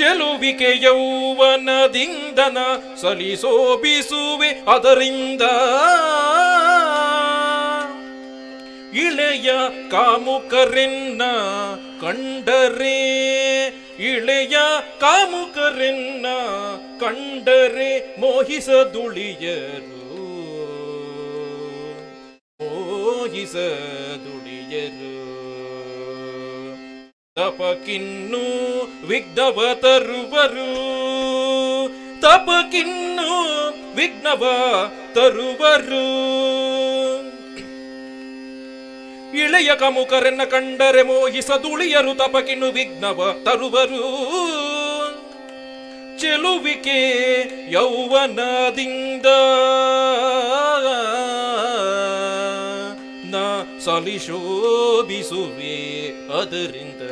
ಚೆಲುವಿಕೆ ಯೌವನದಿಂದನ ಸಲಿಸೋಭಿಸುವೆ ಅದರಿಂದ ಇಳೆಯ ಕಾಮುಕರೆನ್ನ ಕಂಡರೆ ಇಳೆಯ ಕಾಮುಕರೆನ್ನ ಕಂಡರೆ ಮೋಹಿಸದುಳಿಯರು ಮೋಹಿಸದುಳಿಯರು ತಪಕಿನ್ನು ವಿಘ್ನವ ತರುವರು ತಪಕಿನ್ನು ವಿಘ್ನವ ತರುವರು ಇಳೆಯ ಕಮುಖರೆನ್ನ ಕಂಡರೆ ಮೋಹಿಸದುಳಿಯರು ತಪಕಿನು ವಿಘ್ನವ ತರುವರು ಚೆಲುವಿಕೆ ಯೌವನದಿಂದ ನ ಅದರಿಂದ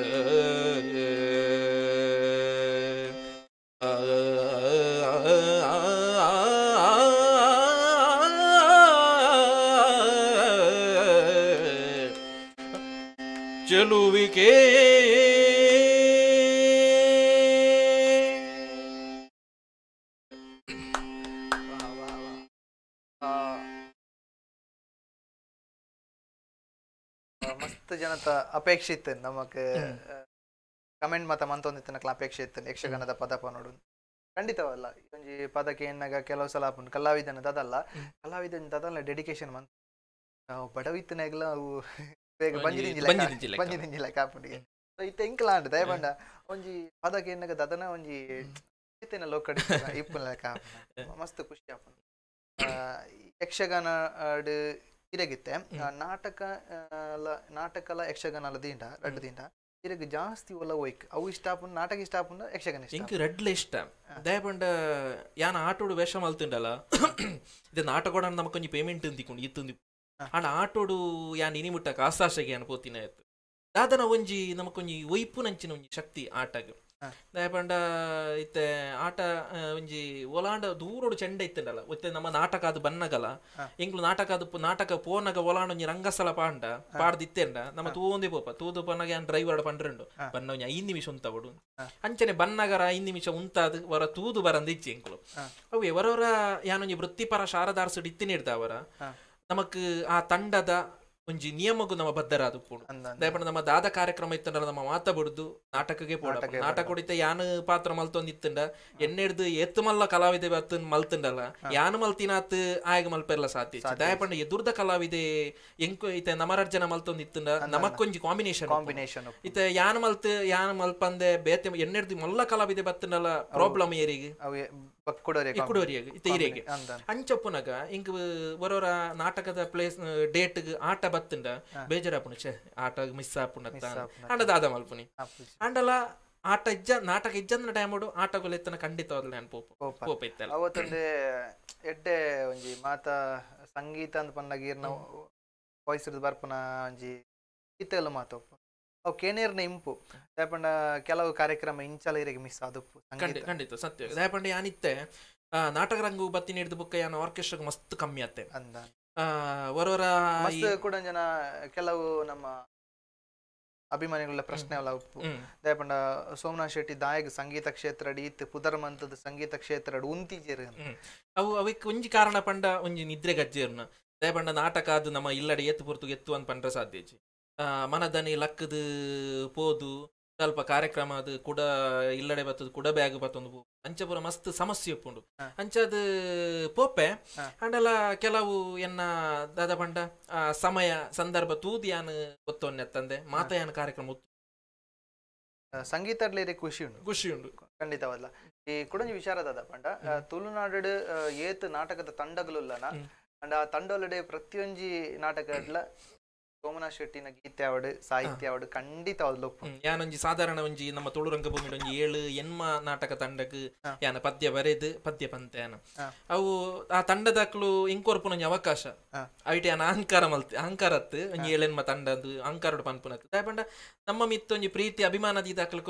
ಅಪೇಕ್ಷಿತ ನಮಕ್ ಕಮೆಂಟ್ ಮಾತ ಮಂತೊಂದಿತ್ತನಕ್ಲ ಅಪೇಕ್ಷೆ ಯಕ್ಷಗಾನದ ಪದ ನೋಡು ಖಂಡಿತವಲ್ಲ ಒಂಜಿ ಪದಕ್ಕೆ ಏನಾಗ ಕೆಲವು ಸಲ ಆಪುಂಡು ಕಲಾವಿದನ ದದಲ್ಲ ಕಲಾವಿದನ ದದಲ್ಲ ಡೆಡಿಕೇಶನ್ ಮಂತ್ ಬಡವಿತ್ತನಾಗ್ಲ ಅವು ಬೇಗ ಬಂಜಿದಿಂಜಿಲ್ಲ ಬಂಜಿದಿಂಜಿಲ್ಲ ಕಾಪುಡಿಗೆ ಇತ್ತೆ ಇಂಕ್ಲಾಂಡ್ ಅಂಡ್ ದಯಬಂಡ ಒಂಜಿ ಪದಕ್ಕೆ ಏನಾಗ ದದನ ಒಂಜಿ ಇತ್ತಿನ ಲೋಕ ಇಪ್ಪಲ ಮಸ್ತ್ ಖುಷಿ ಆಪುಂಡು ಯಕ್ಷಗಾನ ಇರಗಿತ್ತೆ ನಾಟಕ ನಾಟಕಲ ಯಕ್ಷಗಾನಲ ಯಕ್ಷಗಾನ ಅಲ್ಲದಿಂದ ರಡ್ಡದಿಂದ ಇರಗ ಜಾಸ್ತಿ ಒಲ ಒಯ್ಕ್ ಅವು ಇಷ್ಟ ಆಪುನ ನಾಟಕ ಇಷ್ಟ ಆಪುನ ಯಕ್ಷಗಾನ ಇಷ್ಟ ಹಿಂಗೆ ರಡ್ಲ ಇಷ್ಟ ದಯಪಂಡ ಯಾನ ಆಟೋಡು ವೇಷ ಮಲ್ತಿಂಡಲ್ಲ ಇದೆ ನಾಟಕ ಕೂಡ ನಮಗೆ ಕೊಂಚ ಪೇಮೆಂಟ್ ತಿಂದಿಕೊಂಡು ಇತ್ತಿ ಅಂಡ ಆಟೋಡು ಯಾನ ಇನಿ ಮುಟ್ಟಕ್ಕೆ ಆಸಾಸಗೆ ಅನ್ಪೋತಿನ ಇತ್ತು ದಾದನ ಒಂಜಿ ನಮಗೆ ಕೊಂಚ ನಂಚಿನ ಒಂಜಿ ಶಕ್ತಿ ಆಟಗೆ ದಾಯಪಂಡ ಇತ್ತೆ ಆಟ ಒಂಜಿ ಒಲಾಂಡ ದೂರೋಡು ಚೆಂಡ ಇತ್ತಂಡಲ್ಲ ಒತ್ತೆ ನಮ್ಮ ನಾಟಕ ಅದು ಬನ್ನಗಲ ಎಂಕ್ಲು ನಾಟಕ ಅದು ನಾಟಕ ಪೋನಗ ಒಲಾಂಡ ರಂಗಸ್ಥಲ ಪಾಂಡ ಪಾಡ್ದು ನಮ್ಮ ತೂಂದಿ ಪೋಪ ತೂದು ಪನ್ನಗೆ ಆನ್ ಡ್ರೈವರ್ ಪಂಡ್ರಂಡು ಬನ್ನ ಒಂಜಿ ಐದು ನಿಮಿಷ ಉಂತಾವಡು ಅಂಚನೆ ಬನ್ನಗರ ಐದು ನಿಮಿಷ ಉಂತಾದ ವರ ತೂದು ಬರಂದು ಇಚ್ಚಿ ಎಂಕ್ಲು ಅವು ಎವರವರ ಯಾನೊಂಜಿ ವೃತ್ತಿಪರ ಶಾರದಾರ್ಸು ಇತ್ತಿನಿಡ್ದ ಅವರ ನಮಕ್ ಆ ತಂಡದ ಒಂಜಿ ನಿಯಮಗು ನಮ್ಮ ಬದ್ಧರಾದು ಪೂಡು ದಯಪಂಡ ನಮ್ಮ ದಾದ ಕಾರ್ಯಕ್ರಮ ಇತ್ತಂಡ ನಮ್ಮ ಮಾತ ಬಿಡ್ದು ನಾಟಕಕ್ಕೆ ಪೋಡ ನಾಟಕ ಹೊಡಿತ ಯಾನ್ ಪಾತ್ರ ಮಲ್ತೊಂದು ಎಣ್ಣೆ ಹಿಡ್ದು ಎತ್ತು ಮಲ್ಲ ಕಲಾವಿದೆ ಅತ್ತ ಮಲ್ತಂಡಲ್ಲ ಯಾನ್ ಮಲ್ತಿನಾತ್ ಆಯ್ಗ ಮಲ್ಪೆಲ್ಲ ಸಾಧ್ಯ ದಯಪಂಡ ಎದುರ್ದ ಕಲಾವಿದೆ ಎಂಕು ಇತ ನಮರರ್ಜನ ಮಲ್ತೊಂದಿತ್ತಂಡ ನಮಕ್ಕೊಂಜಿ ಕಾಂಬಿನೇಷನ್ ಕಾಂಬಿನೇಷನ್ ಇತ ಯಾನ್ ಮಲ್ತ್ ಯಾನ್ ಮಲ್ಪಂದೆ ಬೇತೆ ಎಣ್ಣೆ ಮಲ್ಲ ಕಲಾವಿದೆ ಬತ್ತಂಡಲ್ಲ ಪ್ರಾಬ್ಲಮ್ ಏರಿಗೆ ಇರೇಗೆ ಅಂಚಪ್ಪುನಗ ಇಂಕ್ ಒರೊರ ನಾಟಕದ ಪ್ಲೇಸ್ ಡೇಟ್ ಆಟ ಬತ್ತುಂಡ ಬೇಜಾರಾಪುಣ ಛೆ ಆಟ ಮಿಸ್ ಆಪುನತ್ತ ದಾದ ಮಲ್ಪುನಿ ಅಂಡಲ ಆಟ ಇಜ್ಜ ನಾಟಕ ಇಜ್ಜಂದ ಟೈಮೋಡು ಆಟಗಳು ಎತ್ತನ ಖಂಡಿತವಾಗ್ಲೇ ಅನ್ಪೋಪ ಪೋಪ ಇತ್ತಲ್ಲ ಅವತ್ತೊಂದೆ ಎಡ್ಡೆ ಒಂಜಿ ಮಾತ ಸಂಗೀತ ಅಂದ್ ಪನ್ನಗೀರ್ನ ವಯಸ್ಸದ ಬರ್ಪುನ ಒಂಜಿ ಇತ್ತೆಲ್ಲ ಮಾತೋಪು ಅವು ಕೇಣೀರ್ನ ಇಂಪು ದಯಪಂಡ ಕೆಲವು ಕಾರ್ಯಕ್ರಮ ಇರಿಗೆ ಮಿಸ್ ಅದು ಖಂಡಿತ ಖಂಡಿತ ಸತ್ಯ ದಯಪಂಡ ಯಾನಿತ್ತೆ ನಾಟಕ ರಂಗು ಬತ್ತಿ ನೀಡಿದ ಬುಕ್ಕ ಯಾನ ಆರ್ಕೆಸ್ಟ್ರಾಗ ಮಸ್ತ್ ಕಮ್ಮಿ ಆತೆ ಕೂಡ ಜನ ಕೆಲವು ನಮ್ಮ ಅಭಿಮಾನಿಗಳ ಪ್ರಶ್ನೆ ಅಲ್ಲ ಉಪ್ಪು ದಯಪಂಡ ಸೋಮನಾಥ್ ಶೆಟ್ಟಿ ದಾಯಗ್ ಸಂಗೀತ ಕ್ಷೇತ್ರ ಈತ್ ಪುದರ್ ಸಂಗೀತ ಕ್ಷೇತ್ರ ಉಂತಿಜೇರು ಅವು ಅವಕ್ಕೆ ಒಂಜಿ ಕಾರಣ ಪಂಡ ಒಂಜಿ ನಿದ್ರೆ ಗಜ್ಜೇರ್ನ ದಯಪಂಡ ನಾಟಕ ಅದು ನಮ್ಮ ಇಲ್ಲಡೆ ಎತ್ತು ಪುರ್ತು ಎತ್ತು ಅಂತ ಪಂಡ್ರೆ ಸಾಧ್ಯಜಿ ಮನದನಿ ಲಕ್ಕದು ಪೋದು ಸ್ವಲ್ಪ ಕಾರ್ಯಕ್ರಮ ಅದು ಕುಡ ಇಲ್ಲಡೆ ಬತ್ತದು ಕುಡ ಬ್ಯಾಗ್ ಬತ್ತೊಂದು ಅಂಚೆ ಪೂರ ಮಸ್ತ್ ಸಮಸ್ಯೆ ಇಪ್ಪುಂಡು ಅಂಚದ ಪೋಪೆ ಅಂಡಲ ಕೆಲವು ಎನ್ನ ದಾದ ಪಂಡ ಸಮಯ ಸಂದರ್ಭ ತೂದಿ ಯಾನ್ ಗೊತ್ತೊನ್ನೆ ತಂದೆ ಮಾತ ಯಾನ್ ಕಾರ್ಯಕ್ರಮ ಸಂಗೀತ ಖುಷಿ ಉಂಡು ಖುಷಿ ಉಂಡು ಖಂಡಿತವಲ್ಲ ಈ ಕುಡಂಜಿ ವಿಚಾರ ದಾದ ಪಂಡ ತುಳುನಾಡು ಏತ್ ನಾಟಕದ ತಂಡಗಳು ಅಂಡ್ ಆ ತಂಡೋಲಡೆ ಪ್ರತಿಯೊಂಜಿ ನಾಟಕಡ್ಲ ಸೋಮನಾಥ್ ಶೆಟ್ಟಿನ ಗೀತೆ ಅವಡು ಸಾಹಿತ್ಯ ಅವಡು ಖಂಡಿತ ಅವಲೋಕ ಯಾನೊಂಜಿ ಸಾಧಾರಣ ಒಂಜಿ ನಮ್ಮ ತುಳು ರಂಗಭೂಮಿ ಒಂಜಿ ಏಳು ಎನ್ಮ ನಾಟಕ ತಂಡಕ್ಕೆ ಯಾನ ಪದ್ಯ ಬರೆದು ಪದ್ಯ ಪಂತ ಯಾನ ಅವು ಆ ತಂಡದಾಕ್ಲು ಇಂಕೋರ್ಪುನ ಒಂಜಿ ಅವಕಾಶ ಐಟಿ ಯಾನ ಅಹಂಕಾರ ಮಲ್ತಿ ಅತ್ತು ಒಂಜಿ ಅದು ತಂಡದು ಅಹಂಕಾರಡು ಪನ್ಪುನಕ್ ದಾಯಪಂಡ ನಮ್ಮ ಮಿತ್ತ ಒಂಜಿ ಪ್ರೀತಿ ಅಭಿಮಾನದ ದಾಖಲು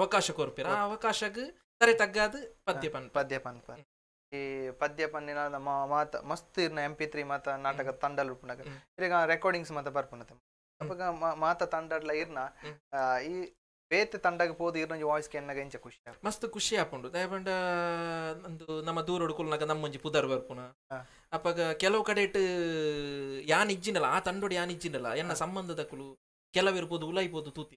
ಅವಕಾಶ ಕೋರ್ಪಿರ ಆ ಅವಕಾಶಕ್ಕೆ ಸರಿ ತಗ್ಗಾದ ಪದ್ಯ ಪನ್ ಪದ್ಯ ಪನ್ಪ ಈ ಪದ್ಯ ಪನ್ನಿನ ನಮ್ಮ ಮಾತ ಮಸ್ತ್ ಇರ್ನ ಎಂ ಪಿ ತ್ರೀ ಮಾತ ನಾಟಕ ತಂಡಲ್ ಉಪ್ಪುನಾಗ ಈಗ ರೆಕಾರ್ಡಿಂಗ್ಸ್ ಮಾತ ಬರ್ಪುನತೆ ಅವಾಗ ಮಾತ ತಂಡಡ್ಲ ಇರ್ನ ಈ ಬೇತೆ ತಂಡಗ ಪೋದು ಇರ್ನ ವಾಯ್ಸ್ ಕೆನ್ನಾಗ ಎಂಚ ಖುಷಿ ಮಸ್ತ್ ಖುಷಿ ಆಪುಂಡು ದಯಪಂಡ ಒಂದು ನಮ್ಮ ದೂರ ಹುಡುಕೊಲ್ನಾಗ ನಮ್ಮೊಂಜಿ ಪುದರ್ ಬರ್ಪುನ ಅಪ್ಪಾಗ ಕೆಲವು ಕಡೆ ಇಟ್ಟು ಯಾನ್ ಇಜ್ಜಿನಲ್ಲ ಆ ತಂಡೋಡು ಯಾನ್ ಇಜ್ಜಿನಲ್ಲ ಎನ್ನ ಸಂಬಂಧದ ಕುಲು ಕೆಲವಿರ್ಬೋದು ಉಲೈಬೋದು ತೂತಿ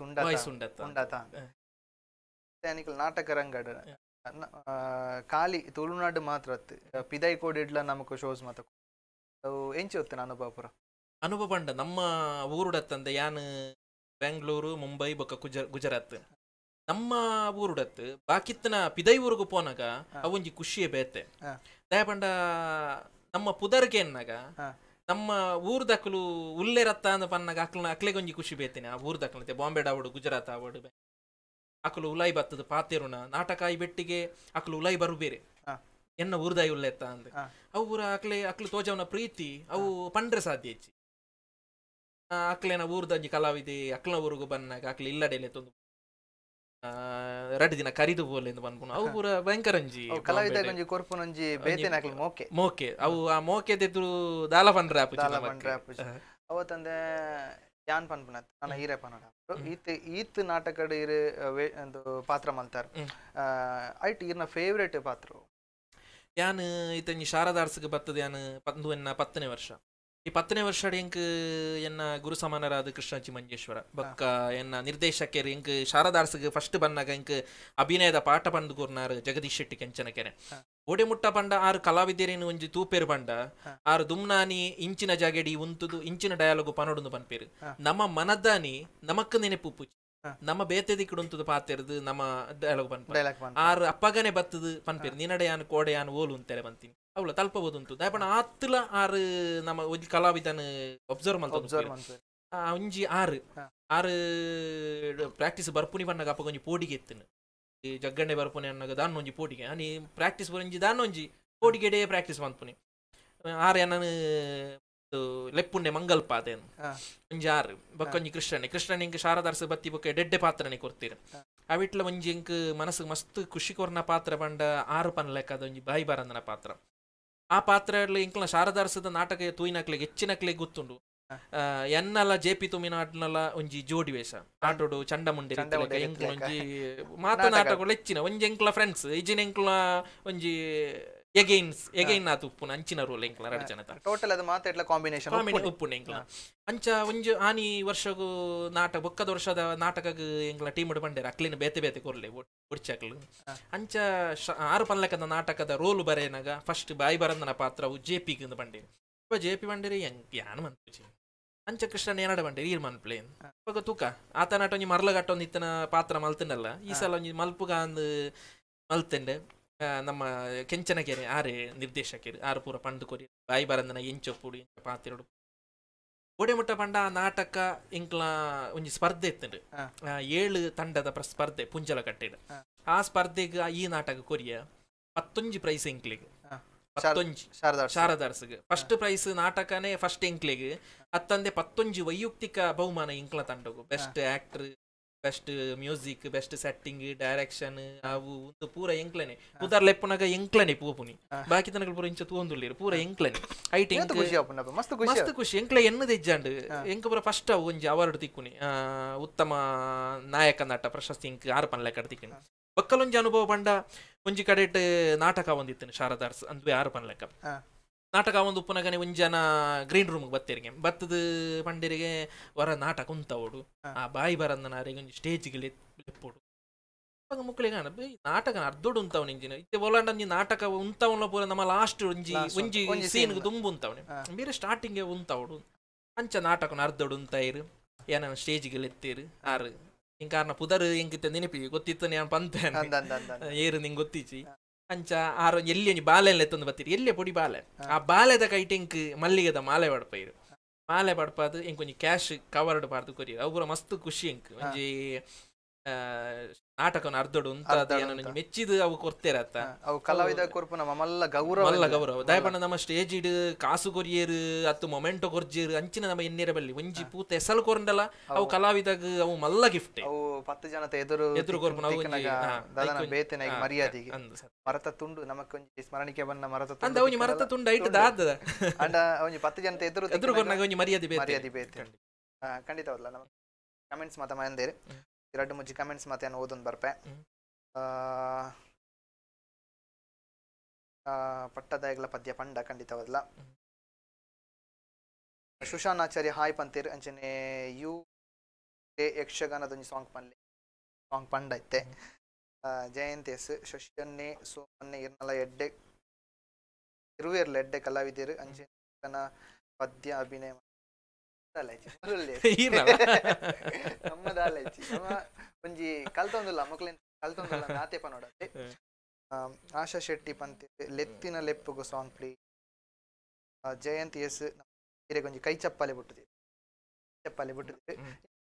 ವಾಯ್ಸ್ ಉಂಡತ ವಾಯ್ಸ್ ಉಂಡತ ಉಂಡತ ನಾಟಕ ರಂಗಡ ಖಾಲಿ ತುಳುನಾಡು ಮಾತ್ರ ಅತ್ತು ಪಿದೈ ಕೋಡಿಡ್ಲ ನಮಕ್ ಶೋಸ್ ಮಾತ ಅವು ಎಂಚಿ ಹೊತ್ತೇನೆ ಅನುಭವ ಪುರ ಅನುಭವ ಪಂಡ ನಮ್ಮ ಊರುಡತ್ತಂದ ಯಾನ್ ಬೆಂಗಳೂರು ಮುಂಬೈ ಬೊಕ್ಕ ಗುಜರಾತ್ ನಮ್ಮ ಊರುಡತ್ ಬಾಕಿತ್ತನ ಪಿದೈ ಊರಿಗೂ ಪೋನಾಗ ಅವೊಂಜಿ ಖುಷಿಯೇ ಬೇತೆ ದಯಪಂಡ ನಮ್ಮ ಪುದರ್ಗೆ ಎನ್ನಾಗ ನಮ್ಮ ಊರ್ ದಕ್ಕಲು ಉಲ್ಲೆ ರತ್ತ ಅಂದ ಪನ್ನಗ ಅಕ್ಲ ಅಕ್ಲೆಗೊಂಜಿ ಖುಷಿ ಬೇತೇನೆ ಆ ಊರ್ ದಕ್ಕಲಂತೆ ಬಾಂಬೆ ಡಾವಡು ಗುಜರಾತ್ ಆವಡು ಅಕ್ಲು ಉಲಾಯಿ ಬತ್ತದ ನಾಟಕ ನಾಟಕಾಯಿ ಬೆಟ್ಟಿಗೆ ಅಕ್ಲು ಉಲಾಯಿ ಬರು ಬೇರೆ ಎನ್ನ ಊರ್ದಾಯಿ ಉಲ್ಲೆ ಎತ್ತ ಅವು ಊರ ಅಕ್ಲೆ ಅಕ್ಲು ತೋಜವನ ಪ್ರೀತಿ ಅವು ಪಂಡ್ರೆ ಸಾಧ್ಯ ಹೆಚ್ಚಿ ಅಕ್ಲೆನ ಊರ್ದಂಜಿ ಕಲಾವಿದೆ ಅಕ್ಲ ಊರಿಗೂ ಬನ್ನಾಗ ಅಕ್ಲೆ ಇಲ್ಲಡೆಲೆ ತೊಂದು ರಡ್ಡ್ ದಿನ ಕರಿದು ಬೋಲ್ ಎಂದು ಬಂದ್ಪುನು ಅವು ಪೂರ ಭಯಂಕರಂಜಿ ಕಲಾವಿದ ಗೊಂಜಿ ಕೊರ್ಪುನೊಂಜಿ ಬೇತೆ ನಕಲ್ ಮೋಕೆ ಮೋಕೆ ಅವು ಆ ಮೋಕೆ ದೆದ್ರು ದಾಲ ಪನ್ ರಾಪ್ ದಾಲ ಪನ್ ರಾಪ್ ಅವತ್ತಂದೆ ಯಾನ್ ಪನ್ ಪುನ ನನ್ನ ಹೀರೆ ಪನಡ ಈತ್ ಈತ್ ನಾಟಕದ ಇರು ಒಂದು ಪಾತ್ರ ಮಲ್ತಾರ ಐಟ್ ಇರ್ನ ಫೇವರೆಟ್ ಪಾತ್ರ ಯಾನ್ ಇತಂಜಿ ಶಾರದಾರ್ಸಗೆ ಬತ್ತದ ಯಾನ್ ಪಂದು ಎನ್ನ ಪತ್ತನೇ ವರ್ಷ ಈ ಪತ್ತನೇ ವರ್ಷ ಎಂಕ್ ಎನ್ನ ಗುರು ಸಮಾನರಾದ ಕೃಷ್ಣಾಜಿ ಮಂಜೇಶ್ವರ ಬಕ್ಕ ಎನ್ನ ನಿರ್ದೇಶಕರ್ ಎಂಕ್ ಶಾರದಾರ್ಸ್ಗೆ ಫಸ್ಟ್ ಬಂದಾಗ ಎಂಕ್ ಅಭಿನಯದ ಪಾಠ ಬಂದು ಕೂರ್ನಾರ್ ಜಗದೀಶ್ ಶೆಟ್ಟಿ ಕೆಂಚನಕೆರೆ ಓಡೆ ಮುಟ್ಟ ಪಂಡ ಆರು ಕಲಾವಿದ್ಯರೇನು ಒಂಜಿ ತೂಪೇರು ಬಂಡ ಆರು ದುಮ್ನಾನಿ ಇಂಚಿನ ಜಾಗಡಿ ಉಂತುದು ಇಂಚಿನ ಡಯಾಲಾಗು ಪನೋಡುಂದು ಬನ್ಪೇರು ನಮ್ಮ ಮನದಾನಿ ನಮಕ್ ನೆನಪು ಪೂಜೆ ನಮ್ಮ ಬೇತೆದಿ ಕಿಡುಂತದ ಪಾತೆರದು ನಮ್ಮ ಡೈಲಾಗ್ ಬನ್ಪೇರು ಆರು ಅಪ್ಪಗನೆ ಬತ್ತದು ಪನ್ಪೇರು ನಿನಡೆ ಕೋಡೆಯಾನು ಓಲು ಅಂತೇಳಿ ಬಂತೀನಿ अवलं अल्पवधून तू पण आतला ಆರು ನಮ್ಮ ಒಂಜಿ ಕಲಾವಿದನ ಒಬ್ಸರ್ವ್ ಮಲ್ತ ಒಬ್ಸರ್ವ್ ಮಲ್ತ ಒಂಜಿ ಆರು ಆರು ಪ್ರಾಕ್ಟೀಸ್ ಬರ್ಪುನಿ ಬಣ್ಣಗ ಅಪ್ಪ ಒಂಜಿ ಪೋಡಿಗೆ ಎತ್ತಿನ ಈ ಜಗ್ಗಣ್ಣೆ ಬರ್ಪುನಿ ಅನ್ನಗ ದಾನ್ ಒಂಜಿ ಪೋಡಿಗೆ ಅನಿ ಪ್ರಾಕ್ಟೀಸ್ ಬರಂಜಿ ದಾನ್ ಒಂಜಿ ಪೋಡಿಗೆಡೆ ಪ್ರಾಕ್ಟೀಸ್ ಮಲ್ಪುನಿ ಆರು ನಾನು ಲೆಪ್ಪುಂಡೆ ಮಂಗಲ್ ಪಾತೇನು ಒಂಜಿ ಆರು ಬೊಕ್ಕ ಒಂಜಿ ಕೃಷ್ಣನೆ ಕೃಷ್ಣನ್ ಇಂಕ್ ಶಾರದಾರ್ಸ ಬತ್ತಿ ಬೊಕ್ಕ ಡೆಡ್ಡೆ ಪಾತ್ರನೆ ಕೊರ್ತೀರ ಅವಿಟ್ಲ ಒಂಜಿ ಇಂಕ್ ಮನಸ್ಸು ಮಸ್ತ್ ಖುಷಿ ಕೊರ್ನ ಪಾತ್ರ ಬಂಡ ಆರು ಪನ್ ಲೆಕ್ಕದ ಒಂಜಿ ಬಾಯಿ ಬರಂದನ ಪಾತ್ರ ಆ ಪಾತ್ರೆಯಲ್ಲಿ ಇಂಕ್ಲ ಶಾರದಾರ್ಸದ ನಾಟಕ ತೂಯಿನಕ್ಲೆಗ್ ಹೆಚ್ಚಿನಕ್ಲೆಗ್ ಗೊತ್ತುಂಡು ಎನ್ನಲ್ಲ ಜೆ ಪಿ ತುಮಿನಾಟ್ನಲ್ಲ ಒಂಜಿ ಜೋಡಿ ವೇಷ ಆಟೋಡು ಚಂಡಮುಂಡಿ ಎಂಕ್ಲ ಒಂಜಿ ಹೆಚ್ಚಿನ ಒಂಜಿ ಎಂಕ್ಲ ಫ್ರೆಂಡ್ಸ್ ಇಜಿನ ಎಂಕ್ಲ ಒಂಜಿ ఎగైన్ ఎగైన్ నాత్ ఉప్పున అంచిన ರೋಲ್ ಎಂಕ್ಲ ರಡ್ ಜನತ ಟೋಟಲ್ ಅದು ಮಾತ್ರ ಎಟ್ಲ ಕಾಂಬಿನೇಷನ್ ಕಾಂಬಿನೇಷನ್ ಉಪ್ಪುನ ಎಂಕ್ಲ ಅಂಚ ಒಂಜಿ ಆನಿ ವರ್ಷಗು ನಾಟಕ ಬೊಕ್ಕದ ವರ್ಷದ ನಾಟಕಗ್ ಎಂಕ್ಲ ಟೀಮ್ ಬಂಡೆರ ಅಕ್ಲಿನ ಬೇತೆ ಬೇತೆ ಕೊರ್ಲೆ ಒಡ್ಚಾಕ್ಲು ಅಂಚ ಆರು ಪನ್ಲಕದ ನಾಟಕದ ರೋಲ್ ಬರೆನಗ ಫಸ್ಟ್ ಬಾಯಿ ಬರೆದನ ಪಾತ್ರವು ಜೆ ಪಿ ಗಿಂದ ಬಂಡೇರಿ ಇವ ಜೆ ಪಿ ಬಂಡೇರಿ ಯಾನ್ ಮನ್ಪುಜಿ ಅಂಚ ಕೃಷ್ಣನ್ ಏನಾಡ ಬಂಡೇರಿ ಈರ್ ಮನ್ಪ್ಲೇನ್ ಇವಾಗ ತೂಕ ಆತ ನಾಟ ಒಂಜಿ ಮರ್ಲಗಟ್ಟ ಒಂದಿತ್ತನ ಪಾತ್ರ ಮಲ್ತನಲ್ಲ ಈ ಸಲ ಒಂಜಿ ಮಲ್ಪುಗ ಅಂದ್ ಮಲ್ತಂಡೆ ನಮ್ಮ ಕೆಂಚನಗೆರೆ ಆರೆ ನಿರ್ದೇಶಕರು ಆರು ಪೂರ ಪಂಡ ಕೊರಿ ಬಾಯಿ ಬರಂದನ ಎಂಚ ಪೂಡಿ ಎಂಚ ಪಾತಿರಡು ಪಂಡ ನಾಟಕ ಇಂಕ್ಲ ಒಂಜಿ ಸ್ಪರ್ಧೆ ಇತ್ತುಂಡು ಏಳು ತಂಡದ ಸ್ಪರ್ಧೆ ಪುಂಜಲ ಕಟ್ಟಿಡ ಆ ಸ್ಪರ್ಧೆಗೆ ಈ ನಾಟಕ ಕೊರಿಯ ಹತ್ತೊಂಜಿ ಪ್ರೈಸ್ ಇಂಕ್ಲಿಗೆ ಹತ್ತೊಂಜಿ ಶಾರದಾರ್ಸ್ಗೆ ಫಸ್ಟ್ ಪ್ರೈಸ್ ನಾಟಕನೇ ಫಸ್ಟ್ ಇಂಕ್ಲಿಗೆ ಹತ್ತಂದೆ ಪತ್ತೊಂಜಿ ವೈಯಕ್ತಿಕ ಬಹುಮಾನ ಇಂಕ್ಲ ತಂಡಗು best actor best music best setting direction ಅವು ಒಂದು ಪೂರ ಎಂಕ್ಲನೆ ಉದಾರ ಲೆಪ್ಪನಾಗ ಎಂಕ್ಲನೆ ಪೂಪುನಿ ಬಾಕಿ ತನಕ ಪೂರ ಇಂಚ ತೂಂದುಳ್ಳಿರು ಪೂರ ಎಂಕ್ಲನೆ ಐಟ್ ಮಸ್ತ್ ಖುಷಿ ಖುಷಿ ಎಂಕ್ಲ ಎನ್ನು ದೆಜ್ಜಾಂಡು ಎಂಕ ಪೂರ ಫಸ್ಟ್ ಅವು ಒಂಜಿ ಅವಾರ್ಡ್ ತಿಕ್ಕುನಿ ಉತ್ತಮ ನಾಯಕ ನಟ ಪ್ರಶಸ್ತಿ ಇಂಕ್ ಆರು ಪನ್ಲೆ ಕಡೆ ತಿಕ್ಕುನಿ ಒಕ್ಕಲೊಂಜಿ ಅನುಭವ ಪಂಡ ಒಂಜಿ ಕಡೆಟ್ ನಾಟಕ ಒಂದಿತ್ತು ಶಾರದಾರ್ಸ್ ಅಂದ್ವೆ ಆರು ಪನ್ಲೆಕ್ಕ ನಾಟಕ ಒಂದು ಉಪ್ಪುನಗನೆ ಒಂಜನ ಗ್ರೀನ್ ರೂಮ್ ಬತ್ತಿರಿಗೆ ಬತ್ತದ ಪಂಡಿರಿಗೆ ವರ ನಾಟಕ ಕುಂತವಡು ಆ ಬಾಯಿ ಸ್ಟೇಜ್ ಒಂದು ಸ್ಟೇಜ್ಗೆ ಲೆಪ್ಪೋಡು ಅವಾಗ ಮಕ್ಕಳಿಗೆ ನಾಟಕ ಅರ್ಧೋಡು ಉಂತಾವನ ಇಂಜಿನ ಇತ್ತೆ ಒಲಾಂಡ ನಾಟಕ ಉಂತಾವನ ಪೂರ ನಮ್ಮ ಲಾಸ್ಟ್ ಒಂಜಿ ಒಂಜಿ ಸೀನ್ ತುಂಬು ಉಂತಾವನೆ ಬೇರೆ ಸ್ಟಾರ್ಟಿಂಗ್ ಉಂತಾವಡು ಅಂಚ ನಾಟಕನ ಅರ್ಧೋಡು ಉಂತಾಯಿರು ಏನ ಸ್ಟೇಜ್ ಲೆತ್ತೀರು ಆರು ಹಿಂಗ್ ಕಾರಣ ಪುದರ್ ಹೆಂಗಿತ್ತೆ ನೆನಪಿ ಗೊತ್ತಿತ್ತು ನಾನು ಏರು ನಿಂಗೆ ಗೊತ್ತಿಚ್ಚಿ ಅಂಚ ಆರೋ ಎಲ್ಲಿ ಒಂಜಿ ಬಾಲೆಲ್ಲ ಎತ್ತೊಂದು ಬತ್ತಿರಿ ಎಲ್ಲೆ ಪುಡಿ ಬಾಲೆ ಆ ಬಾಲೆದ ಕೈಟ್ ಎಂಕ್ ಮಲ್ಲಿಗೆದ ಮಾಲೆ ಪಡ್ಪೈರು ಮಾಲೆ ಪಡ್ಪಾದು ಎಂಕ್ ಒಂಜಿ ಕ್ಯಾಶ್ ಕವರ್ಡ್ ಪಾರ್ದು ಕೊರಿಯರು ಅವು ಪೂರ ಮಸ್ತ್ ಖುಷಿ ಎಂಕ್ ಒಂಜಿ ನಾಟಕವನ್ನು ಅರ್ಧಡು ಮೆಚ್ಚಿದ ಅವು ಅತ್ತ ಅವು ಕಲಾವಿದ ಕೊರ್ಪು ನಮ್ಮ ಮಲ್ಲ ಗೌರವ ಮಲ್ಲ ಗೌರವ ದಯಪಂಡ ನಮ್ಮ ಸ್ಟೇಜ್ ಇಡ್ ಕಾಸು ಕೊರಿಯರ್ ಅತ್ತು ಮೊಮೆಂಟೊ ಕೊರ್ಜಿರ್ ಅಂಚಿನ ನಮ್ಮ ಎನ್ನೇರ ಬಲ್ಲಿ ಒಂಜಿ ಪೂತ ಎಸಲ್ ಕೊರಂಡಲ ಅವು ಕಲಾವಿದಾಗ ಅವು ಮಲ್ಲ ಗಿಫ್ಟ್ ಅವು ಪತ್ತು ಜನತ ಎದುರು ಎದುರು ಕೊರ್ಪು ನಾವು ಬೇತನ ಮರ್ಯಾದಿಗೆ ಮರತ ತುಂಡು ನಮಕ್ ಒಂಜಿ ಸ್ಮರಣಿಕೆ ಬನ್ನ ಮರತ ತುಂಡು ಅಂದ ಅವನಿ ಮರತ ತುಂಡು ಐಟ್ ದಾದ ಅಂಡ ಅವನಿ ಪತ್ತು ಜನತೆ ಎದುರು ಎದುರು ಕೊರ್ನಾಗ ಒಂಜಿ ಮರ್ಯಾದೆ ಬೇತೆ ಮರ್ಯಾದಿ ಬೇತೆ ಖಂಡಿತವಲ್ಲ ನಮ ಕಮೆಂಟ್ಸ್ ಮಾತ ಮಂದೇರು ಎರಡು ಮುಜಿ ಕಮೆಂಟ್ಸ್ ಮತ್ತೆ ಓದೊಂದು ಬರ್ಪೆ ಪಟ್ಟದಾಯಗಳ ಪದ್ಯ ಪಂಡ ಖಂಡಿತವಲ್ಲ ಸುಶಾನ್ ಆಚಾರ್ಯ ಹಾಯ್ ಪಂತೀರ್ ಅಂಚನೆ ಯು ಯಕ್ಷಗಾನದೊಂದು ಸಾಂಗ್ ಪನ್ಲಿ ಸಾಂಗ್ ಪಂಡ ಇತ್ತೆ ಜಯಂತಿ ಎಸ್ ಶಶಿಯನ್ನೇ ಸೋಮನ್ನೆ ಇರ್ನಲ ಎಡ್ಡೆ ಇರುವೆರ್ಲ ಎಡ್ಡೆ ಕಲಾವಿದರು ಪದ್ಯ ಅಭಿನಯ ನಮ್ಮದಾಲೈಚಿ ನಮ್ಮ ಒಂಜಿ ಕಲ್ತೊಂದುಲ್ಲ ಮೊಕ್ಲೆನ್ ಕಲ್ತೊಂದುಲ್ಲ ನಾತೆ ಪನೋಡತ್ತೆ ಆಶಾ ಶೆಟ್ಟಿ ಪಂತೆ ಲೆತ್ತಿನ ಲೆಪ್ಪುಗು ಸಾಂಗ್ ಪ್ಲೀ ಜಯಂತಿ ಎಸ್ ಇರೆ ಒಂಜಿ ಕೈ ಚಪ್ಪಲೆ ಬಿಟ್ಟಿದೆ ಚಪ್ಪಲೆ ಬಿಟ್ಟಿದೆ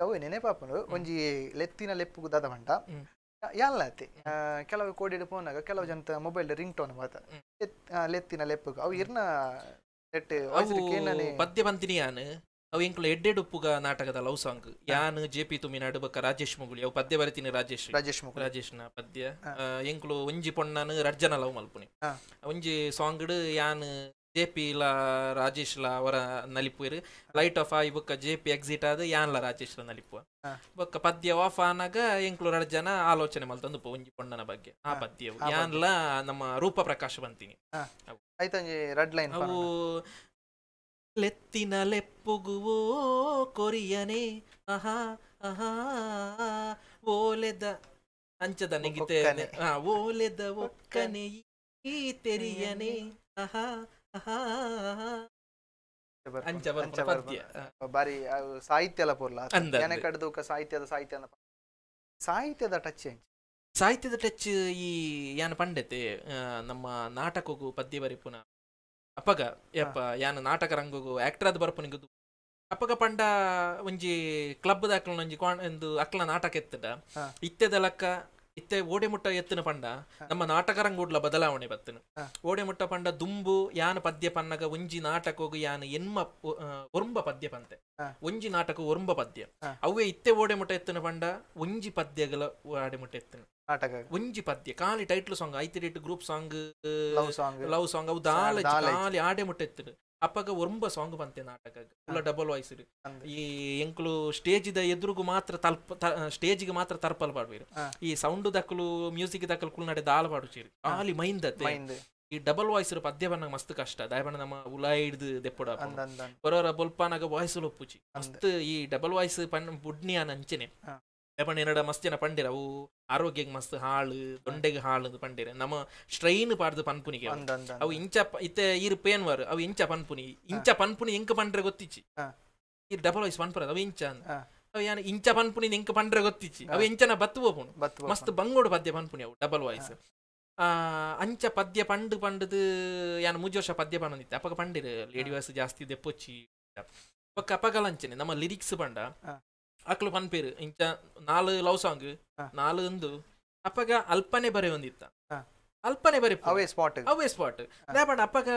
ಅವು ನೆನೆಪಾಪುಂಡು ಒಂಜಿ ಲೆತ್ತಿನ ಲೆಪ್ಪುಗು ದಾದ ಮಂಟ ಯಾಲ್ನಾತಿ ಕೆಲವು ಕೋಡಿಡ್ ಪೋನಾಗ ಕೆಲವು ಜನ ಮೊಬೈಲ್ ರಿಂಗ್ ಟೋನ್ ಮಾತ ಲೆತ್ತಿನ ಲೆಪ್ಪುಗು ಅವು ಇರ್ನ ನೆಟ್ ಪದ್ಯ ಬಂತಿನಿ ಯಾನು ಅವು ಎಂಕುಲು ಎಡ್ಡೆಡ್ ಉಪ್ಪುಗ ನಾಟಕದ ಲವ್ ಸಾಂಗ್ ಯಾನ್ ಜೆ ಪಿ ತುಮಿ ನಡುಬಕ ರಾಜೇಶ್ ಮುಗುಳಿ ಅವು ಪದ್ಯ ಬರಿತೀನಿ ರಾಜೇಶ್ ರಾಜೇಶ್ ನ ಪದ್ಯ ಎಂಕುಲು ಒಂಜಿ ಪೊಣ್ಣನ ರರ್ಜನ ಲವ್ ಮಲ್ಪುನಿ ಒಂಜಿ ಸಾಂಗ್ ಯಾನ್ ಜೆ ಪಿ ಲ ರಾಜೇಶ್ ಲ ಅವರ ನಲಿಪುಯರು ಲೈಟ್ ಆಫ್ ಆಯ್ ಬೊಕ್ಕ ಜೆ ಪಿ ಎಕ್ಸಿಟ್ ಆದ ಯಾನ್ ಲ ರಾಜೇಶ್ ಲ ನಲಿಪುವ ಬೊಕ್ಕ ಪದ್ಯ ಆಫ್ ಆನಾಗ ಎಂಕ್ಲು ಎರಡು ಆಲೋಚನೆ ಮಲ್ತಂದು ಒಂಜಿ ಪೊಣ್ಣನ ಬಗ್ಗೆ ಆ ಪದ್ಯ ಯಾನ್ ಲ ನಮ್ಮ ರೂಪ ಪ್ರಕಾಶ್ ಬಂತೀನಿ ಅವು ಲೆತ್ತಿನ ಲೆಪ್ಪುಗುವೋ ಕೊರಿಯನೆ ಅಹಾ ಅಹಾ ಓಲೆದ ಅಂಚದ ನೆಗಿತೆ ಹಾ ಓಲೆದ ಒಕ್ಕನೆ ಈ ತೆರಿಯನೆ ಅಹಾ ಅಹಾ ಅಂಚ ಬಾರಿ ಸಾಹಿತ್ಯ ಪೋರ್ಲ ಕಡ್ದೂಕ ಸಾಹಿತ್ಯದ ಸಾಹಿತ್ಯ ಸಾಹಿತ್ಯದ ಟಚ್ ಸಾಹಿತ್ಯದ ಟಚ್ ಈ ಯಾನ್ ಪಂಡೆತೆ ನಮ್ಮ ನಾಟಕಗೂ ಪದ್ಯ ಬರಿಪುನ ಅಪಗ ಯಪ್ಪ ಯಾನ ನಾಟಕ ರಂಗು ಆಕ್ಟರ್ ಆದ್ ನಿಗದು ಅಪಗ ಪಂಡ ಒಂಜಿ ಕ್ಲಬ್ ದಾಕ್ಲನ ಒಂಜಿ ಒಂದು ಅಕ್ಲ ನಾಟಕ ಎತ್ತಡ ಇತ್ತೆದ ಲಕ್ಕ ಇತ್ತೆ ಓಡೆ ಮುಟ್ಟ ಎತ್ತಿನ ಪಂಡ ನಮ್ಮ ನಾಟಕರಂಗೂಡ್ಲ ಬದಲಾವಣೆ ಬತ್ತನು ಓಡೆ ಮುಟ್ಟ ಪಂಡ ದುಂಬು ಯಾನ ಪದ್ಯ ಪನ್ನಗ ಒಂಜಿ ನಾಟಕಗು ಯಾನ ಎನ್ಮ ಒರ್ಂಬ ಪದ್ಯ ಪಂತೆ ಒಂಜಿ ನಾಟಕ ಒರ್ಂಬ ಪದ್ಯ ಅವೇ ಇತ್ತೆ ಓಡೆ ಮುಟ್ಟ ಎತ್ತಿನ ಪಂಡ ಒಂಜಿ ಪದ್ಯಗಳ ಓಡೆ ಮುಟ್ಟ ಎತ್ತಿನ ಒಂಜಿ ಪದ್ಯ ಕಾಲಿ ಟೈಟ್ಲ್ ಸಾಂಗ್ ಐತಿ ರೇಟ್ group song love song love song ಅವು ದಾಲ ಕಾಲಿ ಆಡೆ ಮುಟ್ಟ ಎತ್ತಿನ ಅಪ್ಪಗ ಒರಂಬ ಸಾಂಗ್ ಬಂತೆ ನಾಟಕ ಫುಲ್ಲ ಡಬಲ್ ವಾಯ್ಸ್ ಈ ಎಂಕ್ಲು ಸ್ಟೇಜಿದ ಎದುರುಗು ಮಾತ್ರ ತಲ್ಪ ಸ್ಟೇಜಿಗೆ ಮಾತ್ರ ತರ್ಪಲ್ ಪಾಡ್ಬೇರು ಈ ಸೌಂಡ್ ದಕ್ಕಲು ಮ್ಯೂಸಿಕ್ ದಕ್ಕಲು ಕುಲ್ ನಡೆ ದಾಲ್ ಪಾಡುಚೀರಿ ಆಲಿ ಮೈಂದತ್ತೆ ಈ ಡಬಲ್ ವಾಯ್ಸ್ ಇರೋ ಪದ್ಯ ಬಣ್ಣ ಮಸ್ತ್ ಕಷ್ಟ ದಯಬಣ್ಣ ನಮ್ಮ ಉಲಾ ಹಿಡ್ದು ದೆಪ್ಪಡ ಬರೋರ ಬೊಲ್ಪಾನಾಗ ವಾಯ್ಸ್ ಲೊಪ್ಪುಚಿ ಮಸ್ತ್ ಈ ಡಬಲ್ ವಾಯ್ಸ್ ಪನ್ ಬುಡ್ನಿ ಅನ್ ಅಂಚನೆ ಲೆಪಣ ಎನ್ನಡ ಮಸ್ತ್ ಜನ ಪಂಡಿರವು ಆರೋಗ್ಯಕ್ಕೆ ಮಸ್ತ್ ಹಾಳು ದೊಂಡೆಗೆ ಹಾಳು ಪಂಡಿರ ನಮ್ಮ ಸ್ಟ್ರೈನ್ ಪಾಡ್ದು ಪನ್ಪುನಿಗೆ ಅವು ಇಂಚ ಇತ್ತೆ ಈರು ಪೇನ್ ವಾರು ಅವು ಇಂಚ ಪನ್ಪುನಿ ಇಂಚ ಪನ್ಪುನಿ ಎಂಕ ಪಂಡ್ರೆ ಗೊತ್ತಿಚ್ಚಿ ಈ ಡಬಲ್ ವಾಯ್ಸ್ ಪನ್ಪುರ ಅವು ಇಂಚ ಅವು ಯಾನ ಇಂಚ ಪನ್ಪುನಿ ಎಂಕ ಪಂಡ್ರೆ ಗೊತ್ತಿಚ್ಚಿ ಅವು ಇಂಚನ ಬತ್ತು ಹೋಗುಣು ಮಸ್ತ್ ಬಂಗೋಡು ಪದ್ಯ ಪನ್ಪುನಿ ಅವು ಡಬಲ್ ವಾಯ್ಸ್ ಅಂಚ ಪದ್ಯ ಪಂಡು ಪಂಡದು ಯಾನ ಮುಜ್ ವರ್ಷ ಪದ್ಯ ಪಂದಿತ್ತೆ ಅಪಗ ಪಂಡಿರ ಲೇಡಿ ವಾಯ್ಸ್ ಜಾಸ್ತಿ ದೆಪ್ಪೊಚ್ಚಿ ಅಪಗ ಅಪಗಲಂಚನೆ ನಮ್ಮ ಲಿರಿಕ್ಸ್ ಪಂಡ ಅಕ್ಲು ಪನ್ಪೇರು ಇಂಚ ನಾಲ್ ಲವ್ ಸಾಂಗ್ ನಾಲ್ ಒಂದು ಅಪ್ಪಗ ಅಲ್ಪನೆ ಬರೆ ಒಂದಿತ್ತ ಅಲ್ಪನೆ ಬರಿ ಅವೇ ಸ್ಪಾಟ್ ಅವೇ ಸ್ಪಾಟ್ ದಾಪಂಡ ಅಪ್ಪಗ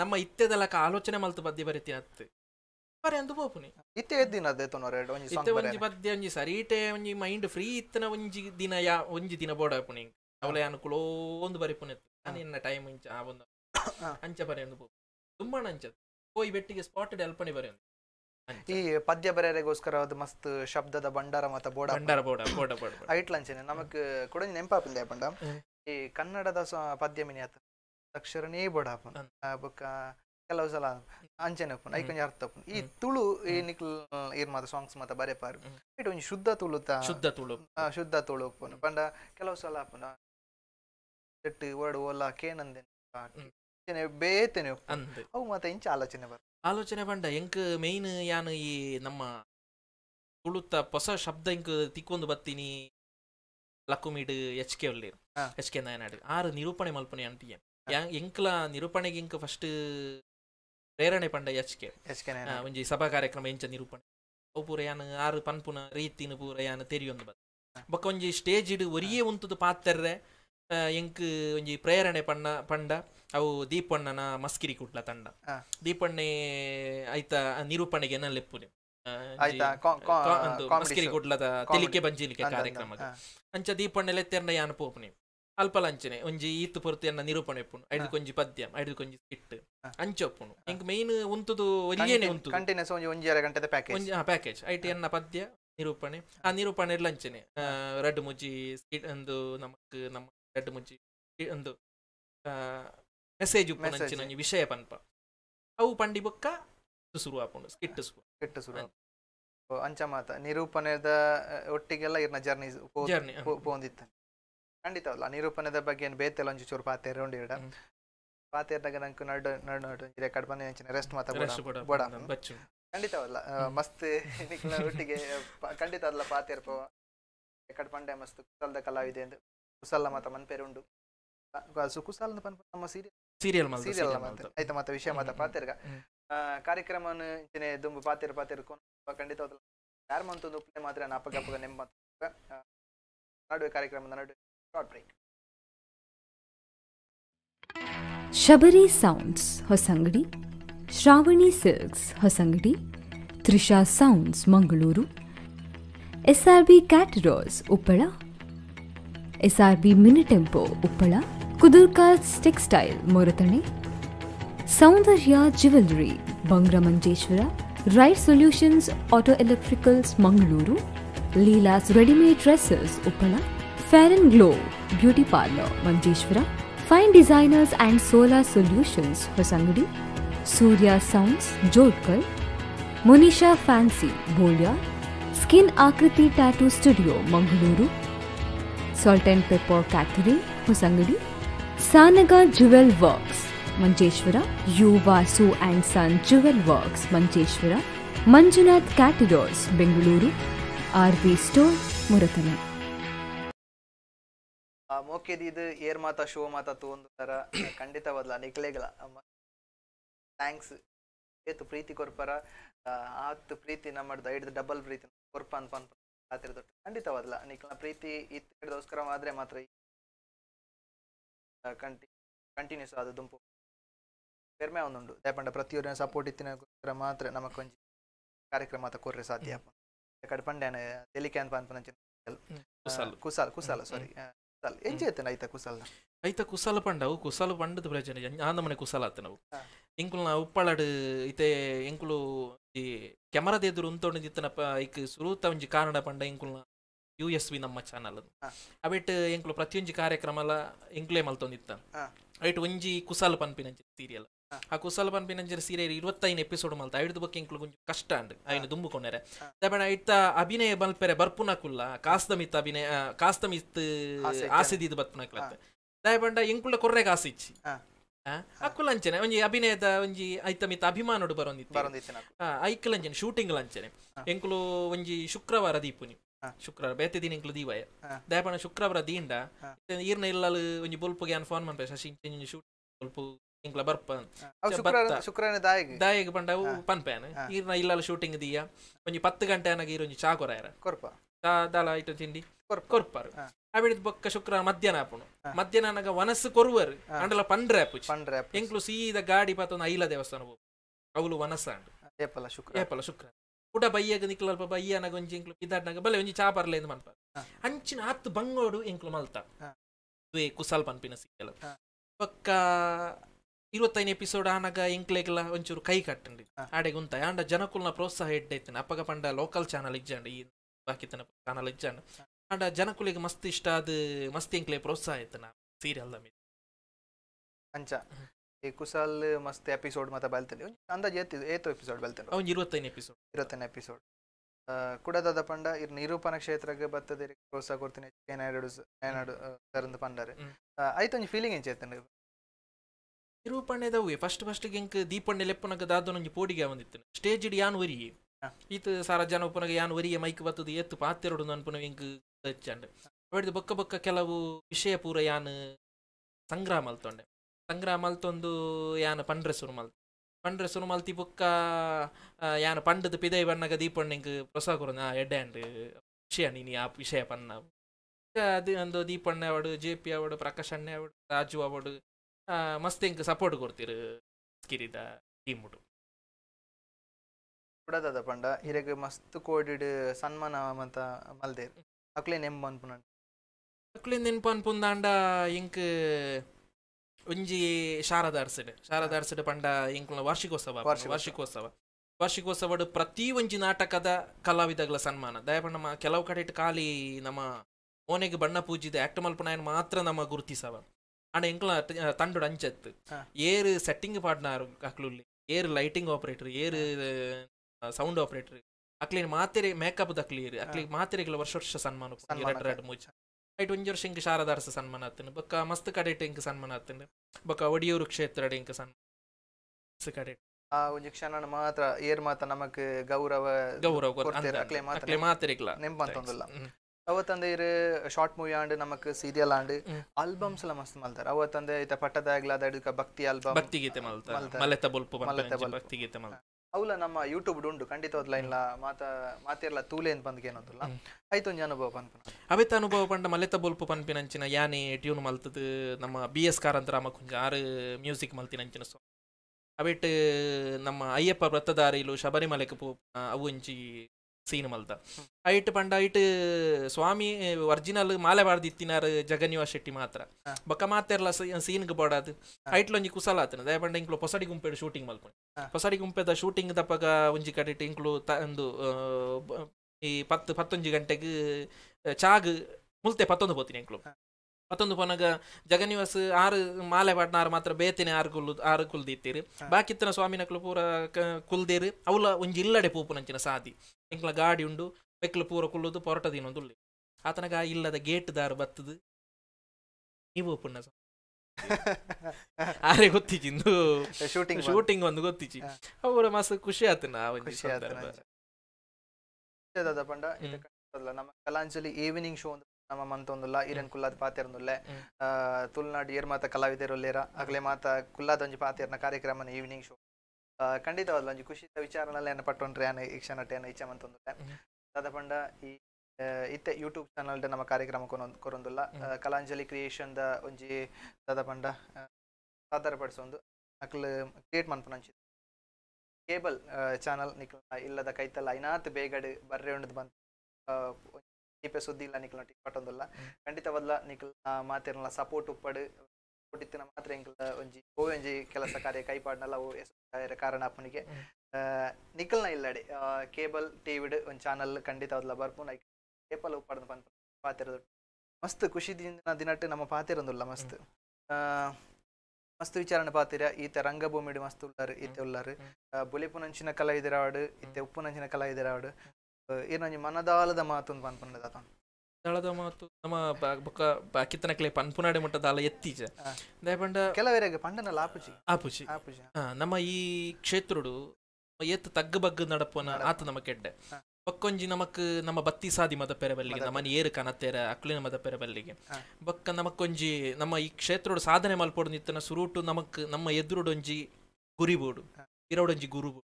ನಮ್ಮ ಇತ್ತೆದಲಕ ಆಲೋಚನೆ ಮಲ್ತು ಬದ್ದಿ ಬರಿತಿ ಅತ್ತು ಬರೆ ಅಂದು ಪೋಪುನಿ ಇತ್ತೆ ದಿನ ಅದೇ ತೊನರೆ ಒಂಜಿ ಇತ್ತೆ ಒಂಜಿ ಬದ್ದೆ ಒಂಜಿ ಸರೀಟೆ ಒಂಜಿ ಮೈಂಡ್ ಫ್ರೀ ಇತ್ತನ ಒಂಜಿ ದಿನ ಯಾ ಒಂಜಿ ದಿನ ಬೋಡ ಪುನಿ ಅವಲ ಅನುಕೂಲ ಒಂದು ಬರಿ ನಾನು ಇನ್ನ ಟೈಮ್ ಇಂಚ ಆ ಒಂದು ಅಂಚ ಬರೆ ಅಂದು ಪೋಪು ತುಂಬಾ ಅಂಚ ಹೋಯ್ ಬೆಟ್ಟಿಗೆ ಸ್ಪಾಟ್ ಅಲ್ಪನೆ ಬರೆ ಈ ಪದ್ಯ ಬರೆಯರಿಗೋಸ್ಕರ ಅದು ಮಸ್ತ್ ಶಬ್ದದ ಭಂಡಾರ ಮತ್ತ ಬೋಡ ಭಂಡಾರ ಬೋಡ ಬೋಡ ಬೋಡ ಐಟ್ಲಂಚನೆ ನಮಕ್ ಕೂಡ ನೆನಪಾಪಿಲ್ಲ ಪಂಡ ಈ ಕನ್ನಡದ ಪದ್ಯ ಮಿನಿ ಆತ ಅಕ್ಷರನೇ ಬೋಡ ಬುಕ್ಕ ಕೆಲವು ಸಲ ಅಂಚನೆ ಅಪ್ಪನ್ ಐ ಅರ್ಥ ಈ ತುಳು ಈ ನಿಕ್ಲ್ ಏನ್ ಮಾತ ಸಾಂಗ್ಸ್ ಮಾತ ಬರೆಪಾರು ಇಟ್ ಒಂಜಿ ಶುದ್ಧ ತುಳು ಶುದ್ಧ ತುಳು ಶುದ್ಧ ತುಳು ಅಪ್ಪನ್ ಪಂಡ ಕೆಲವು ಸಲ ಅಪ್ಪನ ಸೆಟ್ ವರ್ಡ್ ಓಲ ಕೇನಂದೆ ಬೇತೆನೆ ಅವು ಮಾತ ಇಂಚ ಆಲೋಚನೆ ಬರ್ತದೆ ಆಲೋಚನೆ పండ ಎಂಕ್ మెయిన్ యాను ಈ ನಮ್ಮ ತುಳುತ್ತ ಹೊಸ ಶಬ್ದ ಇಂಕ್ ತಿಕ್ಕೊಂದು ಬತ್ತೀನಿ ಲಕ್ಕುಮಿಡ್ ಎಚ್ ಕೆ ಒಳ್ಳೇರು ಎಚ್ ಕೆ ನಾಯನಾಡು ಆರು ನಿರೂಪಣೆ ಮಲ್ಪನೆ ಅಂಟಿಯ ಎಂಕ್ಲ ನಿರೂಪಣೆಗೆ ಇಂಕ್ ಫಸ್ಟ್ ಪ್ರೇರಣೆ ಪಂಡ ಎಚ್ ಕೆ ಒಂಜಿ ಸಭಾ ಕಾರ್ಯಕ್ರಮ ಎಂಚ ನಿರೂಪಣೆ ಅವು ಪೂರ ಯಾನ್ ಆರು ಪನ್ಪುನ ರೀತಿನ ಪೂರ ಯಾನ್ ತೆರಿಯೊಂದು ಬತ್ ಬೊಕ್ಕ ಒಂಜಿ ಸ್ಟೇಜ್ ಇಡು ಒರಿಯೇ ಉಂತದ ಪಾತ್ರರೆ ಎಂಕ್ ಒಂಜಿ ಪ್ರೇರಣೆ ಪಂಡ ಪಂಡ ಅವು ದೀಪಣ್ಣನ ಮಸ್ಕಿರಿ ಕುಟ್ಲ ತಂಡ ದೀಪಣ್ಣೆ ಆಯ್ತ ನಿರೂಪಣೆಗೆ ಲೆಪ್ಪುನೆ ಮಸ್ಕಿರಿ ಕುಟ್ಲದ ತಿಳಿಕೆ ಬಂಜಿಲಿಕೆ ಕಾರ್ಯಕ್ರಮದ ಅಂಚ ದೀಪಣ್ಣೆ ಲೆತ್ತೆರ್ನ ಯಾನ ಅಲ್ಪ ಲಂಚನೆ ಒಂಜಿ ಈತ್ ಪೊರ್ತು ಎನ್ನ ನಿರೂಪಣೆ ಇಪ್ಪುನು ಐದು ಕೊಂಜಿ ಪದ್ಯ ಐದು ಕೊಂಜಿ ಸ್ಕಿಟ್ ಅಂಚಪ್ಪುನು ಇಂಕ್ ಮೈನ್ ಉಂತುದು ಒಲಿಯೇನೆ ಉಂತು ಕಂಟಿನ್ಯೂಸ್ ಒಂಜಿ ಒಂಜಿ ಗಂಟೆದ ಪ್ಯಾಕೇಜ್ ಒಂಜಿ ಹಾ ಪ್ಯಾಕೇಜ್ ಐಟ್ ಎನ್ನ ಪದ್ಯ ನಿರೂಪಣೆ ಆ ನಿರೂಪಣೆ ಲಂಚನೆ ರೆಡ್ ಮುಜಿ ಸ್ಕಿಟ್ ಒಂದು ನಮಕ್ ನಮ್ಮ ರೆಡ್ ಮುಜ್ಜಿ ಒಂದು ಮೆಸೇಜ್ ಉಪ್ಪು ವಿಷಯ ಪನ್ಪ ಅವು ಪಂಡಿ ಬೊಕ್ಕ ಶುರು ಆಪುಂಡು ಸ್ಕಿಟ್ ಶುರು ಸ್ಕಿಟ್ ಶುರು ಅಂಚ ಮಾತ ನಿರೂಪಣೆದ ಒಟ್ಟಿಗೆಲ್ಲ ಇರ್ನ ಜರ್ನಿ ಜರ್ನಿ ಪೋಂದಿತ್ತ ಖಂಡಿತ ಅಲ್ಲ ನಿರೂಪಣೆದ ಬಗ್ಗೆ ಏನು ಬೇತೆಲ್ಲ ಒಂಚು ಚೂರು ಪಾತೆ ರೌಂಡ್ ಇಡ ಪಾತೆ ಇದ್ದಾಗ ನಂಗೆ ನಡು ನಡು ನಡು ಇದೇ ಕಡ್ ಬಂದ ಹೆಂಚಿನ ರೆಸ್ಟ್ ಮಾತಾಡ ಬೋಡ ಖಂಡಿತವಲ್ಲ ಮಸ್ತ್ ನಿಖಿಲ ಒಟ್ಟಿಗೆ ಖಂಡಿತ ಅಲ್ಲ ಪಾತೆ ಇರ್ಪವ ಕಡ್ ಪಂಡೆ ಮಸ್ತ್ ಕುಸಲ್ದ ಕಲಾವಿದೆ ಅಂದ್ರೆ ಕುಸಲ್ಲ ಮಾತ ಮನ್ಪೇರು ಉಂಡು ಕುಸಲ ನಮ್ಮ ಸೀರಿಯಲ್ ಸೀರಿಯಲ್ ಸೀರಿಯಲ್ ಆಯ್ತಾ ಮತ್ತೆ ವಿಷಯ ಮಾತ ಪಾತಿರ್ಗ ಕಾರ್ಯಕ್ರಮನ ಇಂಚಿನ ದುಂಬು ಪಾತಿರ್ ಪಾತಿರ್ ಖಂಡಿತ ಯಾರ ಮಂತೊಂದು ಉಪ್ಪಿನ ಮಾತ್ರ ನಾಪಕ ಅಪಗ ನೆಂಬ ಕಾರ್ಯಕ್ರಮ ಕಾರ್ಯಕ್ರಮದ ನಡುವೆ break Shabari sounds Hosangadi Shravani silks Hosangadi Trisha sounds Mangaluru SRB caterers Uppala SRB mini tempo Uppala ಕುದುರ್ಕಾಸ್ ಟೆಕ್ಸ್ಟೈಲ್ ಮೊರತಣೆ ಸೌಂದರ್ಯ ಜ್ಯುವೆಲ್ಲರಿ ಬಂಗ್ರಮಂಜೇಶ್ವರ right solutions auto electricals Mangaluru ಲೀಲಾಸ್ readymade dresses Uppala fair and glow beauty parlour Manjeshwara fine designers and solar solutions Hosangadi Surya sounds ಜೋಡ್ಕಲ್ ಮುನಿಷಾ ಫ್ಯಾನ್ಸಿ ಬೋಳ್ಯ ಸ್ಕಿನ್ ಆಕೃತಿ tattoo studio Mangaluru salt and pepper catering Hosangadi ಸಾನಗ jewel works Manjeshwar U Vasu and son jewel works Manjeshwar Manjunath caterers Bengaluru R V store ಮುರತನ ಮೋಕೆದ್ ಇದು ಏರ್ ಮಾತ ಶೋ ಮಾತ ಒಂದು ತರ ಖಂಡಿತವಾದಲ್ಲ ನಿಕ್ಲೆಗಳ ಥ್ಯಾಂಕ್ಸ್ ಏತು ಪ್ರೀತಿ ಕೊರ್ಪರ ಆತು ಪ್ರೀತಿ ನಮ್ಮ ಹಿಡಿದು ಡಬಲ್ ಪ್ರೀತಿ ಕೊರ್ಪ ಅಂತ ಖಂಡಿತವಾದಲ್ಲ ನಿಕ್ಲ ಪ್ರೀತಿ ಇತ್ತೋಸ್ಕರ ಆದ್ರೆ ಮಾತ್ರ ಕಂಟಿ ಕಂಟಿನ್ಯೂಸ್ అది దుంపు பெருமையாக வந்துண்டு தேப்பண்ட பிரதியொரு சப்போர்ட் இத்தின மாத்திர நமக்கு கொஞ்சம் ಕಾರ್ಯಕ್ರಮ ತಕೋರ್ರೆ ಸಾಧ್ಯ ಯಾಕಡೆ ಪಂಡ್ಯಾನ ತೆಲಿಕ್ಯಾನ್ ಪಾನ್ ಪಂಚ ಕುಸಲ್ ಕುಸಲ್ ಕುಸಲ ಸಾರಿ ಕುಸಲ್ ಎಂಜಿ ಆಯ್ತೇನೆ ಆಯ್ತಾ ಕುಸಲ್ ಐತ ಕುಸಲ ಪಂಡವು ಕುಸಲ ಪಂಡದ ಪ್ರಯೋಜನ ಆಂದ ಮನೆ ಕುಸಲ ಆತ ನಾವು ಎಂಕುಲು ನಾವು ಉಪ್ಪಳಡು ಇತೆ ಎಂಕುಲು ಈ ಕೆಮರದೆದುರು ಉಂತೊಂಡು ದಿತ್ತನಪ್ಪ ಐಕ್ ಸುರುತ ಒಂಜಿ ಕಾರಣ ಪಂಡ ಎಂಕುಲ್ನ ಯು ಎಸ್ ವಿ ನಮ್ಮ ಚಾನಲ್ ಅದು ಅವೆಟ್ ಎಂಕ್ಲು ಪ್ರತಿಯೊಂಜಿ ಕಾರ್ಯಕ್ರಮಲ ಎಂಕ್ಲೇ ಮಲ್ತೊಂದಿತ್ತ ಐಟ್ ಒಂಜಿ ಕುಸಾಲ್ ಪನ್ಪಿನಂಜಿ ಸೀರಿಯಲ್ ಆ ಕುಸಾಲ್ ಪನ್ಪಿನಂಜಿ ಸೀರಿಯಲ್ ಇರುವತ್ತೈನ್ ಎಪಿಸೋಡ್ ಮಲ್ತ ಐಡ್ದ ಬಗ್ಗೆ ಎಂಕ್ಲು ಕೊಂಚ ಕಷ್ಟ ಅಂಡ್ ಐನು ದುಂಬುಕೊಂಡರೆ ದಬಣ ಐತ ಅಭಿನಯ ಮಲ್ಪೆರೆ ಬರ್ಪುನಕುಲ್ಲ ಕಾಸ್ತ ಮಿತ್ ಅಭಿನಯ ಕಾಸ್ತ ಮಿತ್ ಇದು ಬರ್ಪುನಕ್ಲತ್ತ ದಯಬಂಡ ಎಂಕುಲ್ಲ ಕೊರ್ರೆ ಕಾಸಿಚ್ಚಿ ಒಂಜಿ ಅಭಿನಯದ ಒಂಜಿ ಐತ ಮಿತ ಅಭಿಮಾನೋಡು ಶೂಟಿಂಗ್ ಲಂಚನೆ ಎಂಕುಲು ಒಂಜಿ ಶುಕ್ರವಾರ ದೀಪುನಿ ಶುಕ್ರವಾರ ಬೇತೆ ದಿನ ಇಂಕ್ಲು ದೀವಯ ದಾಯಪನ ಶುಕ್ರವಾರ ದೀಂಡ ಈರ್ನ ಇಲ್ಲಲು ಒಂಜಿ ಬೊಲ್ಪುಗೆ ಅನ್ ಫೋನ್ ಮನ್ಪೆ ಶಶಿ ಇಂಚಿನ ಶೂಟ್ ಬೊಲ್ಪು ಇಂಕ್ಲ ಬರ್ಪ ಶುಕ್ರವಾರ ದಾಯಿಗೆ ದಾಯಿಗೆ ಪಂಡ ಪನ್ಪೇನ ಈರ್ನ ಇಲ್ಲಲು ಶೂಟಿಂಗ್ ದೀಯ ಒಂಜಿ ಪತ್ತು ಗಂಟೆ ಅನಗ ಈರೊಂಜಿ ಚಾ ಕೊರಾಯರ ಕೊರ್ಪ ಚಾ ದಾಲ ಐಟು ತಿಂಡಿ ಕೊರ್ಪರು ಅವಿಡಿದ ಬೊಕ್ಕ ಶುಕ್ರವಾರ ಮಧ್ಯಾಹ್ನ ಆಪುಣು ಮಧ್ಯಾಹ್ನ ಅನಗ ವನಸ್ಸು ಕೊರುವರು ಅಂಡಲ ಪಂಡ್ರೆ ಆಪು ಪಂಡ್ರೆ ಇಂಕ್ಲು ಸೀದ ಗಾಡಿ ಪಾತೊಂದು ಐಲ ದೇವಸ್ಥಾನ ಅವಳು ವನಸ್ಸ ಅಂಡು ಏಪಲ ಶುಕ್ರ ಏಪಲ ಶುಕ್ರ ಪುಟ ಬೈಯಾಗ ನಿಕ್ಲಲ್ಪ ಬೈಯನಾಗ ಒಂಜಿ ಎಂಕ್ಲು ಪಿದಾಡ್ನಾಗ ಬಲೆ ಒಂಜಿ ಚಾ ಬರ್ಲೆ ಎಂದು ಮನ್ಪ ಅಂಚಿನ ಹತ್ತು ಬಂಗೋಡು ಎಂಕ್ಲು ಮಲ್ತ ದ್ವೇ ಕುಸಲ್ ಪನ್ಪಿನ ಸಿಕ್ಕಲ ಪಕ್ಕ ಇರುವತ್ತೈದು ಎಪಿಸೋಡ್ ಆನಾಗ ಎಂಕ್ಲೆಗ್ಲ ಒಂಚೂರು ಕೈ ಕಟ್ಟಂಡಿ ಆಡೆ ಉಂತಾಯ ಆಂಡ ಜನಕುಲ್ನ ಪ್ರೋತ್ಸಾಹ ಎಡ್ಡೈತನ ಅಪ್ಪಗ ಪಂಡ ಲೋಕಲ್ ಚಾನಲ್ ಇಜ್ಜಾಂಡ ಈ ಬಾಕಿತನ ಚಾನಲ್ ಇಜ್ಜಾಂಡ ಆಂಡ ಜನಕುಲಿಗೆ ಮಸ್ತ್ ಇಷ್ಟ ಅದು ಮಸ್ತ್ ಎಂಕ್ಲೆ ಪ್ರೋತ್ಸಾಹ ಸೀರಿಯಲ್ ದ ಮೇಲೆ ಅಂಚ ಈ ಕುಸಾಲ್ ಮಸ್ತ್ ಎಪಿಸೋಡ್ ಮತ್ತೆ ಬೆಳ್ತೇನೆ ಅಂದಾಜ್ ಏತ್ ಏತು ಎಪಿಸೋಡ್ ಬೆಳ್ತೇನೆ ಅವ್ನು ಇರುವತ್ತೈದು ಎಪಿಸೋಡ್ ಇರುವತ್ತೈದು ಎಪಿಸೋಡ್ ಕೂಡ ಪಂಡ ಇರ್ ನಿರೂಪಣ ಕ್ಷೇತ್ರಕ್ಕೆ ಬರ್ತದೆ ಪ್ರೋತ್ಸಾಹ ಕೊಡ್ತೀನಿ ಏನಾಡು ಏನಾಡು ಸರ್ ಅಂತ ಪಂಡಾರೆ ಆಯ್ತು ಒಂಜಿ ಫೀಲಿಂಗ್ ಏನು ಚೇತನ ನಿರೂಪಣೆದವು ಫಸ್ಟ್ ಫಸ್ಟ್ ಫಸ್ಟ್ಗೆ ಹೆಂಗೆ ದೀಪಣ್ಣೆ ಲೆಪ್ಪನಗ ದಾದ ಪೋಡಿಗೆ ಬಂದಿತ್ತು ಸ್ಟೇಜ್ ಇಡಿ ಯಾನ್ ವರಿ ಈತ ಸಾರ ಜನ ಉಪನಗ ಯಾನ್ ವರಿಗೆ ಮೈಕ್ ಬತ್ತದು ಎತ್ತು ಪಾತ್ತೆರಡು ಅನ್ಪುನ ಹೆಂಗ್ ಹಚ್ಚಂಡೆ ಬೊಕ್ಕ ಬೊಕ್ಕ ಕೆಲವು ವಿಷಯ ಪೂರ ಯಾನ್ ಸಂಗ್ರಹ ಮಲ್ತೊಂಡೆ ಸಂಗ್ರಹ ಮಲ್ತೊಂದು ಯಾನ ಪಂಡ್ರೆ ಸುರು ಮಲ್ತ್ ಪಂಡ್ರೆ ಸುರು ಮಲ್ತಿ ಬುಕ್ಕ ಯಾನ ಪಂಡದ ಪಿದೈ ಬಣ್ಣಗ ದೀಪಣ್ಣಿಂಗ್ ಪ್ರೊಸಾಗುರು ನಾ ಎಡ್ಡೆ ಅಂಡ್ ವಿಷಯ ನೀನು ಆ ವಿಷಯ ಪನ್ನ ಅದು ಒಂದು ದೀಪಣ್ಣ ಅವಡು ಜೆ ಪಿ ಅವಡು ಪ್ರಕಾಶ್ ಅಣ್ಣ ಅವಡು ರಾಜು ಅವಡು ಮಸ್ತ್ ಹಿಂಗೆ ಸಪೋರ್ಟ್ ಕೊಡ್ತೀರು ಕಿರಿದ ಟೀಮುಡು ಬಿಡದ ಪಂಡ ಹಿರಗೆ ಮಸ್ತ್ ಕೋಡಿಡ್ ಸನ್ಮಾನ ಮತ ಮಲ್ದೇರ್ ಅಕ್ಲೆ ನೆಂಪನ್ ಪುನ ಅಕ್ಲೆ ನೆಂಪನ್ ಪುಂದಾಂಡ ಇಂಕ್ ಒಂಜಿ ಶಾರದಾರ್ಸಡ್ ಶಾರದಾರ್ಸಡ್ ಪಂಡ ಎಂಕುಲ ವಾರ್ಷಿಕೋತ್ಸವ ವಾರ್ಷಿಕೋತ್ಸವ ವಾರ್ಷಿಕೋತ್ಸವಡು ಪ್ರತಿ ಒಂಜಿ ನಾಟಕದ ಕಲಾವಿದಗಳ ಸನ್ಮಾನ ದಯಪಂಡ ನಮ್ಮ ಕೆಲವು ಕಡೆ ಖಾಲಿ ನಮ್ಮ ಓನೆಗೆ ಬಣ್ಣ ಪೂಜಿದ ಆಕ್ಟ್ ಮಲ್ಪನಾಯನ್ ಮಾತ್ರ ನಮ್ಮ ಗುರುತಿಸವ ಆಂಡ ಎಂಕುಲ ತಂಡು ಅಂಚತ್ತು ಏರ್ ಸೆಟ್ಟಿಂಗ್ ಪಾಡ್ನಾರು ಅಕ್ಲುಲ್ಲಿ ಏರ್ ಲೈಟಿಂಗ್ ಆಪರೇಟರ್ ಏರ್ ಸೌಂಡ್ ಆಪರೇಟರ್ ಅಕ್ಲಿನ ಮಾತೆರೆ ಮೇಕಪ್ ದಕ್ಲಿರ್ ಅಕ್ಲಿಗೆ ಮಾತೆರೆಗಳ ವರ್ಷ ವರ್ಷ ಸನ್ಮಾನ ಮೂಜ ಐಟ್ ಒಂಜೊರ್ ಶಿಂಕ್ ಶಾರದಾರ್ಸ ಸನ್ಮಾನ ಆತನು ಬಕ್ಕ ಮಸ್ತ್ ಕಡೆಟ್ ಇಂಕ್ ಸನ್ಮಾನ ಆತನು ಬಕ್ಕ ಒಡಿಯೂರು ಕ್ಷೇತ್ರಡ್ ಇಂಕ ಸನ್ಮಾನ ಕಡೆಟ್ ಆ ಒಂಜಿ ಕ್ಷಣ ಮಾತ್ರ ಏರ್ ಮಾತ ನಮಕ್ ಗೌರವ ಗೌರವ ಅಕ್ಲೆ ಮಾತಿರಿಕ್ಲ ನೆಂಪಂತೊಂದುಲ್ಲ ಅವತ್ತಂದೆ ಇರು ಶಾರ್ಟ್ ಮೂವಿ ಆಂಡ್ ನಮಕ್ ಸೀರಿಯಲ್ ಆಂಡ್ ಆಲ್ಬಮ್ಸ್ ಎಲ್ಲ ಮಸ್ತ್ ಮಲ್ತಾರ ಅವತ್ತಂದೆ ಇತ ಪಟ್ಟದಾಗ್ಲ ಅದಕ್ಕ ಭಕ್ತಿ ಆಲ್ಬಮ್ ಭಕ್ತಿ ಗೀತೆ ಮಲ್ತಾರ ಮಲೆತ ಬೊಲ್ಪ ಮಲೆತ ಭಕ್ತಿ ಗೀತೆ ಮಲ್ತಾರ ಅವುಲ ನಮ್ಮ ಯೂಟ್ಯೂಬ್ ಉಂಡು ಖಂಡಿತವಾದ ಇಲ್ಲ ಮಾತ ಮಾತೆರ್ಲ ಅಂತ ಬಂದ್ಗೆ ಏನೋದಲ್ಲ ಆಯ್ತು ಒಂಜಿ ಅನುಭವ ಪನ್ಪನ ಅವೇತ ಅನುಭವ ಪಂಡ ಮಲೆತ ಬೊಲ್ಪು ಪನ್ಪಿನಂಚಿನ ಯಾನೆ ಟ್ಯೂನ್ ಮಲ್ತದ ನಮ್ಮ ಬಿ ಎಸ್ ಕಾರಂತರಾಮ ಕುಂಜ ಆರು ಮ್ಯೂಸಿಕ್ ಮಲ್ತಿನಂಚಿನ ಸೊ ಅವೆಟ್ ನಮ್ಮ ಅಯ್ಯಪ್ಪ ವ್ರತದಾರಿಲು ಶಬರಿಮಲೆಗೆ ಪೋ ಅವು ಒಂಜಿ ಐಟ್ ಪಂಡ ಐಟ್ ಸ್ವಾಮಿ ಒರಿಜಿನಲ್ ಮಾಲೆ പാടിത്തിനാറ് ಜಗನ್ನಿವಾಸ್ ಶೆಟ್ಟಿ ಮಾತ್ರ ಬಕ ಮಾತೆರ್ಲ ಸೀನ್ಗೆ ಬೋಡಾದು ಐಟ್ ಒಂಜಿ ಕುಸಲ ಆತನ ದಾಯ ಪಂಡ ಇಂಕ್ಲು ಪೊಸಡಿ ಶೂಟಿಂಗ್ ಮಲ್ಕೊಂಡು ಪೊಸಡಿ ಗುಂಪೆದ ಶೂಟಿಂಗ್ ದಪ್ಪಗ ಒಂಜಿ ಕಡೆಟ್ ಇಂಕ್ಲು ಒಂದು ಈ ಪತ್ತು ಪತ್ತೊಂಜಿ ಗಂಟೆಗೆ ಚಾಗ್ ಮುಲ್ತೆ ಪತ್ತೊಂದು ಪೋತೀನಿ ಇಂಕ್ಲು ಮತ್ತೊಂದು ಪೊನಗ ಜಗನ್ನಿವಾಸ್ ಆರು ಮಾಲೆ ಪಾಡ್ನಾರು ಮಾತ್ರ ಬೇತಿನ ಆರು ಕುಲ್ ಆರು ಕುಲ್ದಿತ್ತೀರಿ ಬಾಕಿತ್ತನ ಸ್ವಾಮಿನಕ್ಲು ಪೂರ ಕುಲ್ದೇರಿ ಅವಲ ಒಂಜಿ ಇಲ್ಲಡೆ ಪೂಪು ನಂಚಿನ ಸಾದಿ ಎಂಕ್ಲ ಗಾಡಿ ಉಂಡು ಬೆಕ್ಲು ಪೂರ ಕುಲ್ಲುದು ಪೊರಟದಿನೊಂದು ಉಳ್ಳಿ ಆತನಗ ಇಲ್ಲದ ಗೇಟ್ ದಾರು ಬತ್ತದು ನೀವು ಪುಣ್ಯ ಆರೆ ಗೊತ್ತಿಚಿಂದು ಶೂಟಿಂಗ್ ಶೂಟಿಂಗ್ ಒಂದು ಗೊತ್ತಿಚಿ ಅವರ ಮಸ್ತ್ ಖುಷಿ ಆತನ ಖುಷಿ ಪಂಡ ನಮ್ಮ ಕಲಾಂಜಲಿ ಈವ್ನಿಂಗ್ ಶೋ ನಮ್ಮ ಮಂತ್ ಒಂದು ಇರನ್ ಕುಲ್ಲಾದ ಪಾತೆರ್ನುಲ್ಲೆ ತುಳುನಾಡು ಏರ್ ಮಾತ ಕಲಾವಿದರು ಅಗ್ಲೇ ಮಾತ ಕುಲ್ಲಾದ ಒಂಜಿ ಪಾತೆರ್ನ ಕಾರ್ಯಕ್ರಮನ ಈವ್ನಿಂಗ್ ಶೋ ಖಂಡಿತವಾದ ಒಂಜಿ ಖುಷಿದ ವಿಚಾರನಲ್ಲ ಏನ ಪಟ್ಟೊಂಡ್ರೆ ಯಾನ ಯಕ್ಷಣ ಟೇನ ಇಚ್ಛೆ ಮಂತೊಂದುಲ್ಲ ದಾದ ಈ ಇತ್ತೆ ಯೂಟ್ಯೂಬ್ ಚಾನಲ್ ನಮ್ಮ ಕಾರ್ಯಕ್ರಮ ಕೊರೊಂದುಲ್ಲ ಕಲಾಂಜಲಿ ಕ್ರಿಯೇಷನ್ ದ ಒಂಜಿ ದಾದ ಪಂಡ ಸಾದರಪಡಿಸೊಂದು ಕ್ರಿಯೇಟ್ ಮನ್ಪನಂಚಿ ಕೇಬಲ್ ಚಾನಲ್ ನಿಕ್ಲ ಇಲ್ಲದ ಕೈತಲ್ಲ ಐನಾತ್ ಬೇಗಡೆ ಬರ್ರೆ ಉಂಡದು ಬಂದು ಸುದ್ದಿ ಇಲ್ಲ ನಿಕ್ಲ ಟಿಕ್ ಪಟ್ಟೊಂದುಲ್ಲ ಖಂಡಿತವಲ್ಲ ನಿಕ್ಲ ಮಾತಿರಲ್ಲ ಸಪೋರ್ಟ್ ಉಪ್ಪಡು ಕೊಟ್ಟಿತ್ತಿನ ಮಾತ್ರ ಎಂಕಲ ಒಂಜಿ ಒಂಜಿ ಕೆಲಸ ಕಾರ್ಯ ಕೈಪಾಡ್ನಲ್ಲ ಅವು ಕಾರಣ ಅಪ್ಪನಿಗೆ ನಿಖಲ್ನ ಇಲ್ಲಡೆ ಕೇಬಲ್ ಟಿವಿಡ್ ಒಂದು ಚಾನಲ್ ಖಂಡಿತ ಅದಲ್ಲ ಬರ್ಪುನ ಕೇಬಲ್ ಉಪ್ಪಾಡ್ದ ಪನ್ ಪಾತಿರೋದು ಮಸ್ತ್ ಖುಷಿದಿಂದ ದಿನಟ್ಟು ನಮ್ಮ ಪಾತಿರಂದುಲ್ಲ ಮಸ್ತ್ ಮಸ್ತ್ ವಿಚಾರಣೆ ಪಾತಿರ ಈತ ರಂಗಭೂಮಿಡು ಮಸ್ತ್ ಉಳ್ಳಾರು ಈತೆ ಉಳ್ಳಾರು ಬುಲಿಪುನಂಚಿನ ಕಲಾವಿದರಾಡು ಈತೆ ಉಪ್ಪುನಂಚಿನ ಕಲಾವಿದರಾಡು ಏನೊಂಜಿ ಮನದಾಲದ ಮಾತು ಪನ್ಪಂಡದ ದಳದ ಮತ್ತು ನಮ್ಮ ಬೊಕ್ಕ ಕಿತ್ತನ ಕ್ಲೇ ಪನ್ಪುನಾಡೆ ಮಟ್ಟ ದಾಲ ಎತ್ತೀಚ ದಾಯಪಂಡ ಕೆಲವರೆಗೆ ಆಪುಜಿ ನಮ್ಮ ಈ ಕ್ಷೇತ್ರಡು ಎತ್ತು ತಗ್ಗ ಬಗ್ಗ ನಡಪನ ಆತ ನಮ್ಮ ಕೆಡ್ಡೆ ಬೊಕ್ಕೊಂಜಿ ನಮಕ್ ನಮ್ಮ ಬತ್ತಿ ಸಾದಿ ಮದ ಪೆರಬಲ್ಲಿಗೆ ನಮ್ಮನೆ ಏರು ಕನತೇರ ಅಕ್ಲಿನ ಮದ ಪೆರಬಲ್ಲಿಗೆ ಬಕ್ಕ ನಮಕ್ಕೊಂಜಿ ನಮ್ಮ ಈ ಕ್ಷೇತ್ರೋಡು ಸಾಧನೆ ಮಲ್ಪೋಡು ನಿತ್ತನ ಸುರುಟು ನಮಕ್ ನಮ್ಮ ಎದುರುಡೊಂಜಿ ಗುರಿಬೋಡು ಇರೋಡೊಂಜಿ ಗುರುಬೋಡು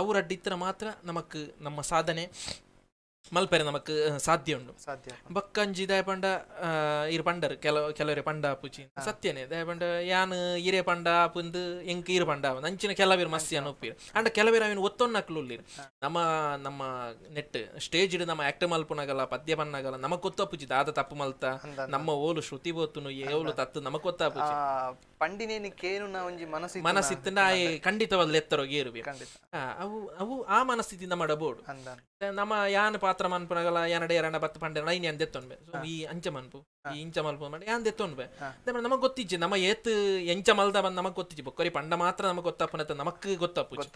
ಅವ್ರ ಅಡ್ಡಿತ್ತರ ಮಾತ್ರ ನಮಕ್ ನಮ್ಮ ಸಾಧನೆ ಮಲ್ಪೆರೆ ನಮಕ್ ಸಾಧ್ಯ ಉಂಡು ಬಕ್ಕಂಜಿ ದಾಯ ಪಂಡ ಇರ್ ಪಂಡರ್ ಕೆಲವು ಕೆಲವರೆ ಪಂಡ ಆಪುಚಿ ಸತ್ಯನೇ ದಾಯ ಪಂಡ ಯಾನ್ ಇರೇ ಪಂಡ ಆಪುಂದು ಎಂಕ್ ಇರ್ ಪಂಡ ಆವ ಅಂಚಿನ ಕೆಲವೇರು ಮಸ್ತಿ ಅನುಪಿರ್ ಅಂಡ ಕೆಲವೇರು ಅವನು ಒತ್ತೊನ್ನಕ್ಲುಲ್ಲಿರ್ ನಮ್ಮ ನಮ್ಮ ನೆಟ್ ಸ್ಟೇಜ್ ಇಡ್ ನಮ್ಮ ಆಕ್ಟ್ ಮಲ್ಪುನಾಗಲ್ಲ ಪದ್ಯ ಪನ್ನಾಗಲ್ಲ ನಮಕ್ ಗೊತ್ತಪ್ಪುಜಿ ದಾದ ತಪ್ಪು ಮಲ್ತ ನಮ್ಮ ಓಲು ಶ್ರುತಿ ಬೋತುನು ಏವಲು ತತ್ತು ನಮಕ್ ಗೊತ್ತಾಪುಜಿ ಪಂಡಿನೇನು ಕೇನು ನಾ ಒಂಜಿ ಮನಸ್ಸಿ ಮನಸ್ಸಿತ್ತು ನಾ ಖಂಡಿತವಾದ ಲೆತ್ತರೋಗಿ ಏರುವೆ ಅವು ಅವು ಆ ಮನಸ್ಥಿತಿ ನಮ್ಮ ಡಬೋಡು ನಮ್ಮ ಯಾನ್ ಪಾತ್ರ ಪಾತ್ರ ಮನ್ಪುನಗಲ ಎರಡ ಎರಡ ಬತ್ತ ಪಂಡೆ ಐನ್ ಸೊ ಈ ಅಂಚ ಮನ್ಪು ಈ ಇಂಚ ಮಲ್ಪ ಮಾಡಿ ಯಾನ್ ನಮಗ್ ಗೊತ್ತಿಜ್ಜಿ ನಮ ಏತ್ ಎಂಚ ಮಲ್ದ ಬಂದ್ ನಮಗ್ ಗೊತ್ತಿಜ್ಜಿ ಬೊಕ್ಕರಿ ಪಂಡ ಮಾತ್ರ ನಮಗ್ ಗೊತ್ತಪ್ಪನತ ನಮಕ್ ಗೊತ್ತಪ್ಪು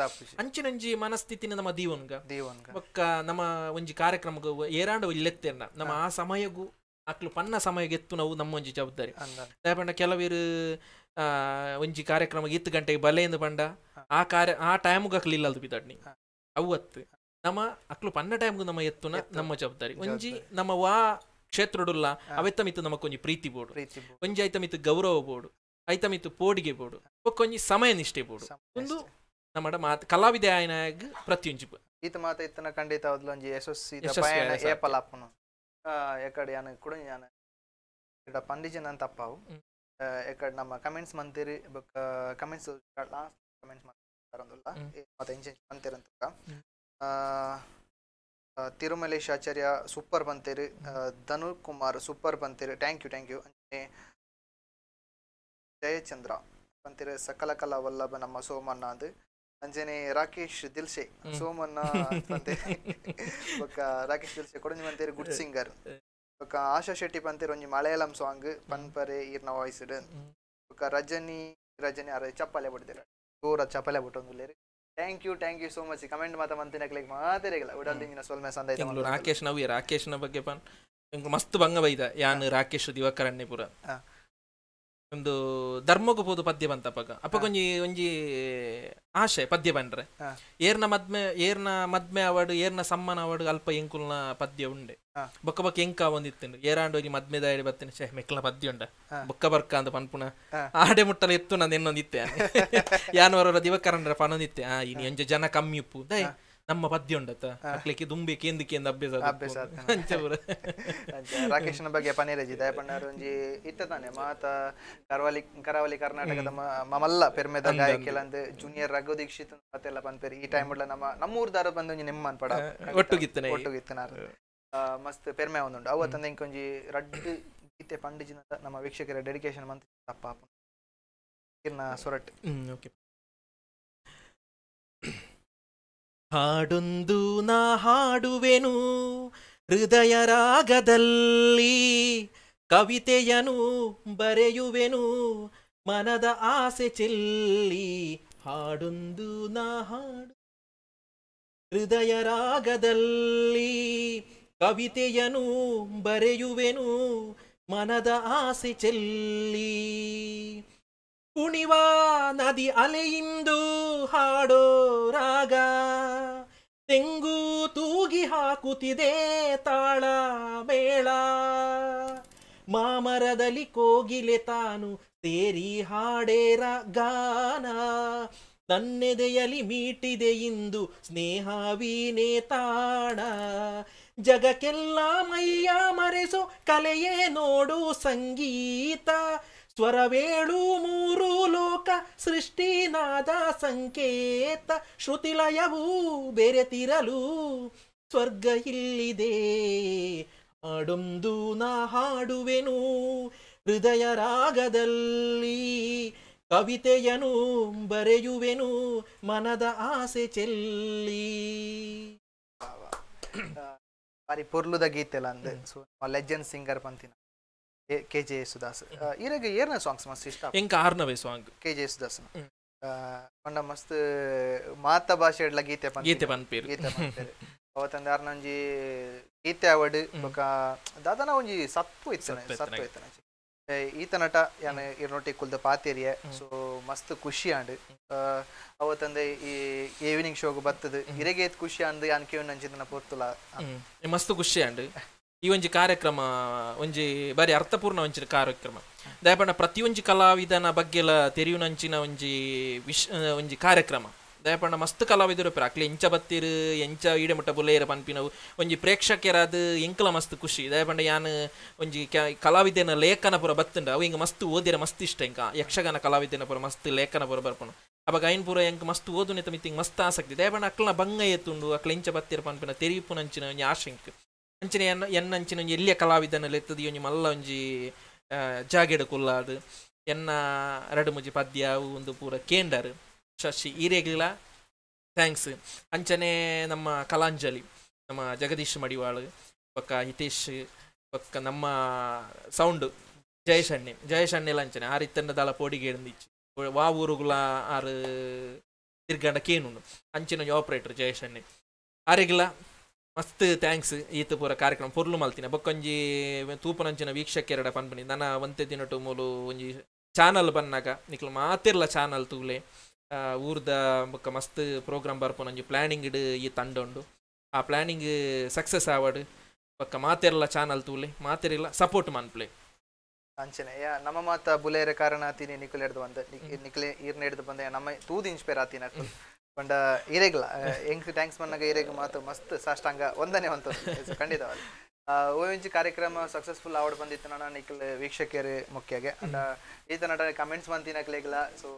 ಅಂಚಿನಂಜಿ ಮನಸ್ಥಿತಿನ ನಮ್ಮ ದೀವನ್ಗ ಬೊಕ್ಕ ನಮ್ಮ ಒಂಜಿ ಕಾರ್ಯಕ್ರಮಗ ಏರಾಂಡ ಇಲ್ಲೆತ್ತೆರ್ನ ನಮ್ಮ ಆ ಸಮಯಗೂ ಅಕ್ಲು ಪನ್ನ ಸಮಯ ಗೆತ್ತು ನಾವು ನಮ್ಮ ಒಂಜಿ ಜವಾಬ್ದಾರಿ ದಾಯಪಂಡ ಕೆಲವೇರು ಒಂಜಿ ಕಾರ್ಯಕ್ರಮ ಇತ್ತು ಗಂಟೆಗೆ ಬಲೆಯಿಂದ ಪಂಡ ಆ ಕಾರ್ಯ ಆ ಟೈಮ್ಗೆ ಅಕ್ಲಿಲ್ಲದು ಬಿದ್ದಾಡ್ನಿ ಅವತ್ತು ನಮ್ಮ ಅಕ್ಲು ಪನ್ನ ಟೈಮ್ಗೂ ನಮ್ಮ ಎತ್ತುನ ನಮ್ಮ ಜವಾಬ್ದಾರಿ ಒಂಜಿ ನಮ್ಮ ವಾ ಕ್ಷೇತ್ರಡುಲ್ಲ ಅವೆತ್ತ ನಮ್ಮ ನಮಕೊಂಜಿ ಪ್ರೀತಿ ಬೋಡು ಒಂಜಿ ಐತ ಗೌರವ ಬೋಡು ಐತ ಮಿತ್ತು ಪೋಡಿಗೆ ಬೋಡು ಒಕ್ಕೊಂಜಿ ಸಮಯ ನಿಷ್ಠೆ ಬೋಡು ಒಂದು ನಮ್ಮ ಮಾತು ಕಲಾವಿದ ಆಯನಾಗ ಪ್ರತಿಯೊಂಜಿ ಈತ ಮಾತ ಇತ್ತನ ಖಂಡಿತ ಒಂಜಿ ಯಶಸ್ವಿ ಪಯಣ ಏಪಲ ಅಪ್ಪನು ಏಕಡೆ ಯಾನ ಕುಡ ಯಾನ ಇಡ ಪಂದಿಜನ ಅಂತ ಅಪ್ಪವು ಎಕಡೆ ನಮ್ಮ ಕಮೆಂಟ್ಸ್ ಮಂತಿರಿ ಕಮೆಂಟ್ಸ್ ಕಮೆಂಟ್ಸ್ ಮಾಡ್ತಾರಂದಲ್ಲ ಮತ್ತೆ ಇಂಚೆ ಮಂತಿರಂತ ತಿರುಮಲೇಶ್ ಆಚಾರ್ಯ ಸೂಪರ್ ಬಂತೇರು ಧನು ಕುಮಾರ್ ಸೂಪರ್ ಬಂತೇರು thank you thank you Jayachandra ಬಂತೇರು ಸಕಲ ಕಲಾ ವಲ್ಲಭ ನಮ್ಮ ಸೋಮಣ್ಣ ಅದು ಅಂಜನೆ ರಾಕೇಶ್ ದಿಲ್ಸೆ ಸೋಮಣ್ಣ ಬಂತೇರಿ ರಾಕೇಶ್ ದಿಲ್ಸೆ ಕೊಡಂಜಿ ಬಂತೇರಿ ಗುಡ್ ಸಿಂಗರ್ ಬೊಕ್ಕ ಆಶಾ ಶೆಟ್ಟಿ ಬಂತೇರಿ ಒಂಜಿ ಮಲಯಾಳಂ ಸಾಂಗ್ ಪನ್ಪರೆ ಇರ್ನ ವಾಯ್ಸ್ ಬೊಕ್ಕ ರಜನಿ ರಜನಿ ಅರೆ ಚಪ್ಪಲೆ ಬಿಡ್ತಾರೆ ದೂರ ಚಪ್ಪಾಲೆ ಲೇರಿ thank you thank you so much comment ಮಾತ್ರ ಮಂತಿನ ಕ್ಲಿಕ್ ಮಾತೇ ಇಲ್ಲ ಉಡಲ್ ನಿನ್ನ ಸೊಲ್ಮೆ ಸಂದ ರಾಕೇಶ್ ನವ್ಯ ರಾಕೇಶ್ನ ಬಗ್ಗೆ ಪನ್ ಮಸ್ತ್ ಭಂಗ ಬೈದ ಯಾನ್ ರಾಕೇಶ್ ದಿವಾಕರಣ್ಣೆ ಪುರ ಒಂದು ಧರ್ಮಗು ಪೋದು ಪದ್ಯ ಬಂತ ಅಪಗ ಅಪಗೊಂಜಿ ಒಂಜಿ ಆಶೆ ಪದ್ಯ ಬಂದ್ರೆ ಏರ್ನ ಮದ್ಮೆ ಏರ್ನ ಮದ್ಮೆ ಅವಡು ಏರ್ನ ಸಮ್ಮನ ಅವಡು ಅಲ್ಪ ಎಂಕುಲ್ನ ಪದ್ಯ ಉಂಡೆ ಬೊಕ್ಕ ಬೊಕ್ಕ ಎಂಕ ಒಂದಿತ್ತು ಏರಾಂಡು ಒಂಜಿ ಮದ್ಮೆ ದಾಡಿ ಬತ್ತೇನೆ ಶೇ ಮೆಕ್ಲ ಪದ್ಯ ಉಂಡ ಬೊಕ್ಕ ಬರ್ಕ ಅಂತ ಪನ್ಪುನ ಆಡೆ ಮುಟ್ಟಲು ಎತ್ತು ನಾನು ಇನ್ನೊಂದಿತ್ತೆ ಯಾನವರ ದಿವಕರಂದ್ರೆ ಪನೊಂದಿತ್ತೆ ಆ ಇನ್ನು ಒಂಜಿ ಜನ ಕಮ್ಮಿ ಉಪ್ಪು ದಯ ನಮ್ಮ ಪದ್ಯ ಉಂಡತ್ತ ಅಕ್ಲಿಕ್ಕೆ ದುಂಬಿ ಕೇಂದಿ ಕೇಂದ ಅಭ್ಯಾಸ ಅಭ್ಯಾಸ ಅಂಚೂರ ರಾಕೇಶನ ಬಗ್ಗೆ ಪನೇರಜಿ ದಯಪಣ್ಣರು ಒಂಜಿ ಇತ್ತ ತಾನೆ ಮಾತ ಕರಾವಳಿ ಕರಾವಳಿ ಕರ್ನಾಟಕದ ಮಮಲ್ಲ ಪೆರ್ಮೆದ ಗಾಯಕಿಲಂದ್ ಜೂನಿಯರ್ ರಘು ದೀಕ್ಷಿತ್ ಮತ್ತೆಲ್ಲ ಪನ್ಪೆರಿ ಈ ಟೈಮ್ ಉಡ್ಲ ನಮ್ಮ ನಮ್ಮೂರ್ದಾರ ದಾರ ಬಂದು ಒಂಜಿ ನಿಮ್ಮನ್ ಪಡ ಒಟ್ಟು ಒಟ್ಟುಗಿತ್ತನಾರ್ ಮಸ್ತ್ ಪೆರ್ಮೆ ಒಂದುಂಡು ಅವತ್ತಂದ ಇಂಕೊಂಜಿ ರಡ್ಡ್ ಗೀತೆ ಪಂಡಿಜಿನ ನಮ್ಮ ವೀಕ್ಷಕರ ಡೆಡಿಕೇಶನ್ ಮಂತ್ ತಪ್ಪ ಇರ್ನ ಸೊರಟ್ ಓಕೆ ಹಾಡೊಂದು ನಾ ಹಾಡುವೆನು ಹೃದಯ ರಾಗದಲ್ಲಿ ಕವಿತೆಯನು ಬರೆಯುವೆನು ಮನದ ಆಸೆ ಚೆಲ್ಲಿ ಹಾಡೊಂದು ನಾ ಹಾಡು ಹೃದಯ ರಾಗದಲ್ಲಿ ಕವಿತೆಯನು ಬರೆಯುವೆನು ಮನದ ಆಸೆ ಚೆಲ್ಲಿ ಉಣಿವಾ ನದಿ ಅಲೆಯಿಂದು ಹಾಡೋ ರಾಗ ತೆಂಗು ತೂಗಿ ಹಾಕುತ್ತಿದೆ ತಾಳ ಮೇಳ ಮಾಮರದಲ್ಲಿ ಕೋಗಿಲೆ ತಾನು ಸೇರಿ ಹಾಡೇರ ಗಾನ ತನ್ನೆದೆಯಲಿ ಮೀಟಿದೆ ಇಂದು ಸ್ನೇಹವೀನೇ ತಾಣ ಜಗಕ್ಕೆಲ್ಲ ಮೈಯ ಮರೆಸು ಕಲೆಯೇ ನೋಡು ಸಂಗೀತ ಸ್ವರವೇಳು ಮೂರು ಲೋಕ ಸೃಷ್ಟಿನಾದ ಸಂಕೇತ ಶ್ರುತಿಲಯವೂ ಬೆರೆತಿರಲು ಸ್ವರ್ಗ ಇಲ್ಲಿದೆ ಹಾಡೊಂದು ನಾ ಹಾಡುವೆನು ಹೃದಯ ರಾಗದಲ್ಲಿ ಕವಿತೆಯನು ಬರೆಯುವೆನು ಮನದ ಆಸೆ ಚೆಲ್ಲಿ ಬಾರಿ ಗೀತೆಲ್ಲ ಅಂದ್ರೆ ಲೆಜೆಂಡ್ ಸಿಂಗರ್ ಬಂತಿನ കെ ജെ യേസുദാസ് ഈരൊക്കെ ഏറിന ಸಾಂಗ್ಸ್ ಮಸ್ತ್ ಇಷ್ಟ ಎಂಕ ಆರ್ನವೆ ಸಾಂಗ್ ಕೆ ಜೆ യേസുദാസ് ಪಂಡ ಮಸ್ತ್ ಮಾತ ಭಾಷೆಡ್ಲ ಗೀತೆ ಪಂದ್ ಗೀತೆ ಪನ್ಪೇರು ಗೀತೆ ಪನ್ಪೇರು ಅವತ್ತಂದ ಆರ್ನೊಂಜಿ ಗೀತೆ ಅವಡ್ ಬೊಕ ದಾದನ ಒಂಜಿ ಸತ್ತು ಇತ್ತನೆ ಸತ್ತು ಇತ್ತನೆ ಈತನಟ ಯಾನ್ ಇರ್ನೊಟ್ಟಿ ಕುಲ್ದ ಪಾತೇರಿಯ ಸೊ ಮಸ್ತ್ ಖುಷಿ ಆಂಡ್ ಅವತಂದೆ ಈ ಈವ್ನಿಂಗ್ ಶೋಗ್ ಬತ್ತದ ಇರೆಗೇತ್ ಖುಷಿ ಆಂಡ್ ಯಾನ್ ಕೇವ್ ನಂಜಿದನ ಪೊರ್ತುಲ ಮಸ್ತ್ ಖುಷಿ ಆಂಡ್ ಈ ಒಂಜಿ ಕಾರ್ಯಕ್ರಮ ಒಂಜಿ ಬಾರಿ ಅರ್ಥಪೂರ್ಣ ಒಂಜಿ ಕಾರ್ಯಕ್ರಮ ದಯಪಂಡ ಪ್ರತಿಯೊಂಜಿ ಕಲಾವಿದನ ಬಗ್ಗೆಲ ತೆರೆಯುನಂಚಿನ ಒಂಜಿ ವಿಶ್ ಒಂಜಿ ಕಾರ್ಯಕ್ರಮ ದಯಪಂಡ ಮಸ್ತ್ ಕಲಾವಿದರು ಅಕ್ಲಿ ಅಕ್ಲೆ ಎಂಚ ಬತ್ತಿರು ಎಂಚ ಈಡೆ ಬುಲೇರ ಬುಲೆಯರ ಪನ್ಪಿನವು ಒಂಜಿ ಪ್ರೇಕ್ಷಕರಾದ ಎಂಕಲ ಮಸ್ತ್ ಖುಷಿ ದಯಪಂಡ ಯಾನು ಒಂಜಿ ಕಲಾವಿದನ ಲೇಖನ ಪುರ ಬತ್ತಂಡ ಅವು ಹಿಂಗೆ ಮಸ್ತ್ ಓದಿರ ಮಸ್ತ್ ಇಷ್ಟ ಇಂಕ ಯಕ್ಷಗಾನ ಕಲಾವಿದನ ಪುರ ಮಸ್ತ್ ಲೇಖನ ಪುರ ಬರ್ಪಣ ಅವಾಗ ಐನ್ ಪೂರ ಎಂಕ್ ಮಸ್ತ್ ಓದು ನೆತ್ತ ಮಿತ್ತಿಂಗ್ ಮಸ್ತ್ ಆಸಕ್ತಿ ದಯಪಂಡ ಅಕ್ಲನ ಬಂಗ ಎತ್ತುಂಡು ಅಕ್ಲ ಎಂಚ ಬತ್ತಿರ ಪನ್ಪಿನ ತೆರಿಪು ನಂಚಿನ ಆಶಂಕ್ ಅಂಚನೆ ಎನ್ನ ಎನ್ನ ಅಂಚಿನ ಒಂಜಿ ಎಲ್ಲಿಯ ಕಲಾವಿದನಲ್ಲಿ ಇರ್ತದೆ ಒಂಜಿ ಮಲ್ಲ ಒಂಜಿ ಜಾಗೆಡು ಎನ್ನ ರಡು ಮುಜಿ ಪದ್ಯ ಒಂದು ಪೂರ ಕೇಂಡರ್ ಶಶಿ ಈ ಈರೇಗ್ಲ ಥ್ಯಾಂಕ್ಸ್ ಅಂಚನೆ ನಮ್ಮ ಕಲಾಂಜಲಿ ನಮ್ಮ ಜಗದೀಶ್ ಮಡಿವಾಳು ಪಕ್ಕ ಹಿತೇಶ್ ಪಕ್ಕ ನಮ್ಮ ಸೌಂಡ್ ಜಯಶಣ್ಣೆ ಅಣ್ಣೆ ಅಂಚನೆ ಆ ರೀತಿಯ ದಾಲ ಪೋಡಿಗೆ ಇಡ್ದಿಚ್ಚು ವಾ ಊರುಗುಲ ಆರು ತಿರ್ಗಂಡ ಕೇನು ಅಂಚಿನ ಆಪರೇಟರ್ ಜಯಶಣ್ಣೆ ಆ ಆರೆಗ್ಲ ಮಸ್ತ್ ಥ್ಯಾಂಕ್ಸ್ ಈತ ಪೂರ ಕಾರ್ಯಕ್ರಮ ಪೊರ್ಲು ಮಲ್ತಿನ ಬೊಕ್ಕೊಂಜಿ ತೂಪನಂಚಿನ ವೀಕ್ಷಕರೆಡ ಪನ್ಪನಿ ನನ್ನ ಒಂತೆ ದಿನಟು ಮೂಲು ಒಂಜಿ ಚಾನಲ್ ಬನ್ನಾಗ ನಿಕ್ಲು ಮಾತಿರ್ಲ ಚಾನಲ್ ತೂಲೆ ಊರ್ದ ಬೊಕ್ಕ ಮಸ್ತ್ ಪ್ರೋಗ್ರಾಮ್ ಬರ್ಪನ ಒಂಜಿ ಪ್ಲ್ಯಾನಿಂಗ್ ಇಡು ಈ ತಂಡೊಂಡು ಆ ಪ್ಲ್ಯಾನಿಂಗ್ ಸಕ್ಸಸ್ ಆವಡು ಬೊಕ್ಕ ಮಾತಿರ್ಲ ಚಾನಲ್ ತೂಲೆ ಮಾತಿರ್ಲ ಸಪೋರ್ಟ್ ಮನ್ಪ್ಲೆ ಅಂಚನೆ ನಮ್ಮ ಮಾತ ಬುಲೆರೆ ಕಾರಣ ಆತೀನಿ ನಿಕ್ಲೆ ಹಿಡ್ದು ಬಂದ ನಿಕ್ಲೆ ಇರ್ನೆ ಹಿಡ್ದು ಬಂದೆ ನಮ್ಮ ತೂದ ಇನ್ಸ್ಪೈರ್ ಆತೀನಿ ಕೊಂಡ ಈರೇಗ್ಲ ಹೆಂಗ್ ಥ್ಯಾಂಕ್ಸ್ ಮನ್ನಾಗ ಈರೇಗ ಮಾತು ಮಸ್ತ್ ಸಾಷ್ಟಾಂಗ ಒಂದನೇ ಒಂದು ಖಂಡಿತವಾಗಿ ಓಎಂಜಿ ಕಾರ್ಯಕ್ರಮ ಸಕ್ಸಸ್ಫುಲ್ ಅವಾರ್ಡ್ ಬಂದಿತ್ತು ನಾನು ನಿಖಿಲ್ ವೀಕ್ಷಕರೇ ಮುಖ್ಯಗೆ ಅಂಡ ಈತ ನಟ ಕಮೆಂಟ್ಸ್ ಬಂತಿನಕ್ಲೇಗ್ಲ ಸೊ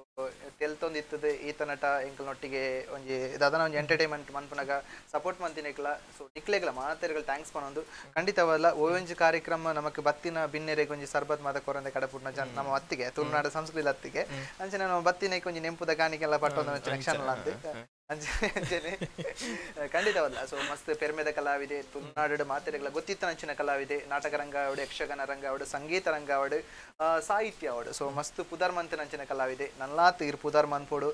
ಇತ್ತದೆ ಈತ ನಟ ಎಂಕಲ್ ನೊಟ್ಟಿಗೆ ಒಂಜಿ ಇದಾದ ಒಂಜಿ ಎಂಟರ್ಟೈನ್ಮೆಂಟ್ ಮನ್ಪನಾಗ ಸಪೋರ್ಟ್ ಮಂತಿನಕ್ಲ ಸೊ ನಿಕ್ಲೇಗ್ಲ ಮಾತೇರಿಗಳು ಥ್ಯಾಂಕ್ಸ್ ಪಣೊಂದು ಖಂಡಿತವಲ್ಲ ಜಿ ಕಾರ್ಯಕ್ರಮ ನಮಗೆ ಬತ್ತಿನ ಬಿನ್ನೆರೆಗೆ ಒಂಜಿ ಸರ್ಬತ್ ಮಾತ ಕೊರಂದೆ ಕಡಪುಟ್ನ ಜನ ನಮ್ಮ ಅತ್ತಿಗೆ ತುಳುನಾಡ ಸಂಸ್ಕೃತಿ ಅತ್ತಿಗೆ ಅಂಚೆ ನಾನು ಬತ್ತಿನ ಒಂಜಿ ನೆಂಪುದ ಗಾನಿಕೆಲ್ಲ ಪಟ್ಟೊಂದು ಲಕ್ಷಣ ಅಂತ ಅಂಜನೆ ಖಂಡಿತವಲ್ಲ ಸೊ ಮಸ್ತ್ ಪೆರ್ಮೆದ ಕಲಾವಿದೆ ತುಳುನಾಡು ಮಾತೆರೆಗಳ ಗೊತ್ತಿತ್ತ ನಂಚಿನ ಕಲಾವಿದೆ ನಾಟಕ ಅವಡು ಯಕ್ಷಗಾನ ರಂಗ ಅವಡು ಸಂಗೀತ ರಂಗ ಅವಡು ಸಾಹಿತ್ಯ ಅವಡು ಸೊ ಮಸ್ತ್ ಪುದರ್ ಮಂತಿನ ಕಲಾವಿದೆ ನಲ್ಲಾತ್ ಇರ್ ಪುದರ್ ಮನ್ಪುಡು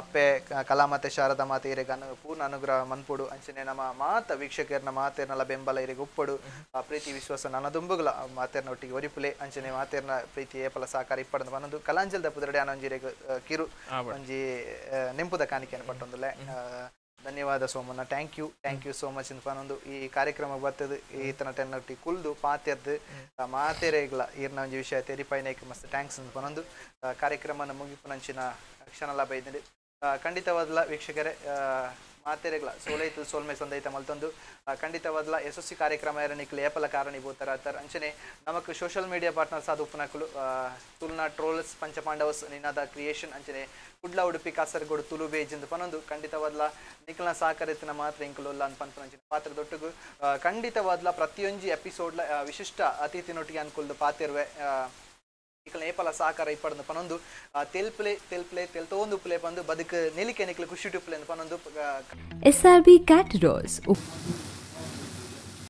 ಅಪ್ಪೆ ಕಲಾ ಮತ್ತೆ ಶಾರದಾ ಮಾತೆ ಇರೆಗ ಪೂರ್ಣ ಅನುಗ್ರಹ ಮನ್ಪುಡು ಅಂಚನೆ ನಮ್ಮ ಮಾತ ವೀಕ್ಷಕರ್ನ ಮಾತೇರ್ನಲ್ಲ ಬೆಂಬಲ ಉಪ್ಪುಡು ಆ ಪ್ರೀತಿ ವಿಶ್ವಾಸ ನನ್ನ ದುಂಬುಗಳ ಮಾತೇರ್ನ ಒಟ್ಟಿಗೆ ಒರಿಪುಲೆ ಅಂಚನೆ ಮಾತೇರ್ನ ಪ್ರೀತಿ ಏಪಲ ಸಹಕಾರ ಇಪ್ಪಡ ಬಂದು ಕಲಾಂಜಲದ ಪುದರಡೆ ಅನೊಂಜಿರೆಗೆ ಕಿರು ಒಂಜಿ ನೆಂಪುದ ಕಾಣಿಕೆಯನ್ನು ಅನ್ಪಟ್ಟೊಂದಲ್ಲೇ ಧನ್ಯವಾದ Somanna thank you thank you so much ಒಂದು ಈ ಕಾರ್ಯಕ್ರಮ ಬರ್ತದೆ ಈತನ ಟೆನ್ನಟ್ಟಿ ಕುಲ್ದು ಪಾತ್ಯದ್ದು ಇಲ್ಲ ಈರ್ನ ಒಂಜಿ ವಿಷಯ ತೆರಿಪೈನಕ್ಕೆ ಮಸ್ತ್ ಥ್ಯಾಂಕ್ಸ್ ಅನ್ಪನೊಂದು ಕಾರ್ಯಕ್ರಮನ ಮುಗಿಪು ನಂಚಿನ ಕ್ಷಣ ಲಾಭ ಇದ್ದೀನಿ ಖಂಡಿತವಾದಲ್ಲ ವೀಕ್ಷಕರೇ ಮಾತೆರೆಗ್ಲ ಸೋಲೈತು ಸೋಲ್ಮೆ ಸಂದೈತ ಮಲ್ತೊಂದು ಖಂಡಿತವಾದಲ ಯಶಸ್ವಿ ಕಾರ್ಯಕ್ರಮ ಎರನಿಕ್ಲು ಏಪಲ ಕಾರಣೀಭೂತರ ತರ್ ಅಂಚನೆ ನಮಕ್ ಸೋಷಲ್ ಮೀಡಿಯಾ ಪಾರ್ಟ್ನರ್ಸ್ ಆದ ಉಪನಕುಲು ತುಲ್ನ ಟ್ರೋಲ್ಸ್ ಪಂಚಪಾಂಡವಸ್ ನಿನ್ನದ ಕ್ರಿಯೇಷನ್ ಅಂಚನೆ ಕುಡ್ಲ ಉಡುಪಿ ಕಾಸರಗೋಡು ತುಲು ಎಂದು ಪನೊಂದು ಖಂಡಿತವಾದ್ಲ ನಿಖಿಲ್ನ ಸಹಕಾರತ್ತಿನ ಮಾತ್ರ ಇಂಕುಲೊಲ್ಲ ಅಂತ ಅಂಚಿನ ಪಾತ್ರ ದೊಟ್ಟಗು ಖಂಡಿತವಾದ್ಲ ಪ್ರತಿಯೊಂಜಿ ಎಪಿಸೋಡ್ಲ ವಿಶಿಷ್ಟ ಅತಿಥಿನೊಟ್ಟಿಗೆ ಅನುಕೂಲದ ಪಾತಿರುವೆ ಇಕ್ಲ ಏಪಾಲ ಸಹಕಾರ ಇಪ್ಪಂದು ಪನೊಂದು ತೆಲ್ಪ್ಲೇ ತೆಲ್ಪ್ಲೆ ತೆಲ್ ತೋಂದು ಪುಲೆ ಪಂದ್ ಬದ್ಕ್ ನಿಲಿಕೆ ನಿಕ್ಲ್ ಕುಶಿಟ್ಟು ಪುಲೆನ್ ಪನೊಂದು ಎಸ್ಆರ್ಬಿ ಕ್ಯಾಟೆಡೋರ್ಸ್ ಉ